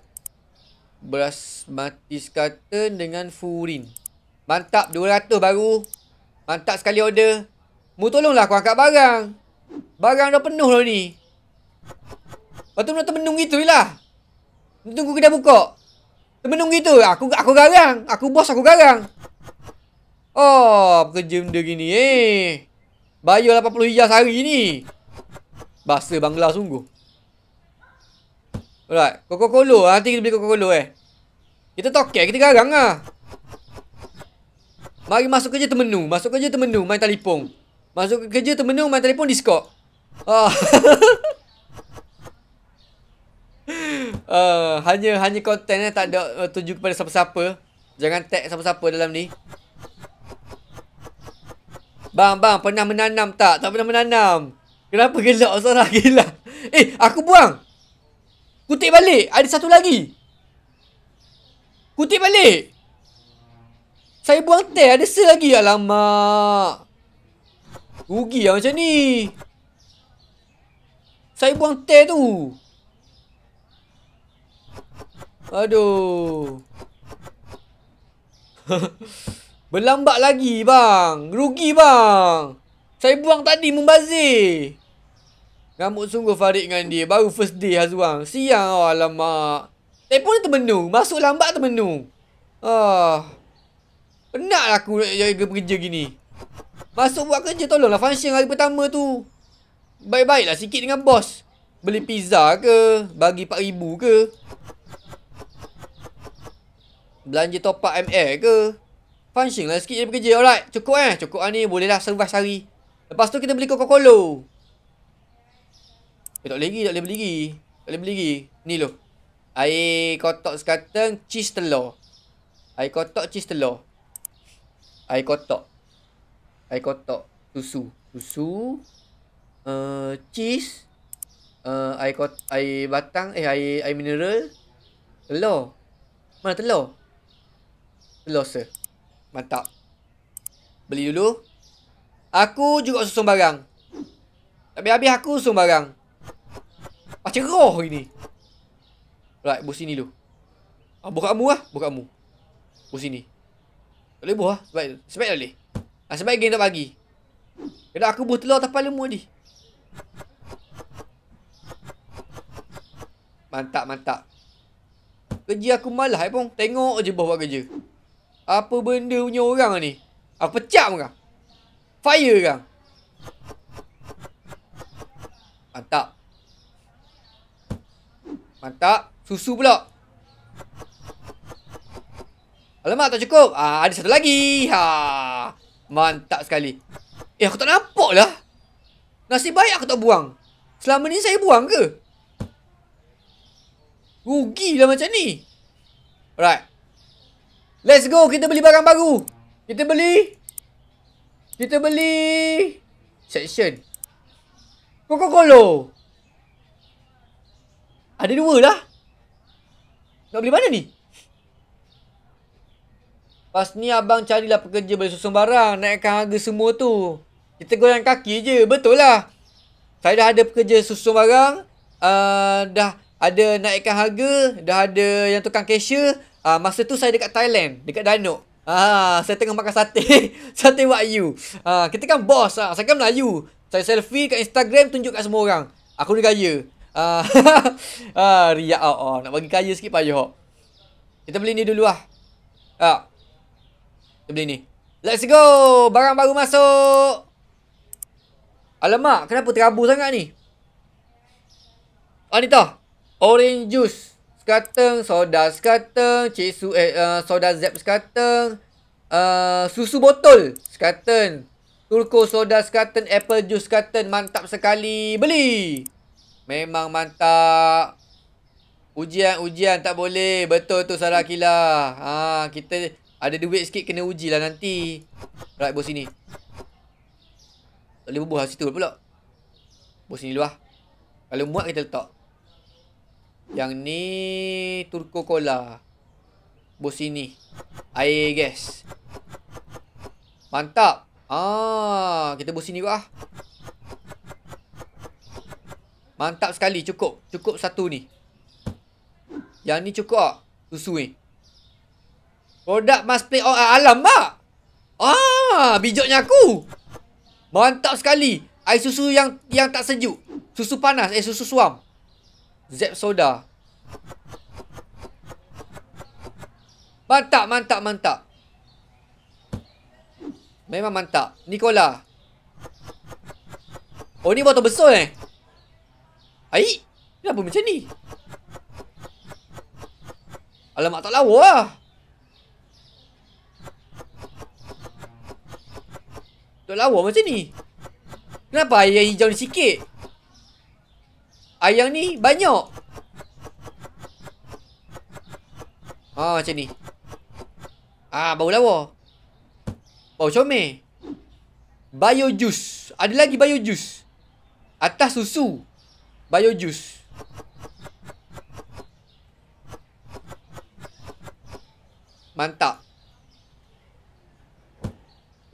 Basmati Skaten Dengan Furin Mantap 200 baru Mantap sekali order Mu tolonglah aku angkat barang Barang dah penuh lah ni Lepas tu nak termenung gitu je lah Tunggu kedai buka Termenung gitu Aku aku garang Aku bos aku garang Oh Pekerja benda gini eh Bayar 80 hijau sehari ni. Bahasa Bangla sungguh. Alright. Coca-Cola. Nanti kita beli Coca-Cola eh. Kita tokek. Kita garang lah. Mari masuk kerja temenu. Masuk kerja temenu. Main telefon. Masuk kerja temenu. Main telefon Discord. Ah. Uh, hanya hanya konten eh tak ada uh, eh, tuju kepada siapa-siapa. Jangan tag siapa-siapa dalam ni. Bang, bang, pernah menanam tak? Tak pernah menanam. Kenapa gelap sorang gila? Eh, aku buang. Kutip balik. Ada satu lagi. Kutip balik. Saya buang teh. Ada se lagi. Alamak. Rugi lah macam ni. Saya buang teh tu. Aduh. Berlambat lagi bang. Rugi bang. Saya buang tadi membazir. Ngamuk sungguh Farid dengan dia. Baru first day Hazwan. Siang oh, alamak. Telepon dia termenung. Masuk lambat termenung. Ah. Penatlah aku nak jaga kerja gini. Masuk buat kerja tolonglah function hari pertama tu. Baik-baiklah sikit dengan bos. Beli pizza ke? Bagi 4000 ke? Belanja top up ML ke? Punching lah sikit je pekerja. Alright. Cukup eh. Cukup lah ni. Boleh lah survive sehari. Lepas tu kita beli Coca-Cola. Eh, tak boleh lagi. Tak boleh beli lagi. Tak boleh beli lagi. Ni lo. Air kotak sekatang. Cheese telur. Air kotak cheese telur. Air kotak. Air kotak. Susu. Susu. Uh, cheese. Uh, air kot air batang. Eh, air, air mineral. Telur. Mana telur? Telur, sir. Mantap. Beli dulu. Aku juga susun barang. Habis-habis aku susun barang. Macam ah, roh ini. baik bus sini dulu. Ah, buka kamu lah. Buka kamu. Bus sini. Boleh buah lah. Sebaik tak boleh. Ah, sebaik geng tak bagi. Kena aku buh telur tapal lemu ni. Mantap, mantap. Kerja aku malah eh pun. Tengok je buah buat kerja. Apa benda punya orang ni? Aku ah, pecah kau. Fire kau. Mantap. Mantap. Susu pula. Alamak tak cukup. Ah, ada satu lagi. Ha. Mantap sekali. Eh aku tak nampak lah. Nasi baik aku tak buang. Selama ni saya buang ke? Rugilah macam ni. Alright. Let's go kita beli barang baru. Kita beli. Kita beli section. Coca-Cola. Ada dua lah. Nak beli mana ni? Pas ni abang carilah pekerja boleh susun barang. Naikkan harga semua tu. Kita goyang kaki je. Betul lah. Saya dah ada pekerja susun barang. Uh, dah ada naikkan harga. Dah ada yang tukang cashier. Uh, masa tu saya dekat Thailand, dekat Danuk. Ah, saya tengah makan sate. sate wak you. Ah, kita kan bos ah. Saya kan Melayu. Saya selfie kat Instagram tunjuk kat semua orang. Aku ni kaya. Ah, ah riak ah, oh Nak bagi kaya sikit payah. Kita beli ni dulu lah. Ah. Kita beli ni. Let's go. Barang baru masuk. Alamak, kenapa terabu sangat ni? Anita. Ah, Orange juice sekateng, soda sekateng, cik su, eh, uh, soda zap sekateng, uh, susu botol sekateng, turco soda sekateng, apple juice sekateng, mantap sekali, beli. Memang mantap. Ujian, ujian tak boleh. Betul tu Sarah Kila. Ha, kita ada duit sikit kena uji lah nanti. Right, bos sini. Tak boleh bubuh lah situ pula. Bos sini dulu lah. Kalau muat kita letak. Yang ni Turco Cola Bos ini Air gas Mantap Ah, Kita bos ini kot ah. Mantap sekali cukup Cukup satu ni Yang ni cukup ah. Susu ni Produk must play oh, Alam mak Ah, bijaknya aku. Mantap sekali. Air susu yang yang tak sejuk. Susu panas, eh susu suam. Zep soda. Mantap, mantap, mantap. Memang mantap. Nikola. Oh, ni botol besar eh. Aik. Kenapa macam ni? Alamak, tak lawa lah. Tak lawa macam ni. Kenapa air yang hijau ni sikit? Ayam ni banyak Ha ah, macam ni Ah bau lawa Bau comel Bio juice Ada lagi bio juice Atas susu Bio juice Mantap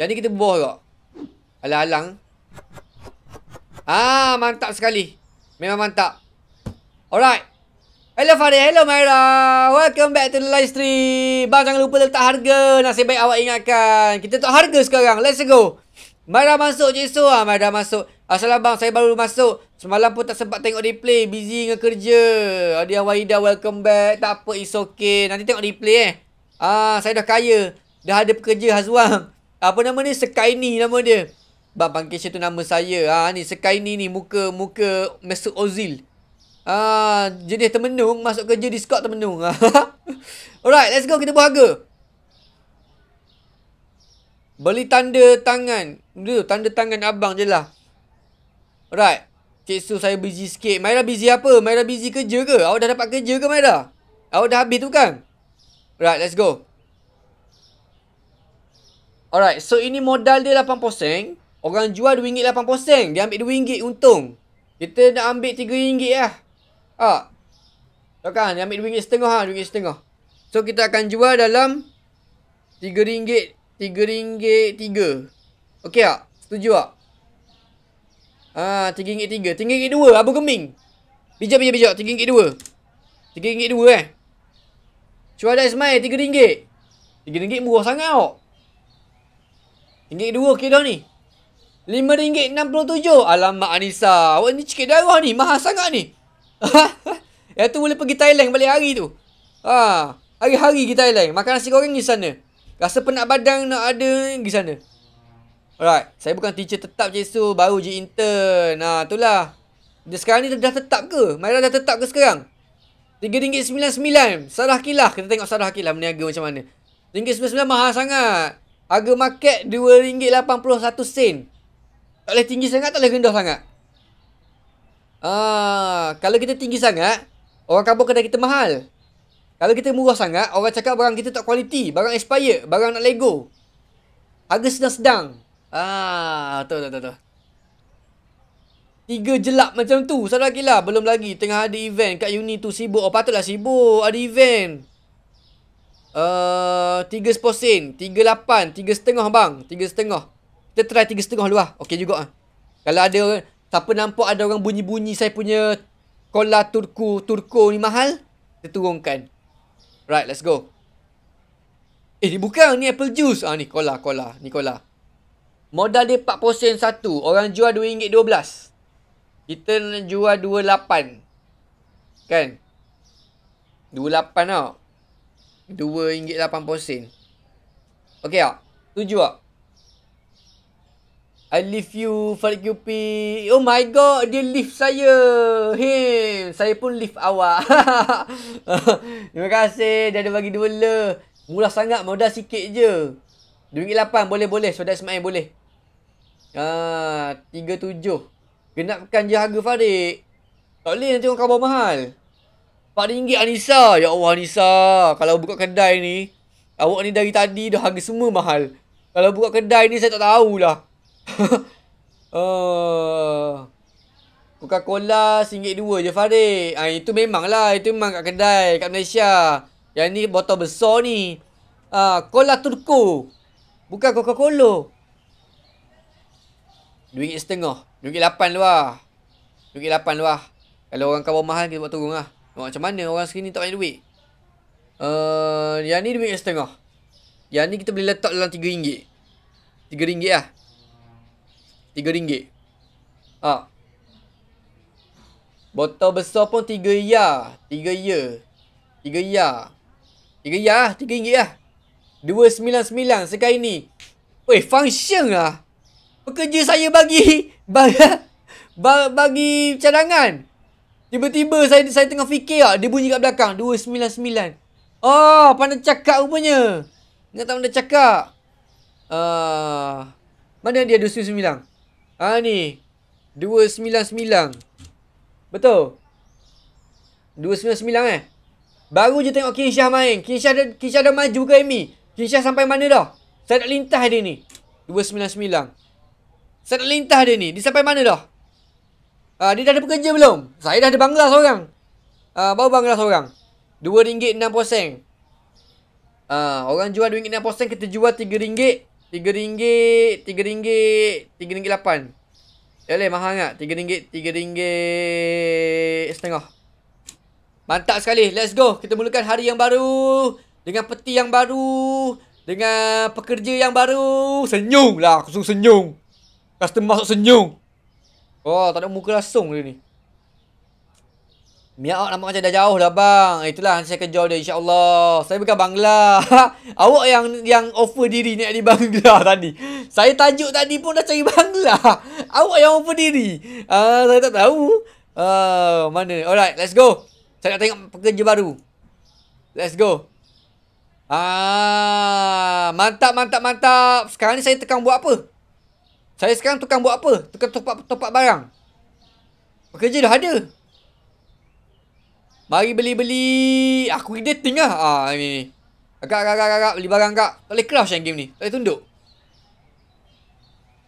Jadi kita buah ke Alang-alang Ah mantap sekali Memang mantap. Alright. Hello Farid, hello Myra. Welcome back to the live stream. Bang jangan lupa letak harga. Nasib baik awak ingatkan. Kita tak harga sekarang. Let's go. Myra masuk je so lah. Myra masuk. Assalamualaikum bang, saya baru masuk. Semalam pun tak sempat tengok replay. Busy dengan kerja. Ada yang Wahida, welcome back. Tak apa, it's okay. Nanti tengok replay eh. Ah, saya dah kaya. Dah ada pekerja Hazwan. Apa nama ni? Sekaini nama dia. Bab Bang Kesha tu nama saya. Ha ni sekai ni ni muka muka Mr Ozil. Ha jenis temenung masuk kerja di Discord termenung. Ha, alright, let's go kita buat harga. Beli tanda tangan. Dulu tanda tangan abang je lah. Alright. Cik Su saya busy sikit. Myra busy apa? Myra busy kerja ke? Awak dah dapat kerja ke Myra? Awak dah habis tu kan? Alright, let's go. Alright, so ini modal dia 8%. Orang jual RM2.80 Dia ambil RM2 untung Kita nak ambil RM3 lah Ha Tahu kan Dia ambil RM2 setengah lah, RM2 setengah So kita akan jual dalam RM3 RM3 3 Okey tak Setuju tak ha? Ah, RM3 3 RM3 2 Abu Geming Bijak bijak bijak RM3 2 RM3 2 eh Cuma ada Ismail RM3 RM3 murah sangat tau RM3 2 okey dah ni RM5.67. Alamak Anissa. Awak ni cikit darah ni. Mahal sangat ni. Ya tu boleh pergi Thailand balik hari tu. Ha. Hari-hari pergi Thailand. Makan nasi goreng di sana. Rasa penat badang nak ada di sana. Alright. Saya bukan teacher tetap je tu Baru je intern. Ha itulah. Dia sekarang ni dah tetap ke? Mayra dah tetap ke sekarang? RM3.99. Sarah Kilah. Kita tengok Sarah Kilah meniaga macam mana. RM3.99 mahal sangat. Harga market RM2.81 sen. Tak boleh tinggi sangat, tak boleh rendah sangat. Ah, kalau kita tinggi sangat, orang kabur kedai kita mahal. Kalau kita murah sangat, orang cakap barang kita tak kualiti, barang expired, barang nak lego. Harga sedang-sedang. Ah, tu tu tu tu. Tiga jelak macam tu. Salah lah. Belum lagi. Tengah ada event. Kat uni tu sibuk. Oh, patutlah sibuk. Ada event. Ah, tiga sepuluh sen. Tiga lapan. Tiga setengah bang. Tiga setengah kita try tiga setengah luar, lah. okay juga lah. Kalau ada, siapa nampak ada orang bunyi-bunyi saya punya kola turku, turku ni mahal, kita turunkan. Right, let's go. Eh, ni bukan. Ni apple juice. Ah, ni kola, kola. Ni kola. Modal dia 4 posen satu. Orang jual RM2.12. Kita nak jual RM2.8. Kan? RM2.8 tau. RM2.8 posen. Okey tak? Tujuh tak? I leave you for QP. Oh my god, dia leave saya. Hey, saya pun leave awak. Terima kasih dah ada bagi dua le. Murah sangat, modal sikit je. RM2.8 boleh-boleh. Saudara Ismail boleh. Ah, ha, 37. Kenapkan je harga Farid. Tak boleh nanti orang kabar mahal. RM4 Anissa. Ya Allah Anissa. Kalau buka kedai ni. Awak ni dari tadi dah harga semua mahal. Kalau buka kedai ni saya tak tahulah. Eh, Coca-Cola RM1.2 je Farid ha, Itu memang lah Itu memang kat kedai kat Malaysia Yang ni botol besar ni ha, Cola turku. Bukan Coca-Cola RM2.5 RM2.8 lah RM2.8 lah Kalau orang kawal mahal kita buat turun lah Macam mana orang sekini tak banyak duit uh, Yang ni RM2.5 Yang ni kita boleh letak dalam RM3 RM3 lah Tiga ringgit. Ha. Botol besar pun tiga ya. tiga ya. tiga ya. tiga ya lah. RM3 lah. sembilan sembilan sekali ni. Weh, function lah. Pekerja saya bagi... Bagi... Bagi cadangan. Tiba-tiba saya saya tengah fikir lah. Dia bunyi kat belakang. sembilan. 299 Oh, ah, pandai cakap rupanya. Ingat tak pandai cakap? Uh, mana dia dua sembilan sembilan? Ha ni. 299. Betul. 299 eh. Baru je tengok Kinsyah main. Kinsyah dah, Kinsyah dah maju ke Amy? E? Kinsyah sampai mana dah? Saya tak lintas dia ni. 299. Saya nak lintah dia ni. Dia sampai mana dah? ah dia dah ada pekerja belum? Saya dah ada bangla seorang. Ha, baru bangla seorang. RM2.60. ah orang jual RM2.60 kita jual RM3. Tiga ringgit Tiga ringgit Tiga ringgit lapan Ya eh, leh mahal tak Tiga ringgit Tiga ringgit Setengah Mantap sekali Let's go Kita mulakan hari yang baru Dengan peti yang baru Dengan pekerja yang baru Senyum lah Aku suka senyum Customer masuk senyum Oh tak ada muka langsung dia ni Miaok nampak macam dah jauh dah bang. Ah, itulah nanti saya kejar dia insya Saya bukan bangla. Awak yang yang offer diri nak di bangla tadi. Saya tajuk tadi pun dah cari bangla. Awak yang offer diri. uh, saya tak tahu. uh, mana? Alright, let's go. Saya nak tengok pekerja baru. Let's go. Ah mantap mantap mantap. Sekarang ni saya tekan buat apa? Saya sekarang tukang buat apa? Tukang topak topak barang. Pekerja dah ada. Mari beli-beli. Aku redating lah. Ah, ni, ni. Agak, agak, agak, Beli barang, kak, Tak boleh crush yang game ni. Tak boleh tunduk.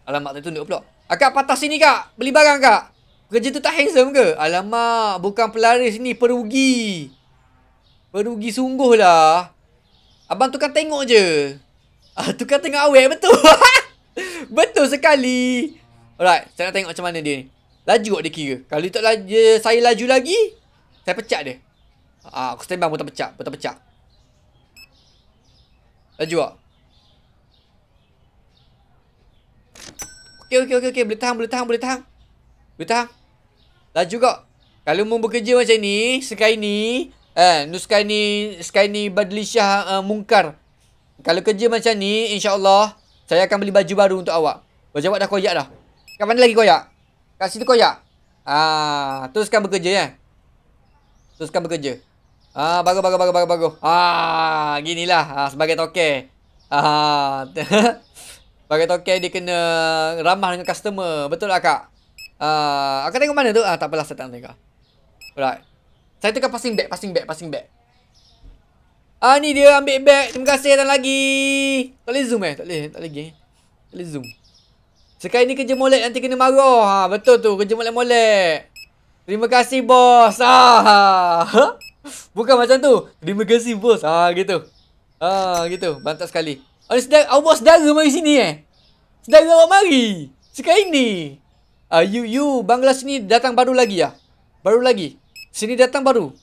Alamak, tak boleh tunduk pula. Agak patah sini, kak. Beli barang, kak. Kerja tu tak handsome ke? Alamak, bukan pelaris ni. Perugi. Perugi sungguh lah. Abang tukar tengok je. Ah, tukar tengok awet, betul. betul sekali. Alright, saya nak tengok macam mana dia ni. Laju kot dia kira. Kalau dia tak laju, saya laju lagi, saya pecat dia. Ah, aku standby botol pecah, botol pecah. Laju ah. Okey okey okey okey, boleh tahan, boleh tahan, boleh tahan. Boleh tahan. Laju kok. Kalau mau bekerja macam ni, sekai ni, eh, nu sekai ni, sekai ni Badlishah uh, eh, mungkar. Kalau kerja macam ni, insya-Allah saya akan beli baju baru untuk awak. Baju awak dah koyak dah. Kat mana lagi koyak? Kat situ koyak. Ah, teruskan bekerja ya. Eh? Teruskan bekerja. Ah, bagus bagus bagus bagus bagus. Ah, ginilah ah, sebagai toke. Ah. sebagai toke dia kena ramah dengan customer. Betul tak kak? Ah, aku tengok mana tu? Ah, tak apalah saya tak tengok. Alright. Saya tukar passing back, passing back, passing back. Ah, ni dia ambil back. Terima kasih datang lagi. Tak boleh zoom eh? Tak boleh, tak boleh game. Tak boleh zoom. Sekarang ni kerja molek nanti kena marah. Ha, betul tu, kerja molek-molek. Terima kasih bos. Ah. Ha. Bukan macam tu. Terima kasih bos. Ah gitu. Ah gitu. Bantas sekali. Ada sedar awak sedara mari sini eh. Sedara awak mari. Sekarang ni. Ah you you Bangla sini datang baru lagi ya. Baru lagi. Sini datang baru.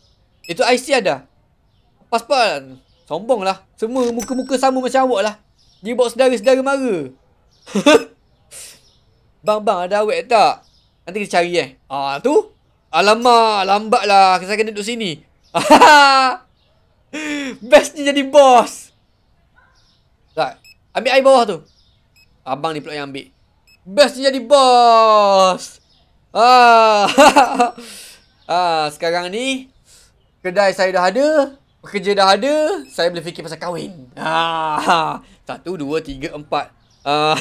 Itu IC ada. Pasport. Sombong lah. Semua muka-muka sama macam awak lah. Dia bawa sedara-sedara mara. bang, bang ada awet tak? Nanti kita cari eh. Ah tu. Alamak, lambatlah. Saya kena duduk sini. Best ni jadi bos. Tak. Ambil air bawah tu. Abang ni pula yang ambil. Best ni jadi bos. Ah. ah, sekarang ni kedai saya dah ada, pekerja dah ada, saya boleh fikir pasal kahwin. Ah. Satu, dua, tiga, empat. Ah.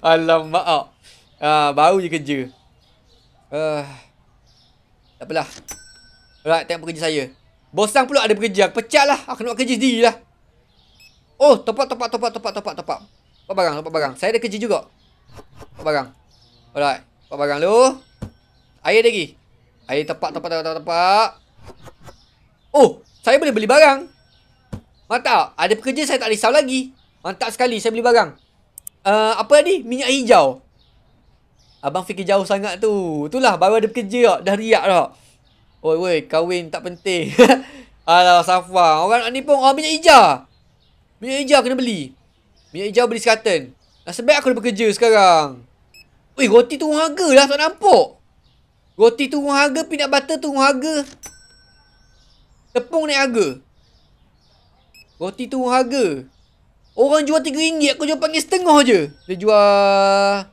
Alamak. Ah, baru je kerja. Ah. Uh. Tak apalah. Alright, tengok pekerja saya. Bosan pula ada pekerja. Pecahlah. Aku nak kerja sendiri lah. Oh, topak, topak, topak, topak, topak, topak. Topak barang, topak barang. Saya ada kerja juga. Topak barang. Alright. Topak barang dulu. Air lagi. Air topak, topak, topak, topak. Oh, saya boleh beli barang. Mantap. Ada pekerja saya tak risau lagi. Mantap sekali saya beli barang. Uh, apa ni? Minyak hijau. Abang fikir jauh sangat tu. Itulah baru ada kerja tak. Dah riak tak. Oi, oi. Kahwin tak penting. Alah, Safa. Orang ni pun orang minyak hijau. Minyak hijau kena beli. Minyak hijau beli sekatan. Nah, sebab aku dah bekerja sekarang. Oi, roti turun harga lah. Tak nampak. Roti turun harga. Pinat butter turun harga. Tepung naik harga. Roti turun harga. Orang jual RM3. Aku jual panggil setengah je. Dia jual...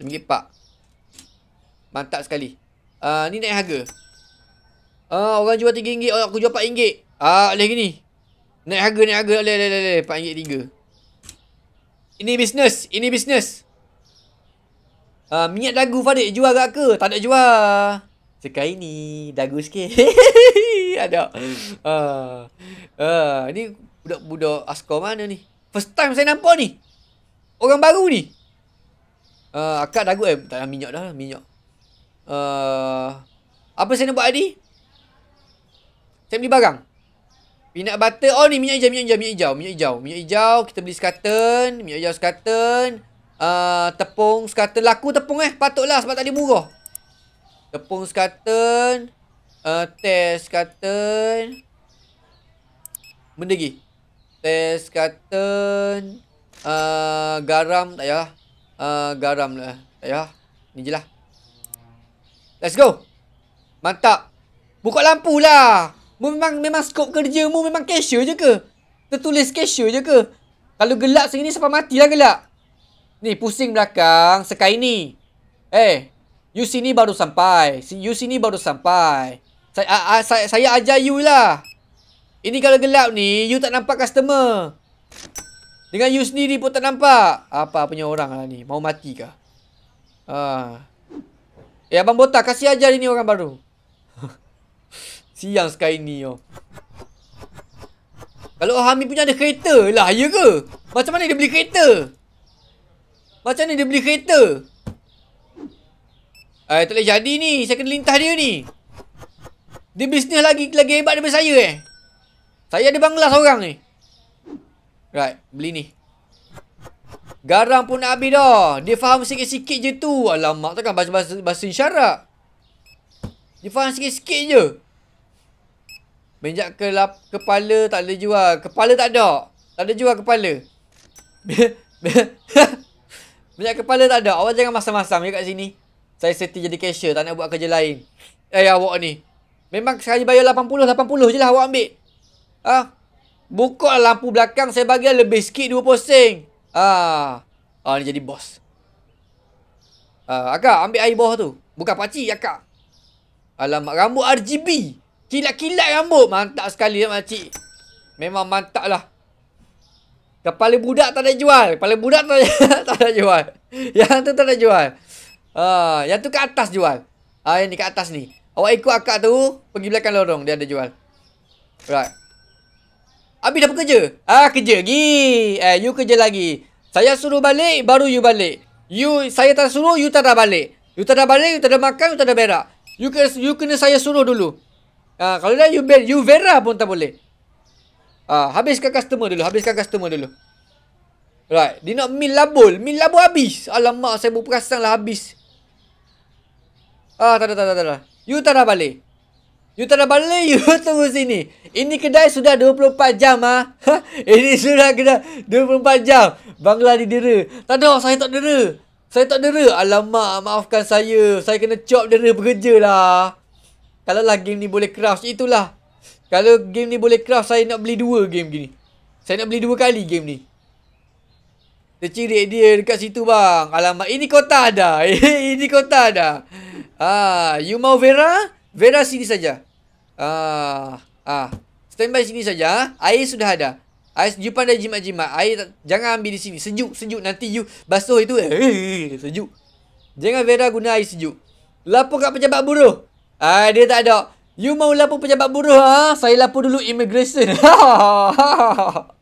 RM5. Mantap sekali. Uh, ni naik harga. Uh, orang jual RM3. Orang aku jual RM4. Ah, uh, boleh gini. Naik harga, naik harga. Boleh, boleh, boleh. RM4.3. Ini bisnes. Ini bisnes. Uh, minyak dagu Fadik jual ke Tak nak jual. Sekai ni dagu sikit. Ada. Ah. Ah, ni budak-budak askar mana ni? First time saya nampak ni. Orang baru ni. Uh, akak dah gue eh? tak ada minyak dah minyak. Uh, apa saya nak buat tadi? Saya beli barang. Peanut butter. Oh ni minyak hijau, minyak hijau, minyak hijau. Minyak hijau, minyak hijau. kita beli sekatan. Minyak hijau sekatan. Uh, tepung sekatan. Laku tepung eh. Patutlah sebab tadi murah. Tepung sekatan. Uh, test sekatan. Benda lagi. Test Uh, garam tak yalah uh, garam lah. Tak payah. Ni je lah. Let's go. Mantap. Buka lampu lah. Memang, memang skop kerja mu memang cashier je ke? Tertulis cashier je ke? Kalau gelap sini sampai matilah gelap. Ni pusing belakang sekai ni. Eh, you sini baru sampai. You sini baru sampai. Saya, a, a, saya, saya ajar you lah. Ini kalau gelap ni, you tak nampak customer. Dengan you sendiri pun tak nampak. Apa punya orang lah ni. Mau mati kah? Ah. Eh Abang Botak kasih ajar ini orang baru. Siang sekali ni yo. Kalau Hami punya ada kereta lah ya ke? Macam mana dia beli kereta? Macam mana dia beli kereta? Eh tak boleh jadi ni. Saya kena lintah dia ni. Dia bisnes lagi lagi hebat daripada saya eh. Saya ada bangla seorang ni. Eh. Right, beli ni. Garam pun nak habis dah. Dia faham sikit-sikit je tu. Alamak, takkan bahasa-bahasa insyarak. Dia faham sikit-sikit je. Menjak ke kepala tak ada jual. Kepala tak ada. Tak ada jual kepala. Menjak kepala tak ada. Awak jangan masam-masam je kat sini. Saya seti jadi cashier. Tak nak buat kerja lain. Eh, awak ni. Memang sekali bayar 80. 80 je lah awak ambil. Ah. Buka lampu belakang saya bagi lebih sikit 20 sen. Ah. Ah ni jadi bos. Ah akak ambil air bawah tu. Bukan paci cik akak. Alamak rambut RGB. Kilat-kilat rambut. Mantap sekali ya mak Memang mantap lah. Kepala budak tak ada jual. Kepala budak tak ada, tak ada jual. Yang tu tak ada jual. Ah, yang tu kat atas jual. Ah yang ni kat atas ni. Awak ikut akak tu pergi belakang lorong dia ada jual. Right. Abi dah bekerja. Ah kerja lagi. Eh you kerja lagi. Saya suruh balik baru you balik. You saya tak suruh you tak dah balik. You tak dah balik, you tak dah makan, you tak dah berak. You kena you kena saya suruh dulu. Ah kalau dah you ber you berak pun tak boleh. Ah habiskan customer dulu, habiskan customer dulu. Right, dia nak mil labul, mil labul habis. Alamak saya berperasanlah habis. Ah tak ada tak ada tak ada. You tak dah balik. You tak nak balik You tunggu sini Ini kedai sudah 24 jam ah. Ha? Ini sudah kedai 24 jam Bangla didera Tak ada saya tak dera Saya tak dera Alamak maafkan saya Saya kena chop dera pekerja lah Kalau lah game ni boleh crash Itulah Kalau game ni boleh crash Saya nak beli dua game gini Saya nak beli dua kali game ni Tercirik dia dekat situ bang Alamak ini kota ada Ini kota ada Ah, You mau Vera? Vera sini saja. Ah, ah. Standby sini saja. Air sudah ada. Air you pandai jimat-jimat. Air tak, jangan ambil di sini. Sejuk, sejuk. Nanti you basuh itu. Eh, sejuk. Jangan Vera guna air sejuk. Lapor kat pejabat buruh. Ah, dia tak ada. You mau lapor pejabat buruh ha? Saya lapor dulu immigration.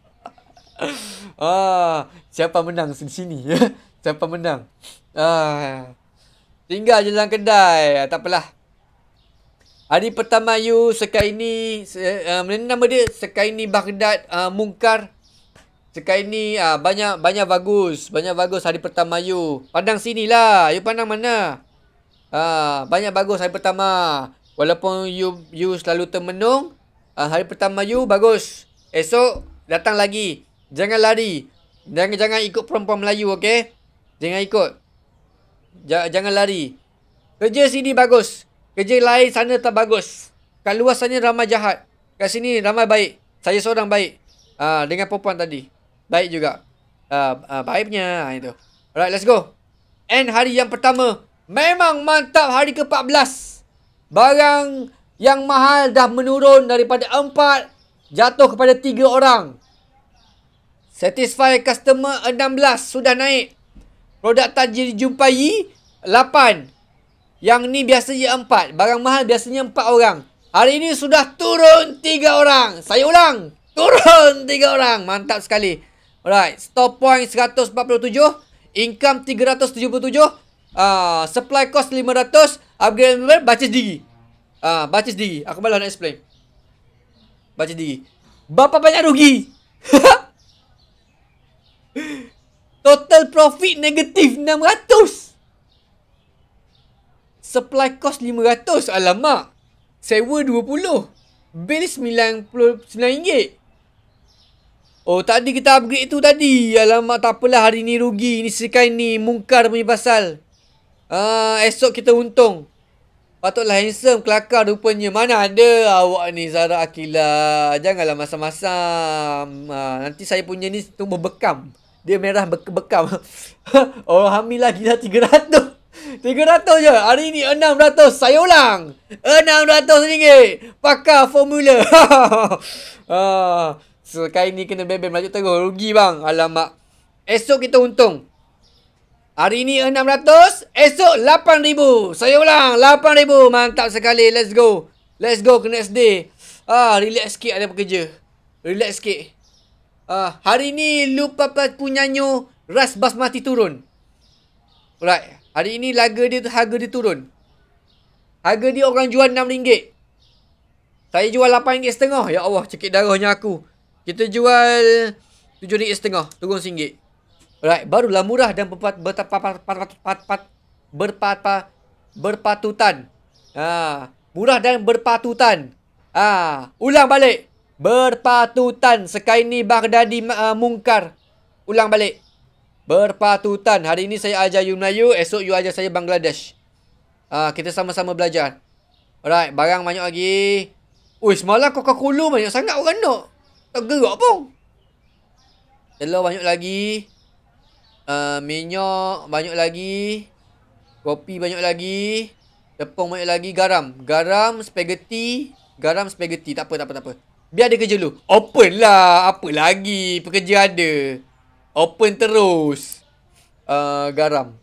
ah, siapa menang sini? siapa menang? Ah. Tinggal je dalam kedai. Ah, tak apalah. Hari pertama you sekai ni uh, nama dia sekai ni Baghdad uh, Munkar sekai ni uh, banyak banyak bagus banyak bagus hari pertama you pandang sini lah, you pandang mana uh, banyak bagus hari pertama walaupun you you selalu termenung uh, hari pertama you bagus esok datang lagi jangan lari jangan jangan ikut perempuan Melayu okay? jangan ikut J- jangan lari kerja sini bagus Kerja lain sana tak bagus. Kat luar sana ramai jahat. Kat sini ramai baik. Saya seorang baik. Uh, dengan perempuan tadi. Baik juga. Uh, ah, uh, ah, baik punya. Itu. Alright, let's go. And hari yang pertama. Memang mantap hari ke-14. Barang yang mahal dah menurun daripada empat Jatuh kepada tiga orang. Satisfy customer 16. Sudah naik. Produk tajir jumpai 8. 8. Yang ni biasanya empat. Barang mahal biasanya empat orang. Hari ini sudah turun tiga orang. Saya ulang. Turun tiga orang. Mantap sekali. Alright. Stop point 147. Income 377. Uh, ah, supply cost 500. Upgrade level Baca sendiri. Uh, baca sendiri. Aku malah nak explain. Baca sendiri. Bapa banyak rugi. Total profit negatif 600. Supply cost 500 Alamak Sewa 20 Bill 99 ringgit Oh tadi kita upgrade tu tadi Alamak tak apalah hari ni rugi Ni sekai ni Mungkar punya pasal Ah esok kita untung Patutlah handsome kelakar rupanya Mana ada awak ni Zara Akila Janganlah masam-masam ah, Nanti saya punya ni tumbuh bekam Dia merah bekam Orang hamil lagi dah 300 Tiga ratus je. Hari ni 600. Saya ulang. 600 ringgit. Pakar formula. so, ah, kali ni kena bebel melaju terus. Rugi bang. Alamak. Esok kita untung. Hari ni ratus. Esok lapan ribu. Saya ulang. ribu. Mantap sekali. Let's go. Let's go ke next day. Ah, relax sikit ada pekerja. Relax sikit. Ah, hari ni lupa pun nyanyo. Ras basmati turun. Alright. Hari ini laga dia harga dia turun. Harga dia orang jual RM6. Saya jual rm setengah. Ya Allah, cekik darahnya aku. Kita jual rm setengah, Turun RM1. Alright, barulah murah dan berpat, berpat, berpat, berpat, berpatutan. Ah, murah dan berpatutan. Ah, ulang balik. Berpatutan. Sekali ni Baghdadi uh, mungkar. Ulang balik. Berpatutan. Hari ini saya ajar you Melayu. Esok you ajar saya Bangladesh. Uh, kita sama-sama belajar. Alright. Barang banyak lagi. Ui, semalam kau cola banyak sangat orang nak. Tak gerak pun. Telur banyak lagi. Uh, minyak banyak lagi. Kopi banyak lagi. Tepung banyak lagi. Garam. Garam, spaghetti. Garam, spaghetti. Tak apa, tak apa, Biar dia kerja dulu. Open lah. Apa lagi? Pekerja ada. Pekerja ada. Open terus uh, Garam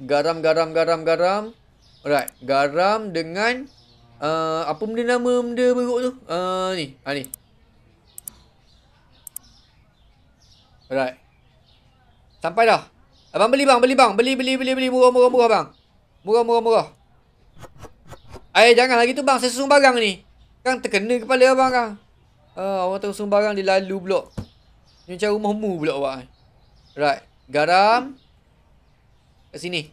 Garam, garam, garam, garam Alright, garam dengan uh, Apa benda nama benda beruk tu? Uh, ni, ah, ni Alright Sampai dah Abang beli bang, beli bang Beli, beli, beli, beli Murah, murah, murah bang Murah, murah, murah Eh, jangan lagi tu bang Saya susung barang ni Kan terkena kepala abang kan uh, Orang tengok susung barang Dia lalu blok ini macam rumah mu pula awak ni. Right. Garam. Kat sini.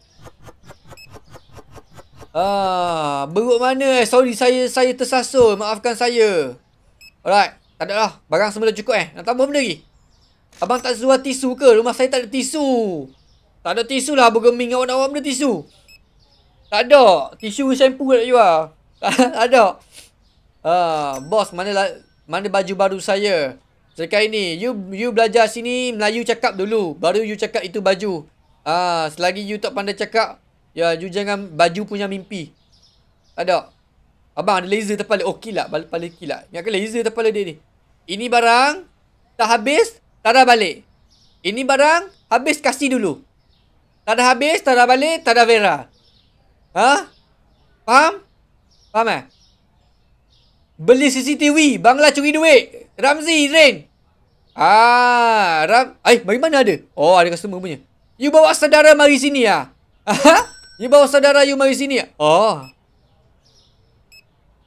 Ah, beruk mana eh? Sorry saya saya tersasul. Maafkan saya. Alright. Tak ada lah. Barang semua dah cukup eh. Nak tambah benda lagi? Abang tak suruh tisu ke? Rumah saya tak ada tisu. Tak ada tisu lah. Bergeming dengan orang-orang benda tisu. Tak ada. Tisu sampu tak jual. tak ada. Ah, bos mana lah? mana baju baru saya? Sekali ni, you you belajar sini Melayu cakap dulu, baru you cakap itu baju. Ah, selagi you tak pandai cakap, ya you jangan baju punya mimpi. Ada. Abang ada laser kepala. Oh, kilat. balik kilat. Ingat ke laser kepala dia ni? Ini barang tak habis, tak ada balik. Ini barang habis kasih dulu. Tak habis, tak balik, tak Vera. Ha? Faham? Faham eh? Beli CCTV, bangla curi duit. Ramzi, Rain. Ah, Ram. Eh, mari mana ada? Oh, ada customer punya. You bawa saudara mari sini ya. Aha. You bawa saudara you mari sini. Oh.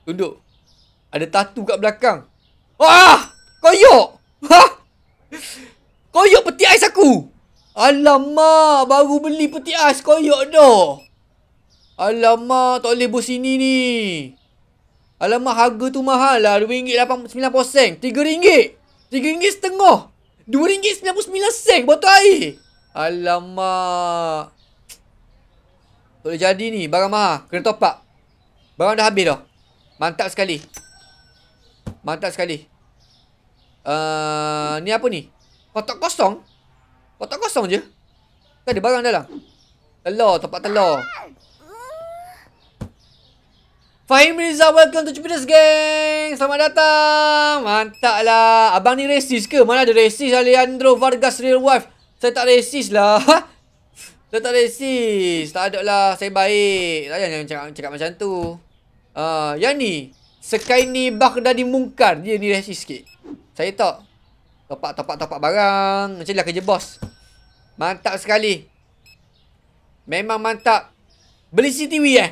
Tunduk. Ada tatu kat belakang. Ah! Koyok! Ha? Koyok peti ais aku! Alamak! Baru beli peti ais koyok doh. Alamak! Tak boleh bos sini ni! Alamak harga tu mahal lah. RM2.89. RM3. Tiga ringgit setengah, dua ringgit sembilan puluh sembilan sen botol air Alamak Boleh jadi ni Barang mahal Kena top up Barang dah habis dah Mantap sekali Mantap sekali uh, Ni apa ni Kotak kosong Kotak kosong je Tak kan ada barang dalam Telur Tempat telur Fahim Rizal, welcome to Jupiter's Gang. Selamat datang. Mantak lah. Abang ni racist ke? Mana ada racist Alejandro Vargas real wife? Saya tak racist lah. Ha? Saya tak racist. Tak ada lah. Saya baik. Tak yang cakap, cakap macam tu. Uh, yang ni. bak dah dimungkar Dia ni racist sikit. Saya tak. Topak-topak-topak barang. Macam lah kerja bos. Mantap sekali. Memang mantap. Beli CTV eh?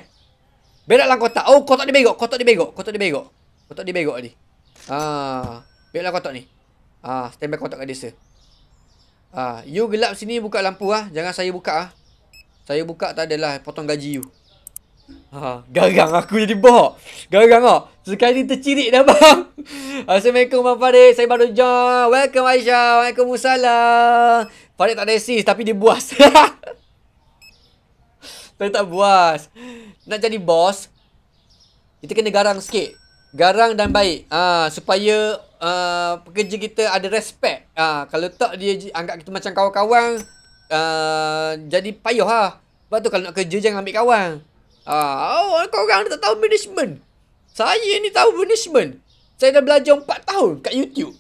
Berak lah kotak. Oh, kotak dia begok. Kotak dia begok. Kotak dia begok. Kotak dia begok tadi. Ah, ha, berak lah kotak ni. Ah, ha, stand by kotak kat desa. Ah, you gelap sini buka lampu ah. Jangan saya buka ah. Saya buka tak adalah potong gaji you. Ha, garang aku jadi bok. Garang ah. Sekali ni tercirik dah bang. Assalamualaikum Bang Farid. Saya baru join. Welcome Aisyah. Waalaikumsalam. Farid tak ada assist tapi dia buas. Saya tak buas nak jadi bos kita kena garang sikit garang dan baik ah supaya uh, pekerja kita ada respect ah kalau tak dia anggap kita macam kawan-kawan uh, jadi payah lah sebab tu kalau nak kerja jangan ambil kawan uh, oh kau orang tak tahu management saya ni tahu management saya dah belajar 4 tahun kat YouTube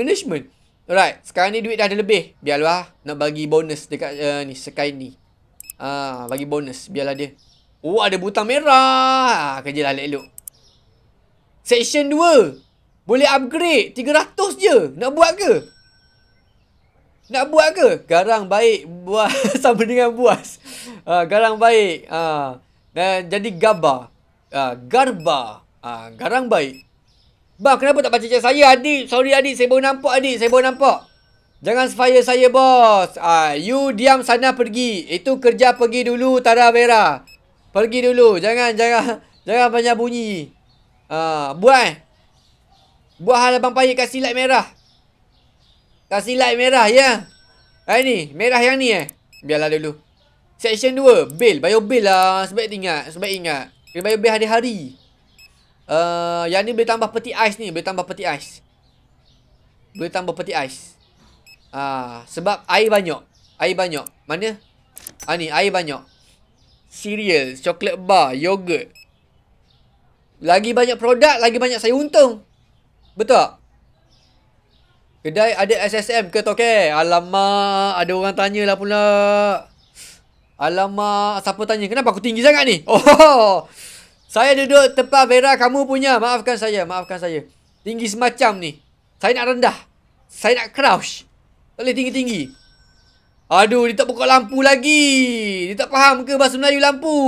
management Alright, sekarang ni duit dah ada lebih. Biarlah nak bagi bonus dekat uh, ni Sky ni. Ah, bagi bonus biarlah dia. Oh ada butang merah ha, Kerja lah elok-elok Section 2 Boleh upgrade 300 je Nak buat ke? Nak buat ke? Garang baik buat Sama dengan buas uh, Garang baik uh, dan Jadi gaba uh, Garba uh, Garang baik Bang kenapa tak baca cek saya adik? Sorry adik saya baru nampak adik Saya baru nampak Jangan fire saya bos uh, You diam sana pergi Itu kerja pergi dulu Tara Vera Pergi dulu. Jangan jangan jangan banyak bunyi. Ah, uh, buat. Buat hal abang payah kasih light merah. kasih light merah ya. Ha ni, merah yang ni eh. Biarlah dulu. Section 2, bill, bayar bill lah. sebab ingat, sebab ingat. Kena bayar bill hari-hari. Uh, yang ni boleh tambah peti ais ni, boleh tambah peti ais. Boleh tambah peti ais. uh, sebab air banyak. Air banyak. Mana? Ha ni, air banyak. Cereal, coklat bar, yogurt Lagi banyak produk, lagi banyak saya untung Betul tak? Kedai ada SSM ke toke? Alamak, ada orang tanya lah pula Alamak, siapa tanya? Kenapa aku tinggi sangat ni? Oh, saya duduk tempat Vera kamu punya Maafkan saya, maafkan saya Tinggi semacam ni Saya nak rendah Saya nak crouch Tak boleh tinggi-tinggi Aduh, dia tak buka lampu lagi. Dia tak faham ke bahasa Melayu lampu?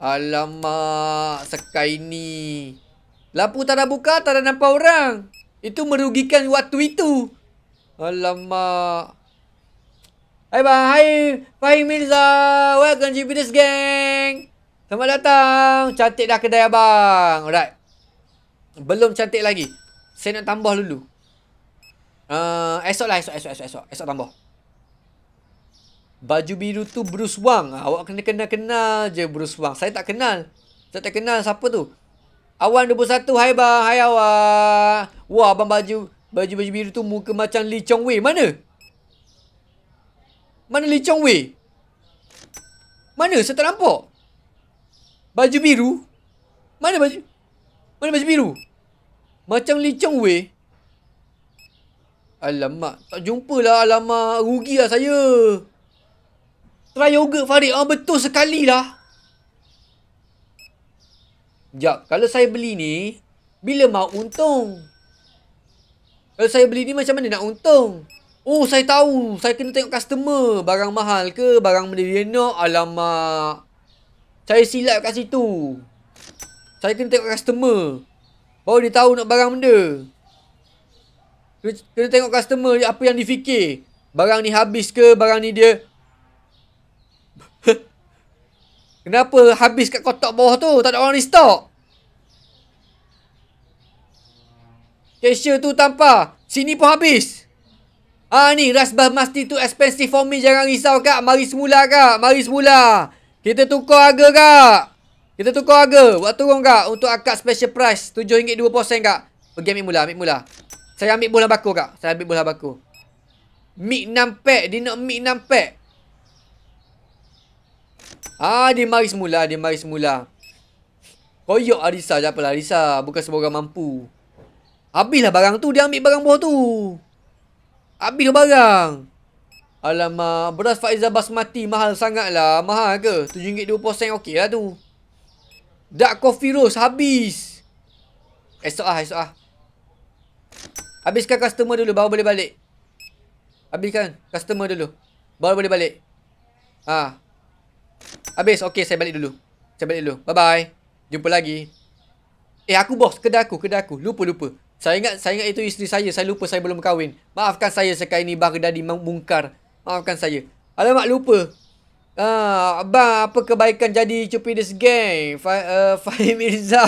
Alamak, sekai ni. Lampu tak ada buka, tak ada nampak orang. Itu merugikan waktu itu. Alamak. Hai bang, hai Fahim Mirza. Welcome to Peter's Gang. Selamat datang. Cantik dah kedai abang. Alright. Belum cantik lagi. Saya nak tambah dulu. Uh, esok lah, esok, esok, esok, esok. Esok tambah. Baju biru tu Bruce Wang. Ah, awak kena kenal-kenal je Bruce Wang. Saya tak kenal. Saya tak kenal siapa tu. Awan 21. Hai bang. Hai awak. Wah abang baju. Baju-baju biru tu muka macam Lee Chong Wei. Mana? Mana Lee Chong Wei? Mana? Saya tak nampak. Baju biru? Mana baju? Mana baju biru? Macam Lee Chong Wei? Alamak. Tak jumpa lah. Alamak. Rugi lah saya. Saya. Try yogurt Farid. Oh, betul sekali lah. Sekejap. Kalau saya beli ni, bila mau untung? Kalau saya beli ni macam mana nak untung? Oh, saya tahu. Saya kena tengok customer. Barang mahal ke? Barang benda dia nak? Alamak. Saya silap kat situ. Saya kena tengok customer. Baru dia tahu nak barang benda. Kena, kena tengok customer apa yang difikir? Barang ni habis ke? Barang ni dia... Kenapa habis kat kotak bawah tu Tak ada orang restock Cashier tu tanpa Sini pun habis Ah ni rasbah masti tu expensive for me Jangan risau kak Mari semula kak Mari semula Kita tukar harga kak Kita tukar harga Buat turun kak Untuk akad special price RM7.20 kak Pergi ambil mula Ambil mula Saya ambil bola bakul kak Saya ambil bola bakul Mik 6 pack Dia nak mik 6 pack Ah, dia mari semula, dia mari semula. Koyok Arisa je apalah Arisa, bukan semua orang mampu. Habislah barang tu, dia ambil barang buah tu. Habislah barang. Alamak, beras Faizah Basmati mahal sangatlah. Mahal ke? RM7.20 okey lah tu. Dark Coffee Roast habis. Esok lah, esok lah. Habiskan customer dulu, baru boleh balik. Habiskan customer dulu. Baru boleh balik. Haa. Ah. Habis, okey saya balik dulu. Saya balik dulu. Bye bye. Jumpa lagi. Eh aku bos, kedai aku, kedai aku. Lupa lupa. Saya ingat saya ingat itu isteri saya. Saya lupa saya belum kahwin. Maafkan saya sekali ini bar dah dimungkar. Maafkan saya. Alamak lupa. Ah, abang apa kebaikan jadi Cupidus Gang? Eh, Fahim uh, Mirza.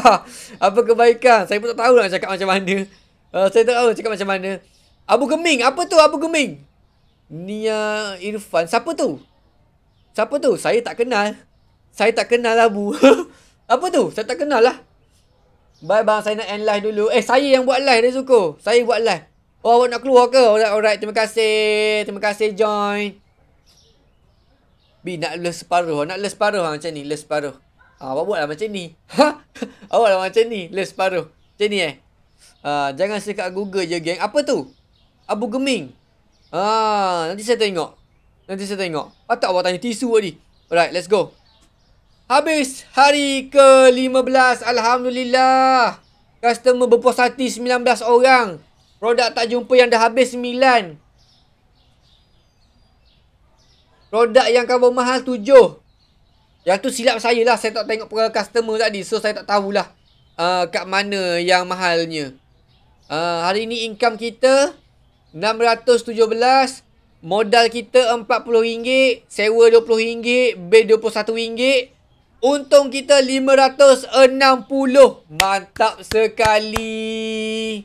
Apa kebaikan? Saya pun tak tahu nak cakap macam mana. Uh, saya tak tahu nak cakap macam mana. Abu Geming, apa tu Abu Geming? Nia Irfan, siapa tu? Siapa tu? Saya tak kenal. Saya tak kenal lah bu. apa tu? Saya tak kenal lah. Bye bang, saya nak end live dulu. Eh, saya yang buat live, Rezuko. Saya buat live. Oh, awak nak keluar ke? Alright, alright. terima kasih. Terima kasih, join. B, nak less separuh. Nak less separuh lah macam ni. Less separuh. Ah, awak lah macam ni. Ha? awak lah macam ni. Less separuh. Macam ni eh. Ah, jangan sekat Google je, geng. Apa tu? Abu Geming. Ah, nanti saya tengok. Nanti saya tengok Patut ah, awak tanya tisu tadi Alright let's go Habis hari ke-15 Alhamdulillah Customer berpuas hati 19 orang Produk tak jumpa yang dah habis 9 Produk yang cover mahal 7 Yang tu silap saya lah Saya tak tengok per customer tadi So saya tak tahulah uh, Kat mana yang mahalnya uh, Hari ni income kita 617 617 Modal kita RM40, sewa RM20, bil RM21. Untung kita RM560. Mantap sekali.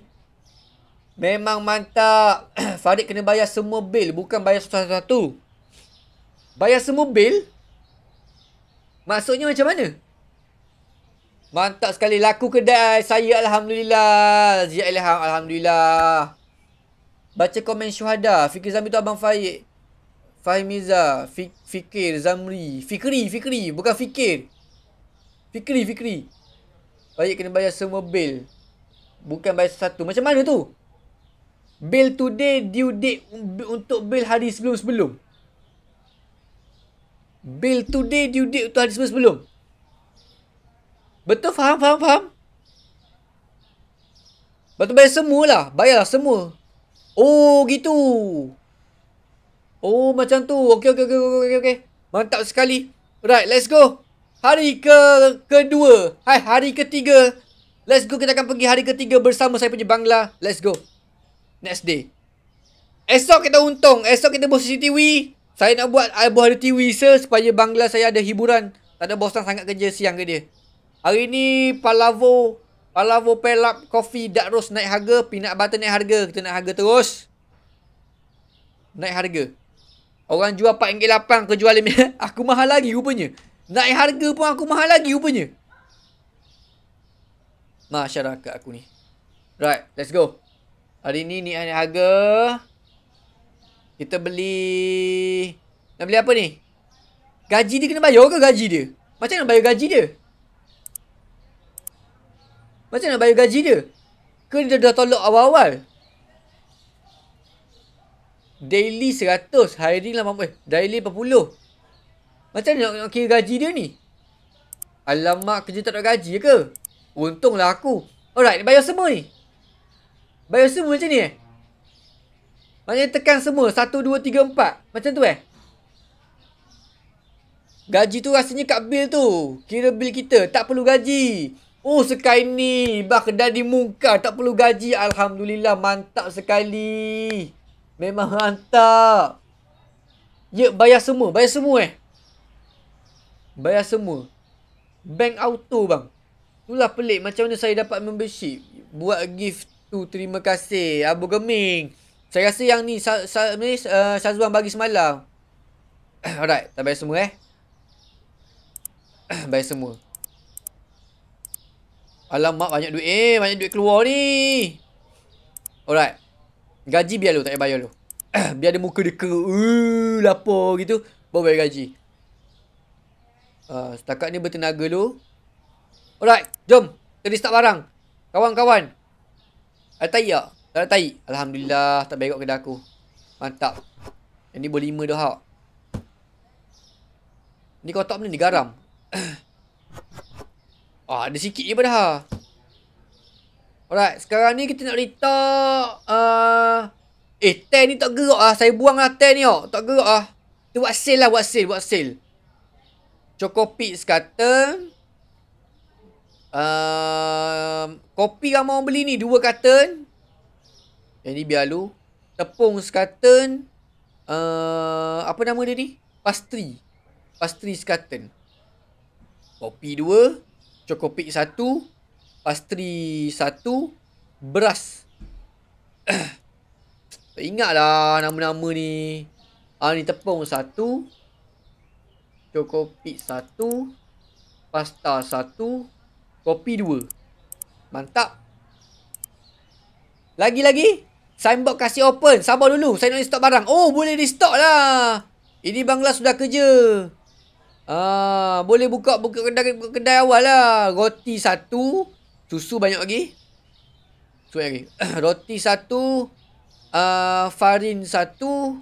Memang mantap. Farid kena bayar semua bil, bukan bayar satu-satu. Bayar semua bil? Maksudnya macam mana? Mantap sekali. Laku kedai saya Alhamdulillah. Zia Ilham Alhamdulillah. Baca komen syuhada Fikir Zamri tu Abang Faik Fahimiza Fikir Zamri Fikri Fikri Bukan Fikir Fikri Fikri Baik kena bayar semua bil Bukan bayar satu Macam mana tu Bill today due date untuk bill hari sebelum-sebelum. Bill today due date untuk hari sebelum-sebelum. Betul faham, faham, faham. Betul bayar semualah. Bayarlah semua. Oh gitu. Oh macam tu. Okey okey okey okey okey. Mantap sekali. Right, let's go. Hari ke kedua. Hai, hari ketiga. Let's go kita akan pergi hari ketiga bersama saya punya bangla. Let's go. Next day. Esok kita untung. Esok kita buat CCTV. Saya nak buat I buat ada TV sir supaya bangla saya ada hiburan. Tak ada bosan sangat kerja siang ke dia. Hari ni Palavo Palavo Pelap Coffee Dark Roast naik harga Peanut butter naik harga Kita naik harga terus Naik harga Orang jual RM4.8 ke jual RM5 Aku mahal lagi rupanya Naik harga pun aku mahal lagi rupanya Masyarakat aku ni Right, let's go Hari ni ni naik harga Kita beli Nak beli apa ni? Gaji dia kena bayar ke gaji dia? Macam mana bayar gaji dia? Macam nak bayar gaji dia? Ke dia dah tolak awal-awal? Daily 100, lah 80. Eh, daily 40. Macam nak, nak kira gaji dia ni? Alamak, kerja tak ada gaji ke? Untunglah aku. Alright, bayar semua ni. Bayar semua macam ni eh? Maknanya tekan semua. Satu, dua, tiga, empat. Macam tu eh? Gaji tu rasanya kat bil tu. Kira bil kita. Tak perlu gaji. Oh sekali ni Baghdadi muka tak perlu gaji Alhamdulillah mantap sekali Memang mantap Ya bayar semua Bayar semua eh Bayar semua Bank auto bang Itulah pelik macam mana saya dapat membership Buat gift tu terima kasih Abu Geming Saya rasa yang ni eh, Syazwan bagi semalam Alright tak bayar semua eh Bayar semua Alamak banyak duit Eh banyak duit keluar ni Alright Gaji biar lu tak payah bayar lu Biar dia muka dia ke uh, Lapor gitu bawa bayar gaji uh, Setakat ni bertenaga lu Alright Jom Kita start barang Kawan-kawan Ada tai tak? Tak ada tai Alhamdulillah Tak bengok kedai aku Mantap Yang ni berlima dah hak Ni kotak benda ni garam Ah, ada sikit je pada ha. Alright, sekarang ni kita nak rita uh, ah, Eh, tank ni tak gerak ah Saya buang lah tank ni oh. Tak gerak ah Kita buat sale lah, buat sale, buat sale Cokopix kata uh, Kopi yang mau beli ni, dua carton Yang eh, ni bialu Tepung sekarton uh, ah, Apa nama dia ni? Pastri Pastri sekarton Kopi dua Cokopik satu Pastri satu Beras Tak lah nama-nama ni Ah ni tepung satu Cokopik satu Pasta satu Kopi dua Mantap Lagi-lagi Signbox kasih open Sabar dulu Saya nak restock barang Oh boleh restock lah Ini bangla sudah kerja Ah, boleh buka buka kedai buka kedai awal lah. Roti satu, susu banyak lagi. Susu lagi. Roti satu, uh, farin satu,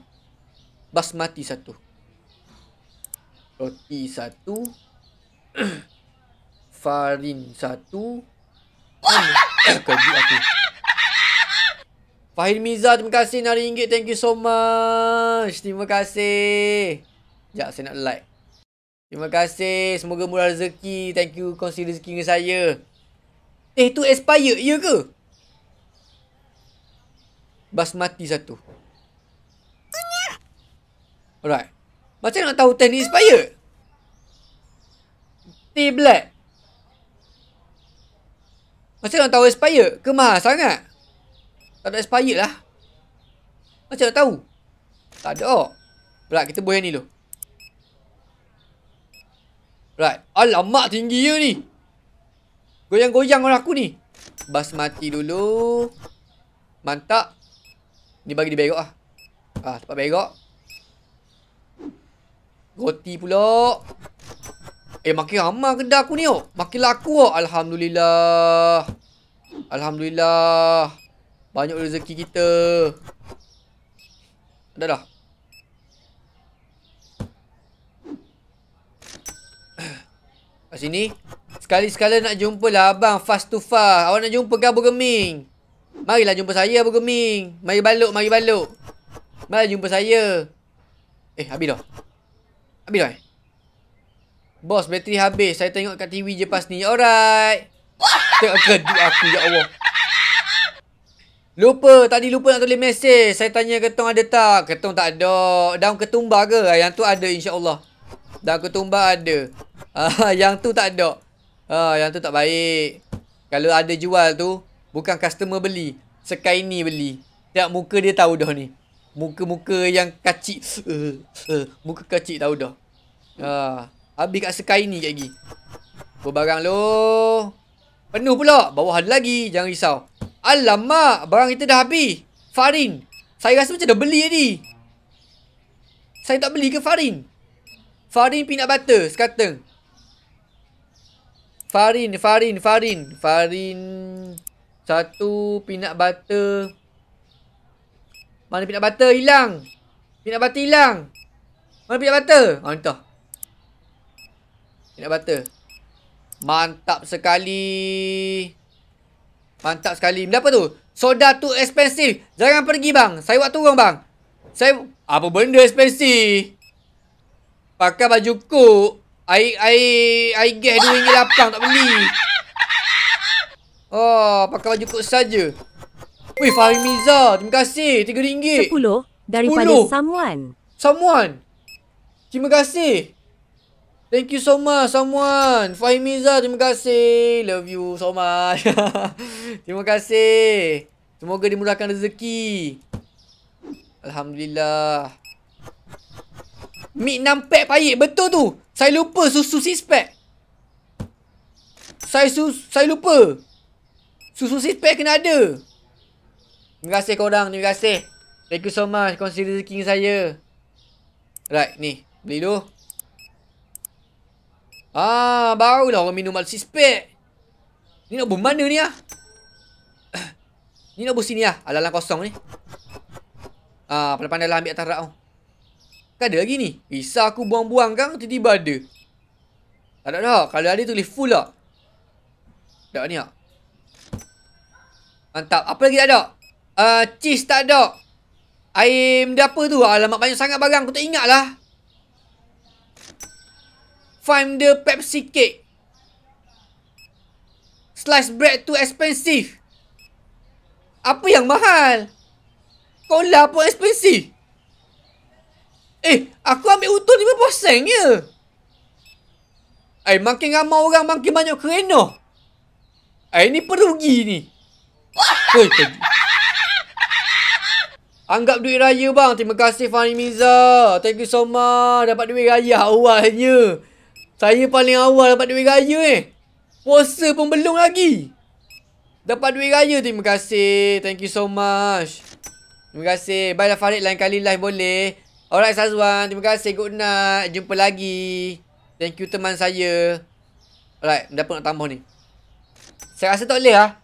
basmati satu. Roti satu, farin satu. Hmm, Kaji aku. Fahil Miza, terima kasih. Nari Ringgit, thank you so much. Terima kasih. Sekejap, saya nak like. Terima kasih. Semoga murah rezeki. Thank you. Kongsi rezeki dengan saya. Eh, tu expired. Ya ke? Basmati satu. Alright. Macam nak tahu teh ni expired? black. Macam nak tahu expired? Ke sangat? Tak ada expired lah. Macam nak tahu? Tak ada. Pula kita boleh ni loh. Right. Alamak tinggi dia ni. Goyang-goyang orang aku ni. Bas mati dulu. Mantap. Ni bagi di berok lah. Ah, tempat berok. Roti pula. Eh, makin ramah kedai aku ni. Oh. Makin laku. Oh. Alhamdulillah. Alhamdulillah. Banyak rezeki kita. Dah dah. Kat sini. Sekali-sekala nak jumpa lah abang. Fast to fast. Awak nak jumpa ke Abu Geming? Marilah jumpa saya Abu Geming. Mari balut, mari balut. Marilah jumpa saya. Eh, habis dah. Habis dah eh? Bos, bateri habis. Saya tengok kat TV je pas ni. Alright. Tengok kejut aku, ya Allah. Lupa, tadi lupa nak tulis mesej. Saya tanya ketung ada tak? Ketung tak ada. Daun ketumbar ke? Yang tu ada insya Allah. Daun ketumbar ada. Ah, yang tu tak ada. Ha, yang tu tak baik. Kalau ada jual tu, bukan customer beli. Sekai ni beli. Tiap muka dia tahu dah ni. Muka-muka yang kacik. Uh, uh, muka kacik tahu dah. Ha, habis kat Sekai ni lagi. Berbarang lo. Penuh pula. Bawah ada lagi. Jangan risau. Alamak. Barang kita dah habis. Farin. Saya rasa macam dah beli tadi. Saya tak beli ke Farin? Farin peanut butter sekarang. Farin, Farin, Farin, Farin. Satu peanut butter. Mana peanut butter hilang? Peanut butter hilang. Mana peanut butter? Ha oh, entah. Peanut butter. Mantap sekali. Mantap sekali. Kenapa tu? Soda tu expensive. Jangan pergi bang. Saya buat turun bang. Saya apa benda expensive? Pakai baju kok ai, ai, air gas rm lapang tak beli. Oh, pakai baju kot saja. Wei, Fahmi terima kasih RM3. 10 daripada 10. someone. Someone. Terima kasih. Thank you so much someone. Fahmi terima kasih. Love you so much. terima kasih. Semoga dimurahkan rezeki. Alhamdulillah. Mi nampak payik betul tu. Saya lupa susu sispek. Saya su saya lupa. Susu sispek kena ada. Terima kasih korang. Terima kasih. Thank you so much. Consider rezeki saya. Right. Ni. Beli dulu. Ah, barulah orang minum malu sispek. Ni nak buat mana ni lah? ni nak buat sini ah? lah. Alalang kosong ni. Ah, pandai-pandai ambil atas rak Oh. Tak ada lagi ni. Risau aku buang-buang kan tiba-tiba ada. Tak ada dah. Kalau ada tulis full lah. Tak ni lah. Mantap. Apa lagi tak ada? Uh, cheese tak ada. Aim dia apa tu? Alamak banyak sangat barang. Aku tak ingat lah. Find the Pepsi cake. Slice bread too expensive. Apa yang mahal? Cola pun expensive. Eh, aku ambil utuh lima posen je. Ya? Eh, makin ramai orang, makin banyak kereno. Eh, ni perugi ni. Hei, hei. Anggap duit raya bang. Terima kasih Fahmi Miza. Thank you so much. Dapat duit raya awalnya. Saya paling awal dapat duit raya eh. Puasa pun belum lagi. Dapat duit raya. Terima kasih. Thank you so much. Terima kasih. Baiklah Farid lain kali live boleh. Alright Sazwan Terima kasih good night Jumpa lagi Thank you teman saya Alright pun nak tambah ni Saya rasa tak boleh lah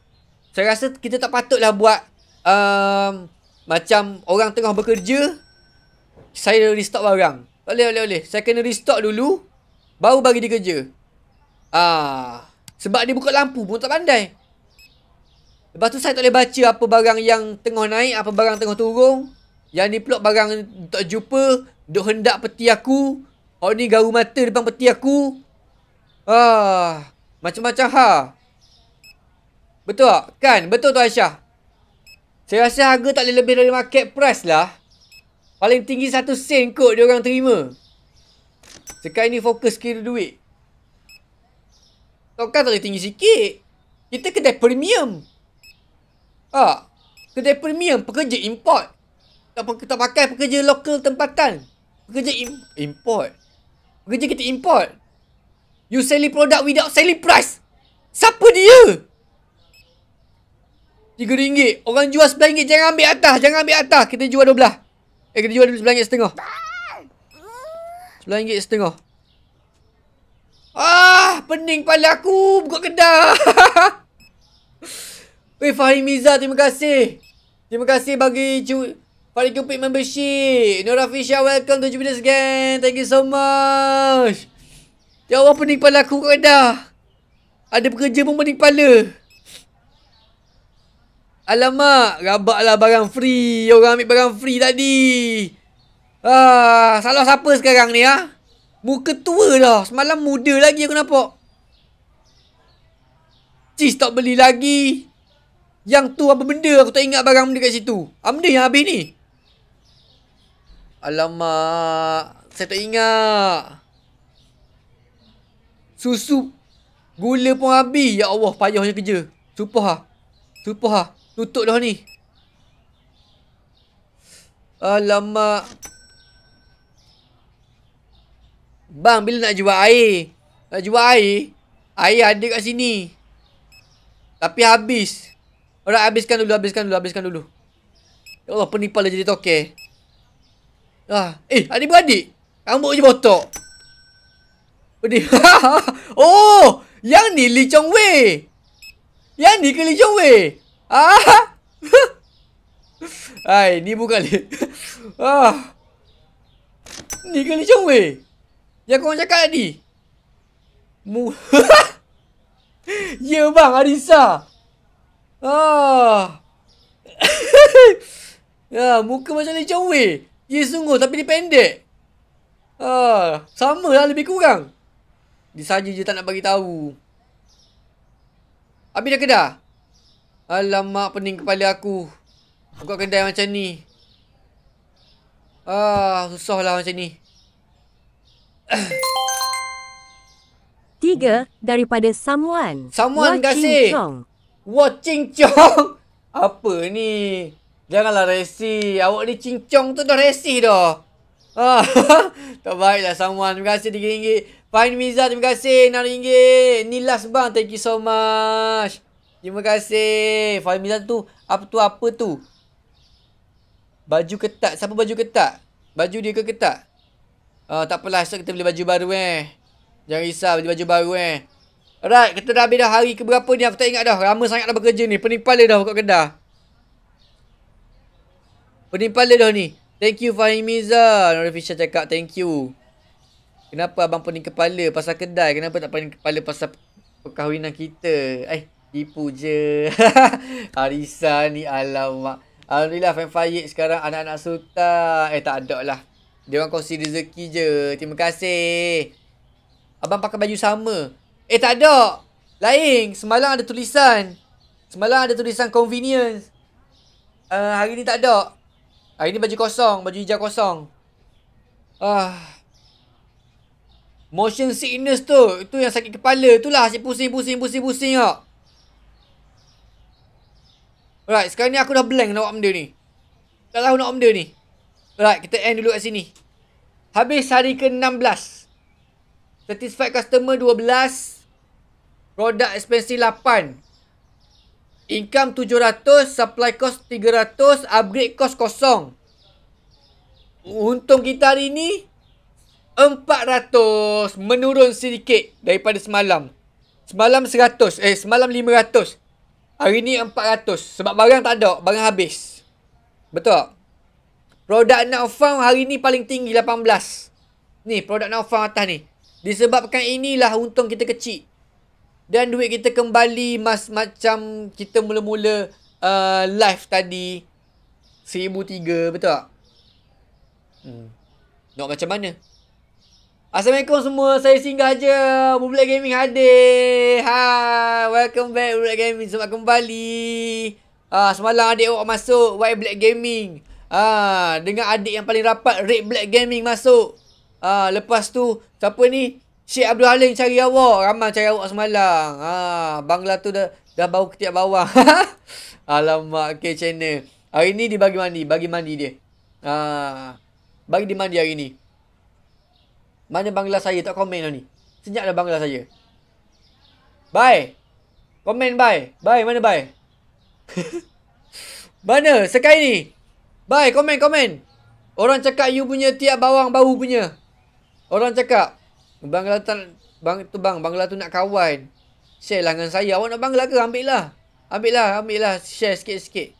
Saya rasa kita tak patutlah buat um, Macam orang tengah bekerja Saya dah restock barang Tak boleh boleh boleh Saya kena restock dulu Baru bagi dia kerja ah, Sebab dia buka lampu pun tak pandai Lepas tu saya tak boleh baca apa barang yang tengah naik Apa barang tengah turun yang ni pula barang tak jumpa. Duk hendak peti aku. Oh ni garu mata depan peti aku. Ah, macam-macam ha. Betul tak? Kan? Betul tu Aisyah. Saya rasa harga tak boleh lebih dari market price lah. Paling tinggi satu sen kot dia orang terima. Sekarang ni fokus kira duit. Tokan tak boleh tinggi sikit. Kita kedai premium. Ah, kedai premium pekerja import ataupun kita pakai pekerja lokal tempatan. Pekerja im- import. Pekerja kita import. You selling product without selling price. Siapa dia? Tiga ringgit. Orang jual sebelah ringgit. Jangan ambil atas. Jangan ambil atas. Kita jual dua belah. Eh, kita jual sebelah ringgit setengah. Sebelah ringgit setengah. Ah, pening kepala aku. Buka kedai. Weh, Fahim Miza. Terima kasih. Terima kasih bagi cu- pada Cupid Membership Nora Fisha welcome to Jupiter's Gang Thank you so much Ya Allah pening kepala aku kau dah Ada pekerja pun pening kepala Alamak lah barang free ya Orang ambil barang free tadi Ah, Salah siapa sekarang ni ha? Muka tua lah Semalam muda lagi aku nampak Cis tak beli lagi Yang tu apa benda Aku tak ingat barang benda kat situ Apa ah, benda yang habis ni Alamak Saya tak ingat Susu Gula pun habis Ya Allah payahnya kerja Supah lah Supah lah Tutup dah ni Alamak Bang bila nak jual air Nak jual air Air ada kat sini Tapi habis Orang habiskan dulu Habiskan dulu Habiskan dulu Ya Allah penipal dah jadi tokeh Ah, eh, adik beradik. Rambut je botok. Pedih. oh, yang ni Li Chong Wei. Yang ni ke Li Chong Wei? Ah. Hai, ni bukan Li. ah. Ni ke Li Chong Wei? Yang kau cakap tadi. Mu. ya bang Arisa. Ah. ya, muka macam Li Chong Wei. Ye sungguh tapi dia pendek. Ha, sama lah lebih kurang. Dia saja je tak nak bagi tahu. Habis dah kedah. Alamak pening kepala aku. Buka kedai macam ni. Ah, ha, susah lah macam ni. Tiga daripada someone. Someone kasih. Watching Chong. Apa ni? Janganlah resi. Awak ni cincong tu dah resi dah. Ah, tak baiklah someone. Terima kasih RM3. Fine Miza, terima kasih RM6. Ni last bang. Thank you so much. Terima kasih. Fine Miza tu, apa tu, apa tu? Baju ketat. Siapa baju ketat? Baju dia ke ketat? Ah, tak apalah. Esok kita beli baju baru eh. Jangan risau beli baju baru eh. Alright, kita dah habis dah hari keberapa ni. Aku tak ingat dah. Ramai sangat dah bekerja ni. Penipal dia dah buka kedah. Penipal dia dah ni. Thank you Fahimiza. Nora Fisher cakap thank you. Kenapa abang pening kepala pasal kedai? Kenapa tak pening kepala pasal perkahwinan kita? Eh, tipu je. Arisa ni alamak. Alhamdulillah Fahim Fahid sekarang anak-anak sultan. Eh, tak ada lah. Dia orang kongsi rezeki je. Terima kasih. Abang pakai baju sama. Eh, tak ada. Lain. Semalam ada tulisan. Semalam ada tulisan convenience. Uh, hari ni tak ada. Hari ah, ni baju kosong, baju hijau kosong. Ah. Motion sickness tu, itu yang sakit kepala, itulah asyik pusing-pusing-pusing-pusing kak. Alright, sekarang ni aku dah blank nak buat benda ni. Tak tahu nak buat benda ni. Alright, kita end dulu kat sini. Habis hari ke-16. Satisfied customer 12. Product expensive 8. Income 700 Supply cost 300 Upgrade cost kosong Untung kita hari ni 400 Menurun sedikit Daripada semalam Semalam 100 Eh semalam 500 Hari ni 400 Sebab barang tak ada Barang habis Betul tak? Produk not found hari ni paling tinggi 18 Ni produk not found atas ni Disebabkan inilah untung kita kecil dan duit kita kembali mas macam kita mula-mula uh, live tadi. Seribu tiga, betul tak? Hmm. Nak macam mana? Assalamualaikum semua, saya singgah je. Bublet Gaming hadir. Ha, welcome back Bublet Gaming. Selamat kembali. Ah, uh, semalam adik awak masuk White Black Gaming. Ah, dengan adik yang paling rapat Red Black Gaming masuk. Ah, lepas tu siapa ni? Syekh Abdul Halim cari awak. Ramai cari awak semalam. Ha, bangla tu dah dah bau ketiak bawang Alamak, okay channel. Hari ni dia bagi mandi. Bagi mandi dia. Ha, bagi dia mandi hari ni. Mana bangla saya? Tak komen lah ni. Senyap dah bangla saya. Bye. Komen bye. Bye, mana bye? mana? Sekai ni. Bye, komen, komen. Orang cakap you punya tiap bawang bau punya. Orang cakap. Bangla tu, bang, tu bang, Bangla tu nak kawan. Share lah dengan saya. Awak nak Bangla ke? Ambil lah. Ambil lah, ambil lah. Share sikit-sikit.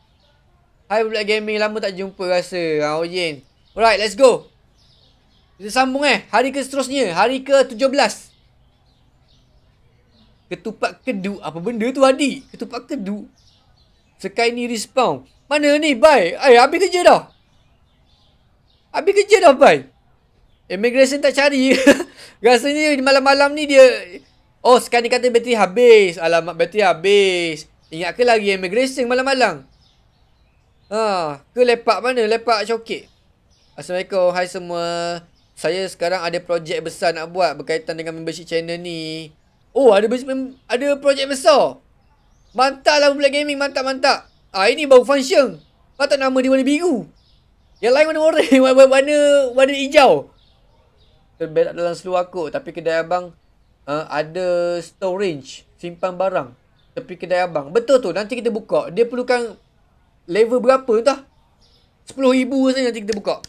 Hai Black Gaming, lama tak jumpa rasa. Ha, ah, Ojin. Alright, let's go. Kita sambung eh. Hari ke seterusnya. Hari ke 17. Ketupat kedu. Apa benda tu, Hadi? Ketupat kedu. Sekai ni respawn. Mana ni, bye? Eh, habis kerja dah. Habis kerja dah, bye. Immigration tak cari. Rasanya malam-malam ni dia Oh sekarang dia kata bateri habis Alamak bateri habis Ingat ke lagi yang racing malam-malam Ha, ke lepak mana? Lepak cokit Assalamualaikum, hai semua Saya sekarang ada projek besar nak buat Berkaitan dengan membership channel ni Oh, ada ada projek besar Mantap lah Black Gaming, mantap-mantap Ah ha, ini baru function Mantap nama dia warna biru Yang lain warna orang, warna, warna, warna hijau terbelak dalam seluar kot tapi kedai abang uh, ada storage simpan barang tapi kedai abang betul tu nanti kita buka dia perlukan level berapa entah 10000 rasa nanti kita buka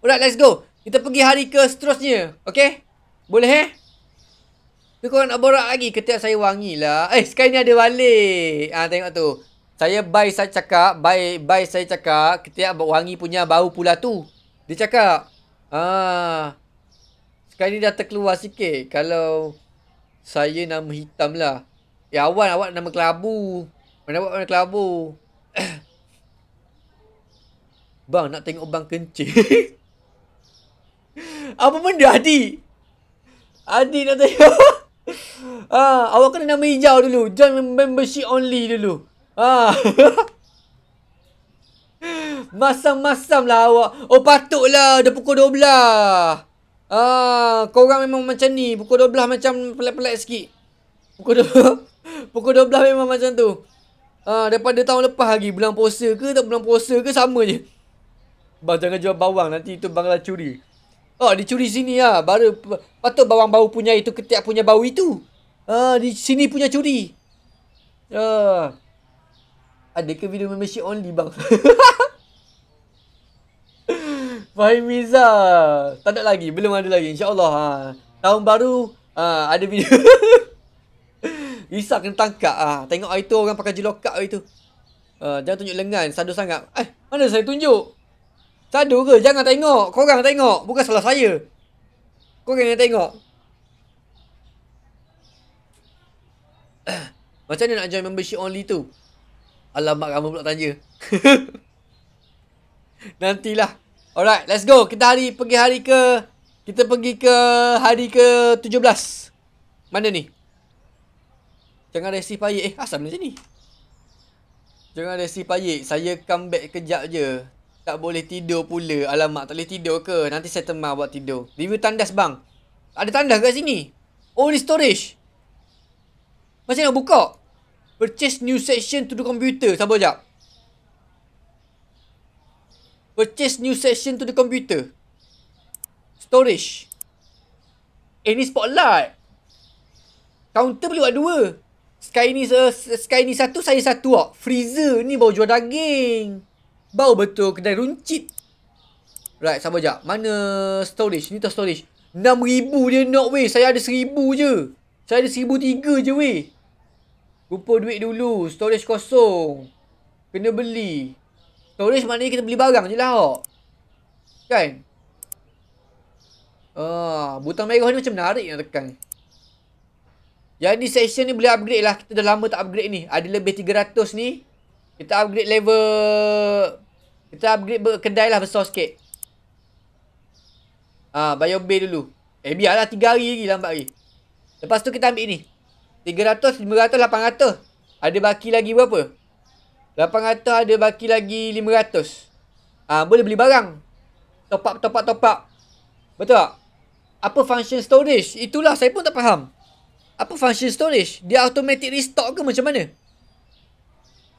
Alright let's go kita pergi hari ke seterusnya okey boleh eh tu kau nak borak lagi ketiak saya wangi lah eh sekarang ni ada balik ah tengok tu saya buy saya cakap buy buy saya cakap ketiak wangi punya bau pula tu dia cakap ah sekarang ni dah terkeluar sikit Kalau Saya nama hitam lah Ya eh, awan awak nama kelabu Mana awak nama kelabu Bang nak tengok bang kencing Apa benda Adi Adi nak tengok ah, Awak kena nama hijau dulu Join membership only dulu ah. Masam-masam lah awak Oh patutlah Dah pukul 12 Ah, kau orang memang macam ni. Pukul 12 macam pelak pelak sikit. Pukul 12. Pukul 12 memang macam tu. Ah, daripada tahun lepas lagi bulan puasa ke tak bulan puasa ke sama je. Bang jangan jual bawang nanti itu bang lah curi. Oh, dicuri sini lah. Baru patut bawang bau punya itu ketiak punya bau itu. Ah, di sini punya curi. Ah. Ada ke video membership only bang? Fahim Miza. Tak ada lagi, belum ada lagi. Insya-Allah ha. Tahun baru ha, ada video. Risak kena tangkap ah. Ha. Tengok itu orang pakai jelokak itu. Ha, jangan tunjuk lengan, sadu sangat. Eh, mana saya tunjuk? Sadu ke? Jangan tengok. Kau orang tengok, bukan salah saya. Kau orang yang tengok. Macam mana nak join membership only tu? Alamak kamu pula tanya. Nantilah. Alright, let's go. Kita hari pergi hari ke kita pergi ke hari ke 17. Mana ni? Jangan resi payik. Eh, asal macam ni? Jangan resi payik. Saya come back kejap je. Tak boleh tidur pula. Alamak, tak boleh tidur ke? Nanti saya temah buat tidur. Review tandas bang. Ada tandas kat sini. Oh, ni storage. Macam nak buka? Purchase new section to the computer. Sabar sekejap. Purchase new section to the computer. Storage. Eh ni spotlight. Counter boleh buat dua. Sky ni, uh, sky ni satu, saya satu lah. Freezer ni baru jual daging. Baru betul kedai runcit. Right, sabar sekejap. Mana storage? Ni tu storage. RM6,000 dia nak weh. Saya ada RM1,000 je. Saya ada rm tiga je weh. Rupa duit dulu. Storage kosong. Kena beli. Storage maknanya kita beli barang je lah awak. Kan? Ah, butang merah ni macam menarik nak tekan ni. Yang ni section ni boleh upgrade lah. Kita dah lama tak upgrade ni. Ada lebih 300 ni. Kita upgrade level... Kita upgrade kedai lah besar sikit. Ah, bio bay dulu. Eh biarlah 3 hari lagi lambat lagi. Lepas tu kita ambil ni. 300, 500, 800. Ada baki lagi berapa? 800 ada baki lagi 500. Ah ha, boleh beli barang. Top up top up top up. Betul tak? Apa function storage? Itulah saya pun tak faham. Apa function storage? Dia automatic restock ke macam mana?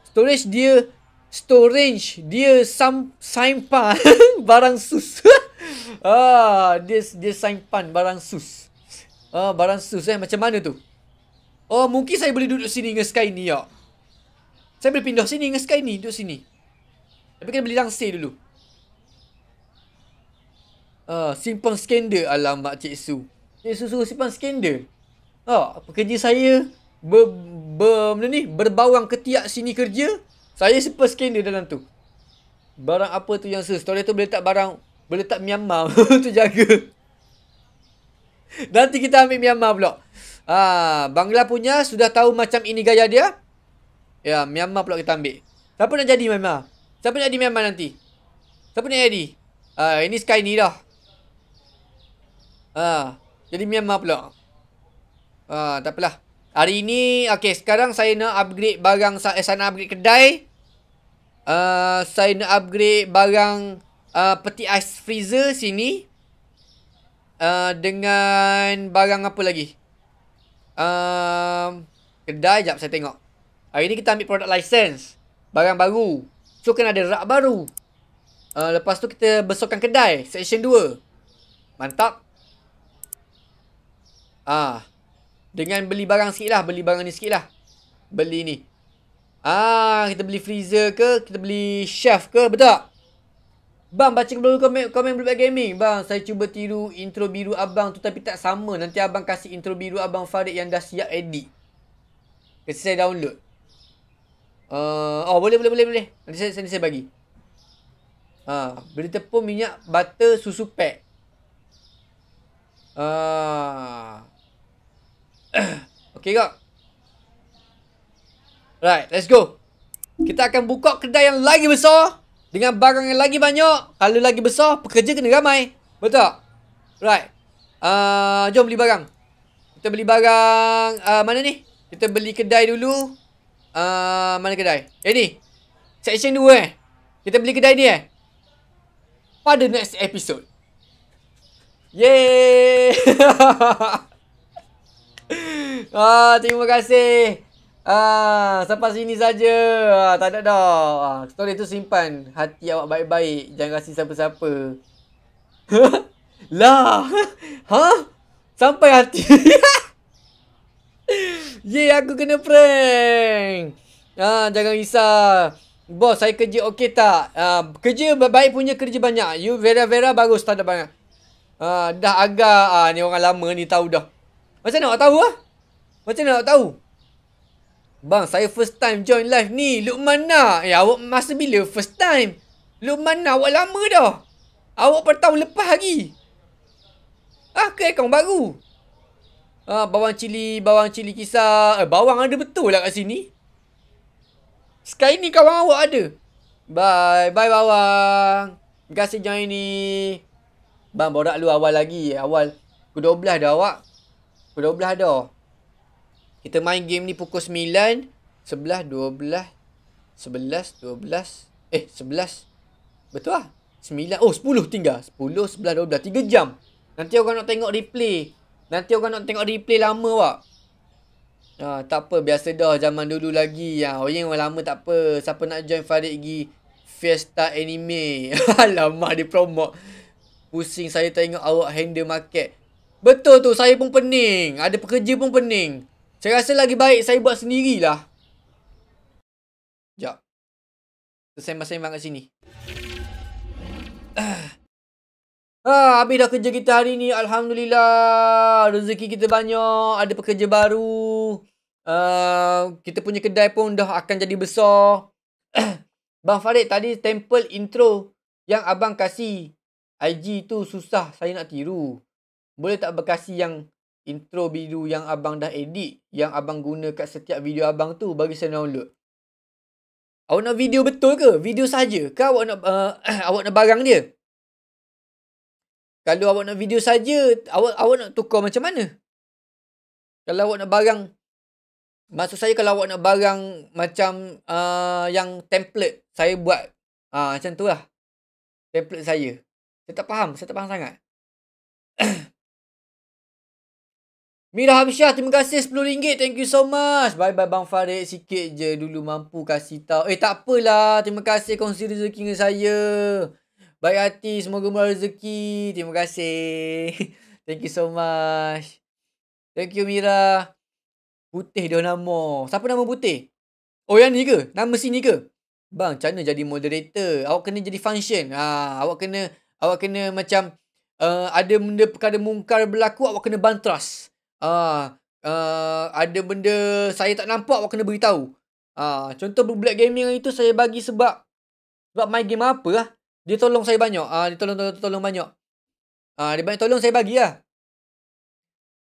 Storage dia storage dia sam simpan barang sus. ah dia dia simpan barang sus. Ah barang sus eh macam mana tu? Oh mungkin saya boleh duduk sini dengan Sky ni yok. Saya boleh pindah sini dengan Sky ni Duduk sini Tapi kena beli langsir dulu uh, Simpan skandal Alamak Cik Su Cik Su suruh simpan skandal Oh, Pekerja saya ber, ber, ber, ni, Berbawang ketiak sini kerja Saya simpan skandal dalam tu Barang apa tu yang sesuai Tolong tu boleh letak barang Boleh letak Myanmar tu jaga Nanti kita ambil Myanmar pula Ah, Bangla punya sudah tahu macam ini gaya dia Ya, Myanmar pula kita ambil. Siapa nak jadi Myanmar? Siapa nak jadi Myanmar nanti? Siapa nak jadi? Uh, ini Sky ni dah. Uh, jadi Myanmar pula. Uh, tak apalah. Hari ini, okay, sekarang saya nak upgrade barang. Eh, nak upgrade kedai. Uh, saya nak upgrade barang uh, peti ais freezer sini. Uh, dengan barang apa lagi? Uh, kedai, jap saya tengok. Hari ni kita ambil produk license Barang baru So kena ada rak baru uh, Lepas tu kita besokkan kedai Section 2 Mantap Ah, Dengan beli barang sikit lah Beli barang ni sikit lah Beli ni Ah, Kita beli freezer ke Kita beli chef ke Betul tak Bang baca dulu komen Komen Blue Black Gaming Bang saya cuba tiru intro biru abang tu Tapi tak sama Nanti abang kasih intro biru abang Farid Yang dah siap edit Kasi saya download Uh, oh boleh boleh boleh boleh. Nanti saya nanti saya bagi. Ha, uh, beli tepung minyak butter susu pack. Ha. Uh. Okey kak. Right, let's go. Kita akan buka kedai yang lagi besar dengan barang yang lagi banyak. Kalau lagi besar, pekerja kena ramai. Betul tak? Right. Uh, jom beli barang. Kita beli barang uh, mana ni? Kita beli kedai dulu. Ah, mana kedai? Ini. Eh, Section 2 eh. Kita beli kedai ni eh. Pada next episode. Yeay. ah, terima kasih. Ah, sampai sini saja. Ah, tak ada dah. Ah, story tu simpan hati awak baik-baik. Jangan kasi siapa-siapa. lah. Ha? Sampai hati. Yeay, aku kena prank. Ah, jangan risau. Bos, saya kerja okey tak? Ah, kerja baik punya kerja banyak. You Vera-Vera bagus, tak ada banyak. Ah, dah agak. Ah, ni orang lama ni tahu dah. Macam nak tahu ah? Macam nak tahu? Bang, saya first time join live ni. Luqman nak. Eh, awak masa bila first time? Luqman mana awak lama dah. Awak pertama lepas lagi. Ah, ke akaun baru. Ha, bawang cili, bawang cili kisar. Eh, bawang ada betul lah kat sini. Sekarang ni kawan awak ada. Bye. Bye, bawang. Terima kasih join ni. Bang, borak lu awal lagi. Awal. Pukul 12 dah awak. Pukul 12 dah. Kita main game ni pukul 9. 11, 12. 11, 12. Eh, sebelas, Betul lah. 9. Oh, sepuluh tinggal. sepuluh sebelah dua belah tiga jam. Nanti orang nak tengok replay. Nanti orang nak tengok replay lama pak. Ha, tak apa biasa dah zaman dulu lagi. Ha, orang yang lama tak apa. Siapa nak join Farid lagi? Fiesta Anime. lama dia promote. Pusing saya tengok awak handle market. Betul tu saya pun pening. Ada pekerja pun pening. Saya rasa lagi baik saya buat sendirilah. Sekejap. Saya sembang-sembang kat sini. Uh. Haa, habis dah kerja kita hari ni. Alhamdulillah. Rezeki kita banyak. Ada pekerja baru. Uh, kita punya kedai pun dah akan jadi besar. Bang Farid, tadi tempel intro yang abang kasih IG tu susah saya nak tiru. Boleh tak berkasih yang intro video yang abang dah edit yang abang guna kat setiap video abang tu bagi saya download? Awak nak video betul ke? Video saja ke awak nak uh, awak nak barang dia? Kalau awak nak video saja, awak awak nak tukar macam mana? Kalau awak nak barang maksud saya kalau awak nak barang macam uh, yang template saya buat uh, macam tu lah. Template saya. Saya tak faham, saya tak faham sangat. Mira Habsyah, terima kasih RM10. Thank you so much. Bye-bye Bang Farid. Sikit je dulu mampu kasih tahu. Eh, tak apalah. Terima kasih kongsi rezeki dengan saya. Baik hati, semoga murah rezeki. Terima kasih. Thank you so much. Thank you Mira. Putih dia nama. Siapa nama putih? Oh yang ni ke? Nama sini ke? Bang, macam mana jadi moderator? Awak kena jadi function. Ha, awak kena awak kena macam uh, ada benda perkara mungkar berlaku, awak kena bantras. Ha, uh, ada benda saya tak nampak, awak kena beritahu. Ha, contoh Black Gaming itu saya bagi sebab sebab main game apa lah. Dia tolong saya banyak. Ah, dia tolong, tolong, tolong banyak. Ah, dia banyak tolong saya bagilah.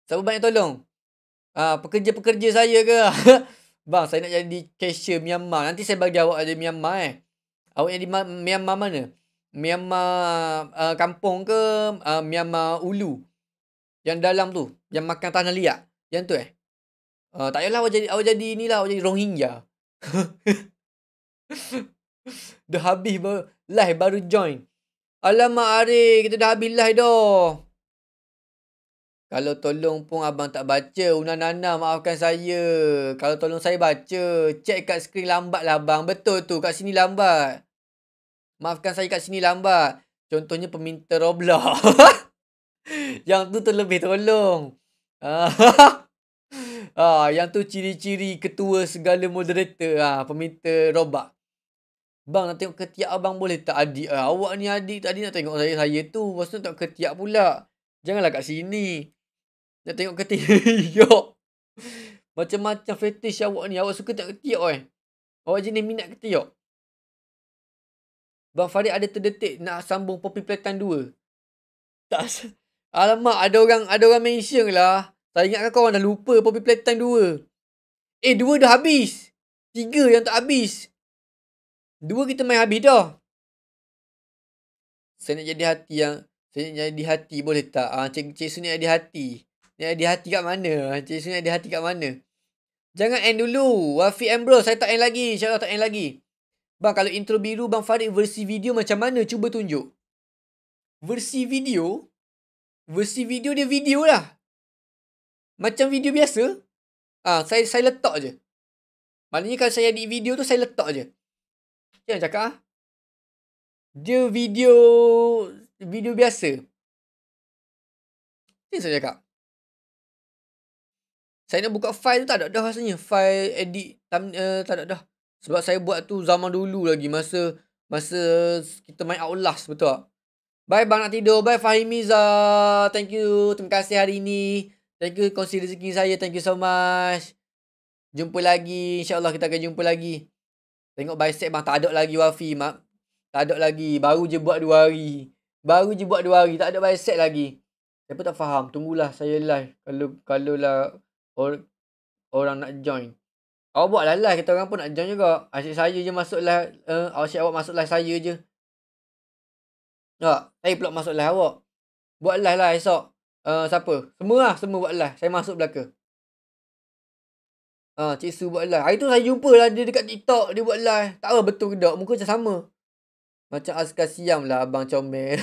Siapa banyak tolong? Ah, pekerja-pekerja saya ke? Bang, saya nak jadi cashier Myanmar. Nanti saya bagi awak ada Myanmar eh. Awak yang di Myanmar mana? Myanmar uh, kampung ke uh, Myanmar ulu? Yang dalam tu, yang makan tanah liat. Yang tu eh. Uh, tak payahlah awak jadi awak jadi ni lah, awak jadi Rohingya. Dah habis baru, live baru join. Alamak Ari, kita dah habis live dah. Kalau tolong pun abang tak baca, Una Nana maafkan saya. Kalau tolong saya baca, check kat skrin lambat lah abang. Betul tu, kat sini lambat. Maafkan saya kat sini lambat. Contohnya peminta Roblox. yang tu terlebih tolong. ah, yang tu ciri-ciri ketua segala moderator. Ah, peminta Roblox. Bang nak tengok ketiak abang boleh tak adik? Eh, awak ni adik tadi nak tengok saya saya tu. Lepas tu tak ketiak pula. Janganlah kat sini. Nak tengok ketiak. Macam-macam fetish awak ni. Awak suka tak ketiak oi. Awak jenis minat ketiak. Bang Farid ada terdetik nak sambung popi pelatan 2. Tak. Alamak ada orang ada orang mention lah. Saya ingat kau orang dah lupa popi pelatan 2. Eh 2 dah habis. 3 yang tak habis. Dua kita main habis dah. Saya nak jadi hati yang saya nak jadi hati boleh tak? Ah, cik cik sini ada hati. Ni ada hati kat mana? Ah, cik sini ada hati kat mana? Jangan end dulu. Wafi and bro, saya tak end lagi. Insya-Allah tak end lagi. Bang, kalau intro biru Bang Farid versi video macam mana? Cuba tunjuk. Versi video? Versi video dia video lah. Macam video biasa? Ah, saya saya letak je. Maknanya kalau saya di video tu saya letak je. Dia nak cakap ah, Dia video Video biasa Dia saya cakap Saya nak buka file tu tak ada dah rasanya File edit tam, uh, eh, Tak ada dah Sebab saya buat tu zaman dulu lagi Masa Masa Kita main Outlast betul tak Bye bang nak tidur Bye Fahimiza Thank you Terima kasih hari ni Thank you consider rezeki saya Thank you so much Jumpa lagi InsyaAllah kita akan jumpa lagi Tengok bicep bang tak ada lagi wafi mak. Tak ada lagi. Baru je buat 2 hari. Baru je buat 2 hari tak ada bicep lagi. Siapa tak faham? Tunggulah saya live. Kalau kalau lah or, orang nak join. Kau lah live kita orang pun nak join juga. Asyik saya je masuk lah. Uh, asyik awak masuk lah saya je. Tak, saya pula masuk lah awak. Buat live lah esok. Uh, siapa? Semua lah, semua buat live. Saya masuk belakang. Ha, Cik Su buat live. Hari tu saya jumpa lah dia dekat TikTok. Dia buat live. Tak tahu betul ke tak. Muka macam sama. Macam askar siam lah abang comel.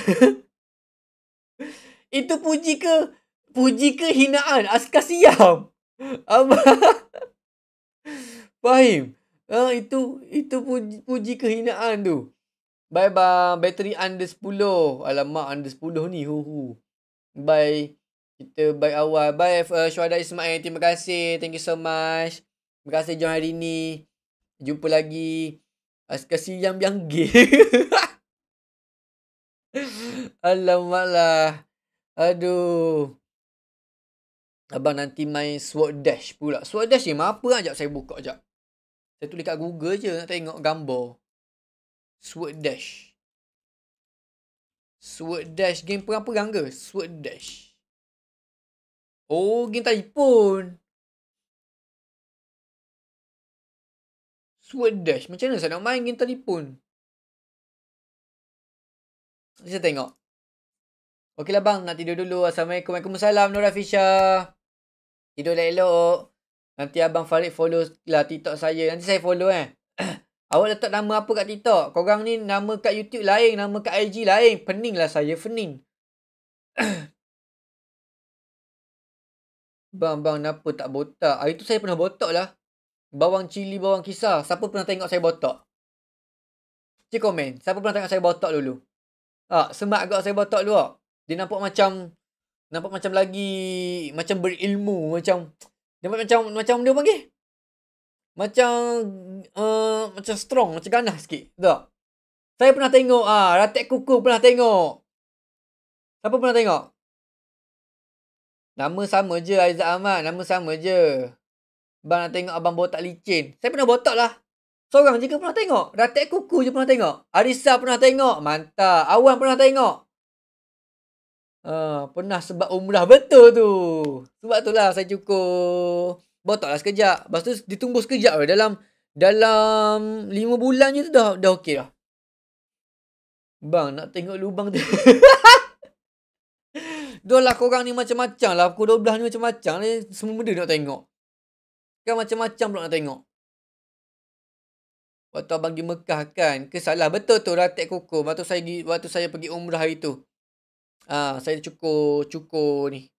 Itu puji ke? Puji ke hinaan? Askar siam. Abang. Fahim. Ha, itu itu puji, puji kehinaan tu. Bye bye. Bateri under 10. Alamak under 10 ni. Hu hu. Bye. Kita baik awal. Bye uh, Syuhada Ismail. Terima kasih. Thank you so much. Terima kasih John hari ni. Jumpa lagi. Kasi yang yang gay. Alamak lah. Aduh. Abang nanti main Sword Dash pula. Sword Dash ni apa ajak lah, saya buka ajak. Saya tulis kat Google je nak tengok gambar. Sword Dash. Sword Dash game pun apa ke? Sword Dash. Oh, game typhoon. Sword dash. Macam mana saya nak main game typhoon? Saya tengok. Okeylah bang, nak tidur dulu. Assalamualaikum. Waalaikumsalam Nur Afisha. Tidurlah elok. Nanti abang Farid follow lah TikTok saya. Nanti saya follow eh. Awak letak nama apa kat TikTok? Korang ni nama kat YouTube lain, nama kat IG lain. lah saya, pening. Bang, bang, kenapa tak botak? Hari tu saya pernah botak lah. Bawang cili, bawang kisar. Siapa pernah tengok saya botak? Cik komen. Siapa pernah tengok saya botak dulu? Ah, semak agak saya botak dulu ah. Dia nampak macam nampak macam lagi macam berilmu macam nampak macam macam dia panggil macam uh, macam strong macam ganas sikit tak saya pernah tengok ah ratik kuku pernah tengok siapa pernah tengok Nama sama je Aizat Ahmad. Nama sama je. Abang nak tengok abang botak licin. Saya pernah botak lah. Seorang je ke pernah tengok? Datik kuku je pernah tengok. Arisa pernah tengok. Mantap. Awan pernah tengok. Uh, pernah sebab umrah betul tu. Sebab tu lah saya cukup. Botak lah sekejap. Lepas tu ditumbuh sekejap lah. Dalam dalam 5 bulan je tu dah, dah okey lah. Bang nak tengok lubang tu. Dah lah korang ni macam-macam lah. Pukul 12 ni macam-macam ni. Semua benda nak tengok. Kan macam-macam pula nak tengok. Waktu abang pergi Mekah kan. Kesalah. Betul tu ratik kukuh. Waktu saya, waktu saya pergi umrah hari tu. Ha, saya cukur, cukur ni.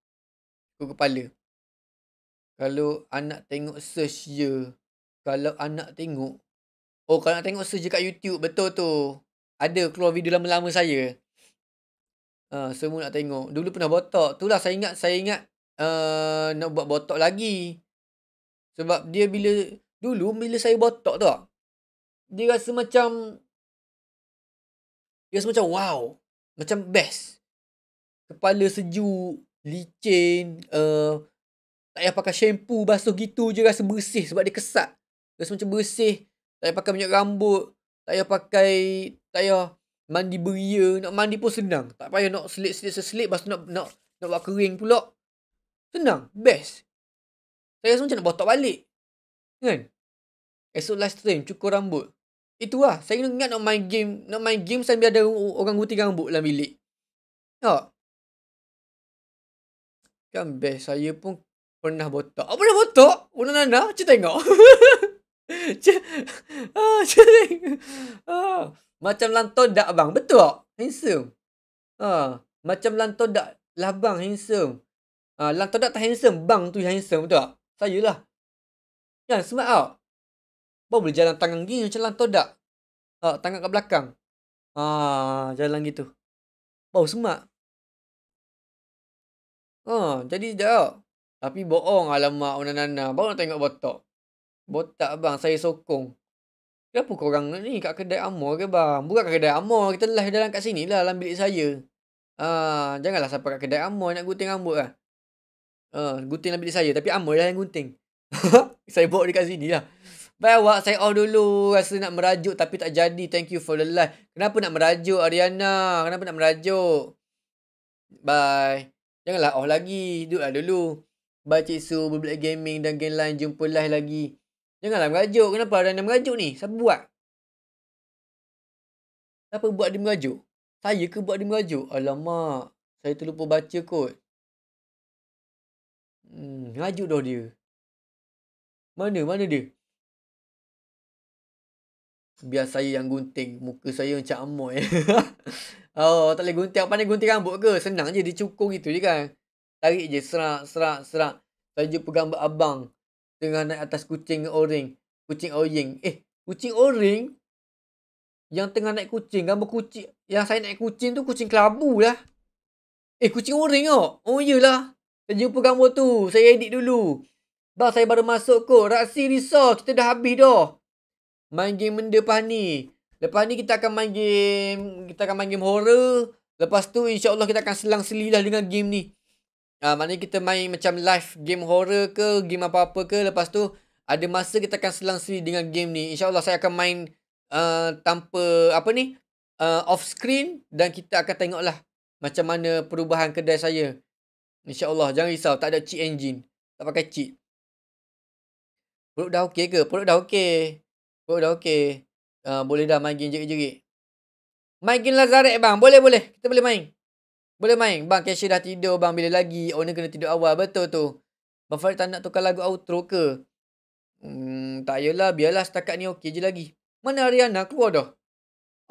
Cukur kepala. Kalau anak tengok search je. Kalau anak tengok. Oh, kalau nak tengok search je kat YouTube. Betul tu. Ada keluar video lama-lama saya. Uh, semua nak tengok. Dulu pernah botok. Itulah saya ingat saya ingat uh, nak buat botok lagi. Sebab dia bila dulu bila saya botok tu. Dia rasa macam dia rasa macam wow. Macam best. Kepala sejuk, licin, uh, tak payah pakai shampoo basuh gitu je rasa bersih sebab dia kesat. Rasa macam bersih, tak payah pakai minyak rambut, tak payah pakai tak payah mandi beria nak mandi pun senang tak payah nak selit-selit seselit lepas nak nak nak buat kering pula senang best saya rasa macam nak botak balik kan esok last stream cukur rambut itu lah. saya ingat nak main game nak main game sambil ada orang gunting rambut dalam bilik tak kan best saya pun pernah botak apa oh, pernah botak pernah nana cik tengok Ah, cering. Ah, macam lantun dak bang Betul tak? Handsome. Ah, macam lantun dak labang handsome. Ah, lantun dak tak handsome. Bang tu yang handsome. Betul tak? Saya lah. Kan, smart tak? Bang boleh jalan tangan gini macam lantun dak. Ah, tangan kat belakang. Ah, jalan gitu. Bau semak. Ah, jadi dah. Tapi bohong alamak Una Nana. Baru nak tengok botok. Botak bang saya sokong. Kenapa korang ni kat kedai amor ke bang? Bukan kat kedai amor. Kita live dalam kat sini lah. Dalam bilik saya. Ah, janganlah sampai kat kedai amor nak gunting rambut lah. Ah, gunting dalam bilik saya. Tapi amor dah yang gunting. saya bawa dekat sini lah. Baik awak. Saya off dulu. Rasa nak merajuk tapi tak jadi. Thank you for the live. Kenapa nak merajuk Ariana? Kenapa nak merajuk? Bye. Janganlah off lagi. Duduklah dulu. Bye Cik Su. Berbelak gaming dan game lain. Jumpa live lagi. Janganlah merajuk. Kenapa ada yang merajuk ni? Siapa buat? Siapa buat dia merajuk? Saya ke buat dia merajuk? Alamak. Saya terlupa baca kot. Hmm, merajuk dah dia. Mana? Mana dia? Biar saya yang gunting. Muka saya macam amoy. Eh. oh, tak boleh gunting. Apa ni gunting rambut ke? Senang je. Dia cukur gitu je kan. Tarik je. Serak, serak, serak. Saya jumpa gambar abang tengah naik atas kucing oring. Kucing oring. Eh, kucing oring yang tengah naik kucing. Gambar kucing. Yang saya naik kucing tu kucing kelabu lah. Eh, kucing oring oh, Oh, iyalah. Saya jumpa gambar tu. Saya edit dulu. Bah, saya baru masuk kot. Raksi risau. Kita dah habis dah. Main game benda lepas ni. Lepas ni kita akan main game. Kita akan main game horror. Lepas tu insyaAllah kita akan selang-selilah dengan game ni. Uh, maknanya kita main macam live game horror ke game apa-apa ke lepas tu ada masa kita akan selang sendiri dengan game ni insyaallah saya akan main uh, tanpa apa ni uh, off screen dan kita akan tengoklah macam mana perubahan kedai saya insyaallah jangan risau tak ada cheat engine tak pakai cheat Perut dah okey ke? Perut dah okey. Perut dah okey. Uh, boleh dah main game jerit-jerit. Main game Lazaret bang. Boleh boleh. Kita boleh main. Boleh main. Bang cashier dah tidur. Bang bila lagi. Owner oh, kena tidur awal. Betul tu. Bang Farid tak nak tukar lagu outro ke? Hmm, tak yalah. Biarlah setakat ni okey je lagi. Mana Ariana keluar dah?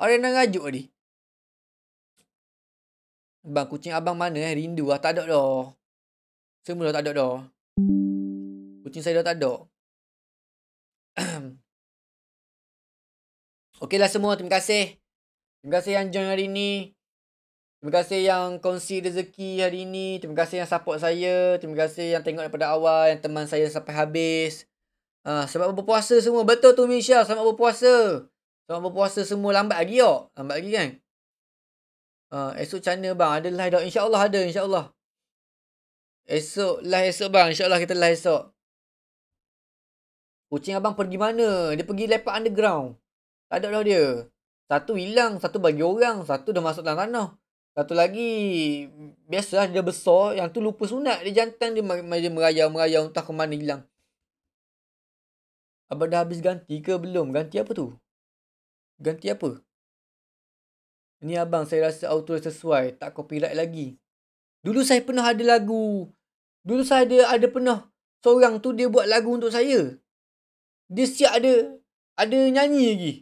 Ariana rajuk tadi. Bang kucing abang mana eh? Rindu lah. Tak ada dah. Semua dah tak ada dah. Kucing saya dah tak ada. Okeylah semua. Terima kasih. Terima kasih yang join hari ni. Terima kasih yang kongsi rezeki hari ini. Terima kasih yang support saya. Terima kasih yang tengok daripada awal. Yang teman saya sampai habis. Ha, sebab berpuasa semua. Betul tu Misha. Selamat berpuasa. Selamat berpuasa semua. Lambat lagi yuk. Lambat lagi kan. Ha, esok channel bang. Ada live dah. InsyaAllah ada. InsyaAllah. Esok. Live esok bang. InsyaAllah kita live esok. Kucing abang pergi mana? Dia pergi lepak underground. Tak ada dah dia. Satu hilang. Satu bagi orang. Satu dah masuk dalam tanah. Satu lagi Biasalah dia besar Yang tu lupa sunat Dia jantan dia, dia merayau-merayau Entah ke mana hilang Abang dah habis ganti ke belum? Ganti apa tu? Ganti apa? Ni abang saya rasa auto sesuai Tak copyright lagi Dulu saya pernah ada lagu Dulu saya ada, ada pernah Seorang tu dia buat lagu untuk saya Dia siap ada Ada nyanyi lagi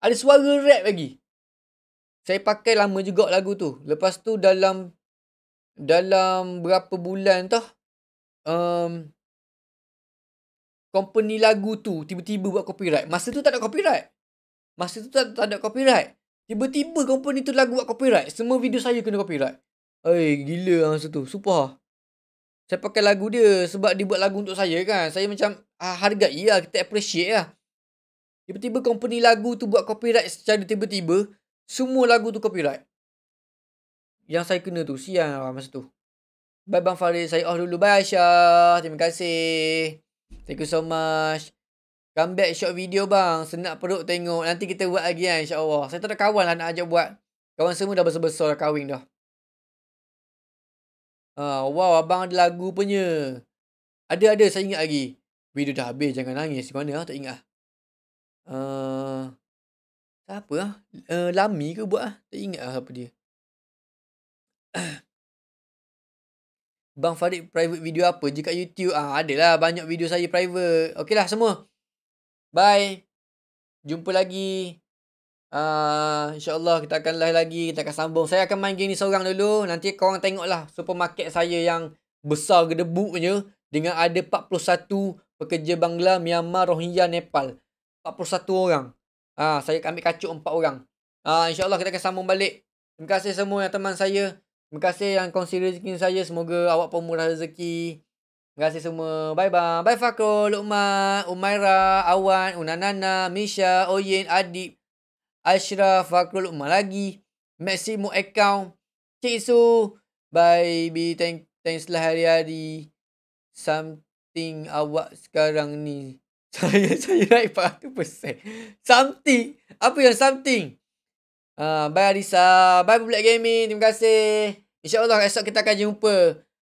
Ada suara rap lagi saya pakai lama juga lagu tu. Lepas tu dalam dalam berapa bulan tu um, company lagu tu tiba-tiba buat copyright. Masa tu tak ada copyright. Masa tu tak, tak ada copyright. Tiba-tiba company tu lagu buat copyright. Semua video saya kena copyright. Eh, gila lah masa tu. Sumpah. Saya pakai lagu dia sebab dia buat lagu untuk saya kan. Saya macam ah, iya lah. Kita appreciate lah. Tiba-tiba company lagu tu buat copyright secara tiba-tiba. Semua lagu tu copyright. Yang saya kena tu. Sian lah masa tu. Bye Bang Farid. Saya off dulu. Bye Aisyah. Terima kasih. Thank you so much. Come back short video bang. senang perut tengok. Nanti kita buat lagi kan insyaAllah. Saya tak ada kawan lah nak ajak buat. Kawan semua dah besar-besar dah kahwin dah. Ah, wow abang ada lagu punya. Ada-ada saya ingat lagi. Video dah habis jangan nangis. Di mana lah tak ingat. Uh, apa, lah? Uh, Lami ke buat lah? Tak ingat lah apa dia. Bang Farid private video apa je kat YouTube? Ah, adalah banyak video saya private. Okey lah semua. Bye. Jumpa lagi. Ah, uh, InsyaAllah kita akan live lagi. Kita akan sambung. Saya akan main game ni seorang dulu. Nanti korang tengoklah supermarket saya yang besar gedebuknya. Dengan ada 41 pekerja Bangla, Myanmar, Rohingya, Nepal. 41 orang. Ha, saya ambil kacuk empat orang. Ha, InsyaAllah kita akan sambung balik. Terima kasih semua yang teman saya. Terima kasih yang kongsi rezeki saya. Semoga awak pun murah rezeki. Terima kasih semua. Bye-bye. Bye Fakro, Luqman, Umaira, Awan, Unanana, Misha, Oyen, Adib, Ashraf, Fakro, Luqman lagi. Maximum account. Cik Su. Bye. Be thank, thanks lah hari-hari. Something awak sekarang ni. Saya saya naik 400%. Something. Apa yang something? Uh, bye Arisa. Bye Blue Gaming. Terima kasih. InsyaAllah esok kita akan jumpa.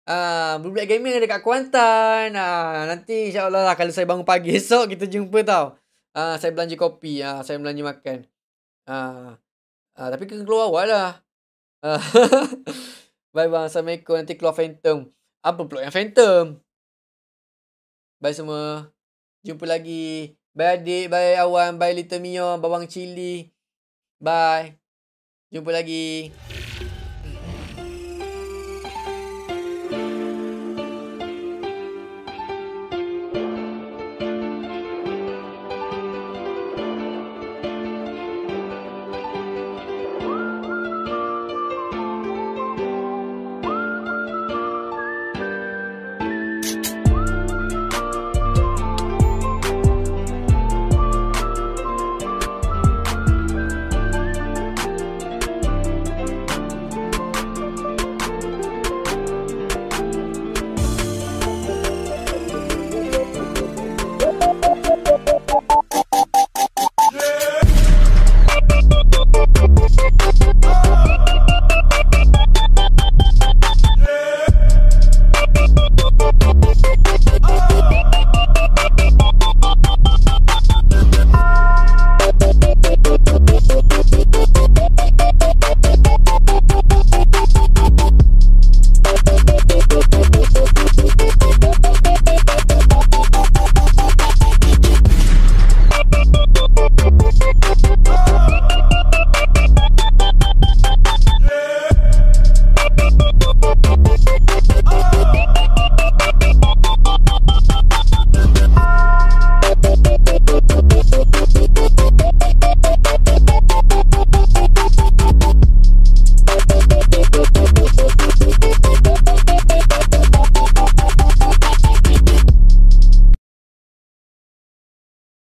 Uh, Blue Gaming ada kat Kuantan. Uh, nanti insyaAllah lah kalau saya bangun pagi esok kita jumpa tau. Uh, saya belanja kopi. Uh, saya belanja makan. Uh, uh, tapi kena keluar awal lah. Uh, bye bang. Assalamualaikum. Nanti keluar Phantom. Apa pula yang Phantom? Bye semua. Jumpa lagi. Bye adik, bye awan, bye little mio, bawang cili. Bye. Jumpa lagi.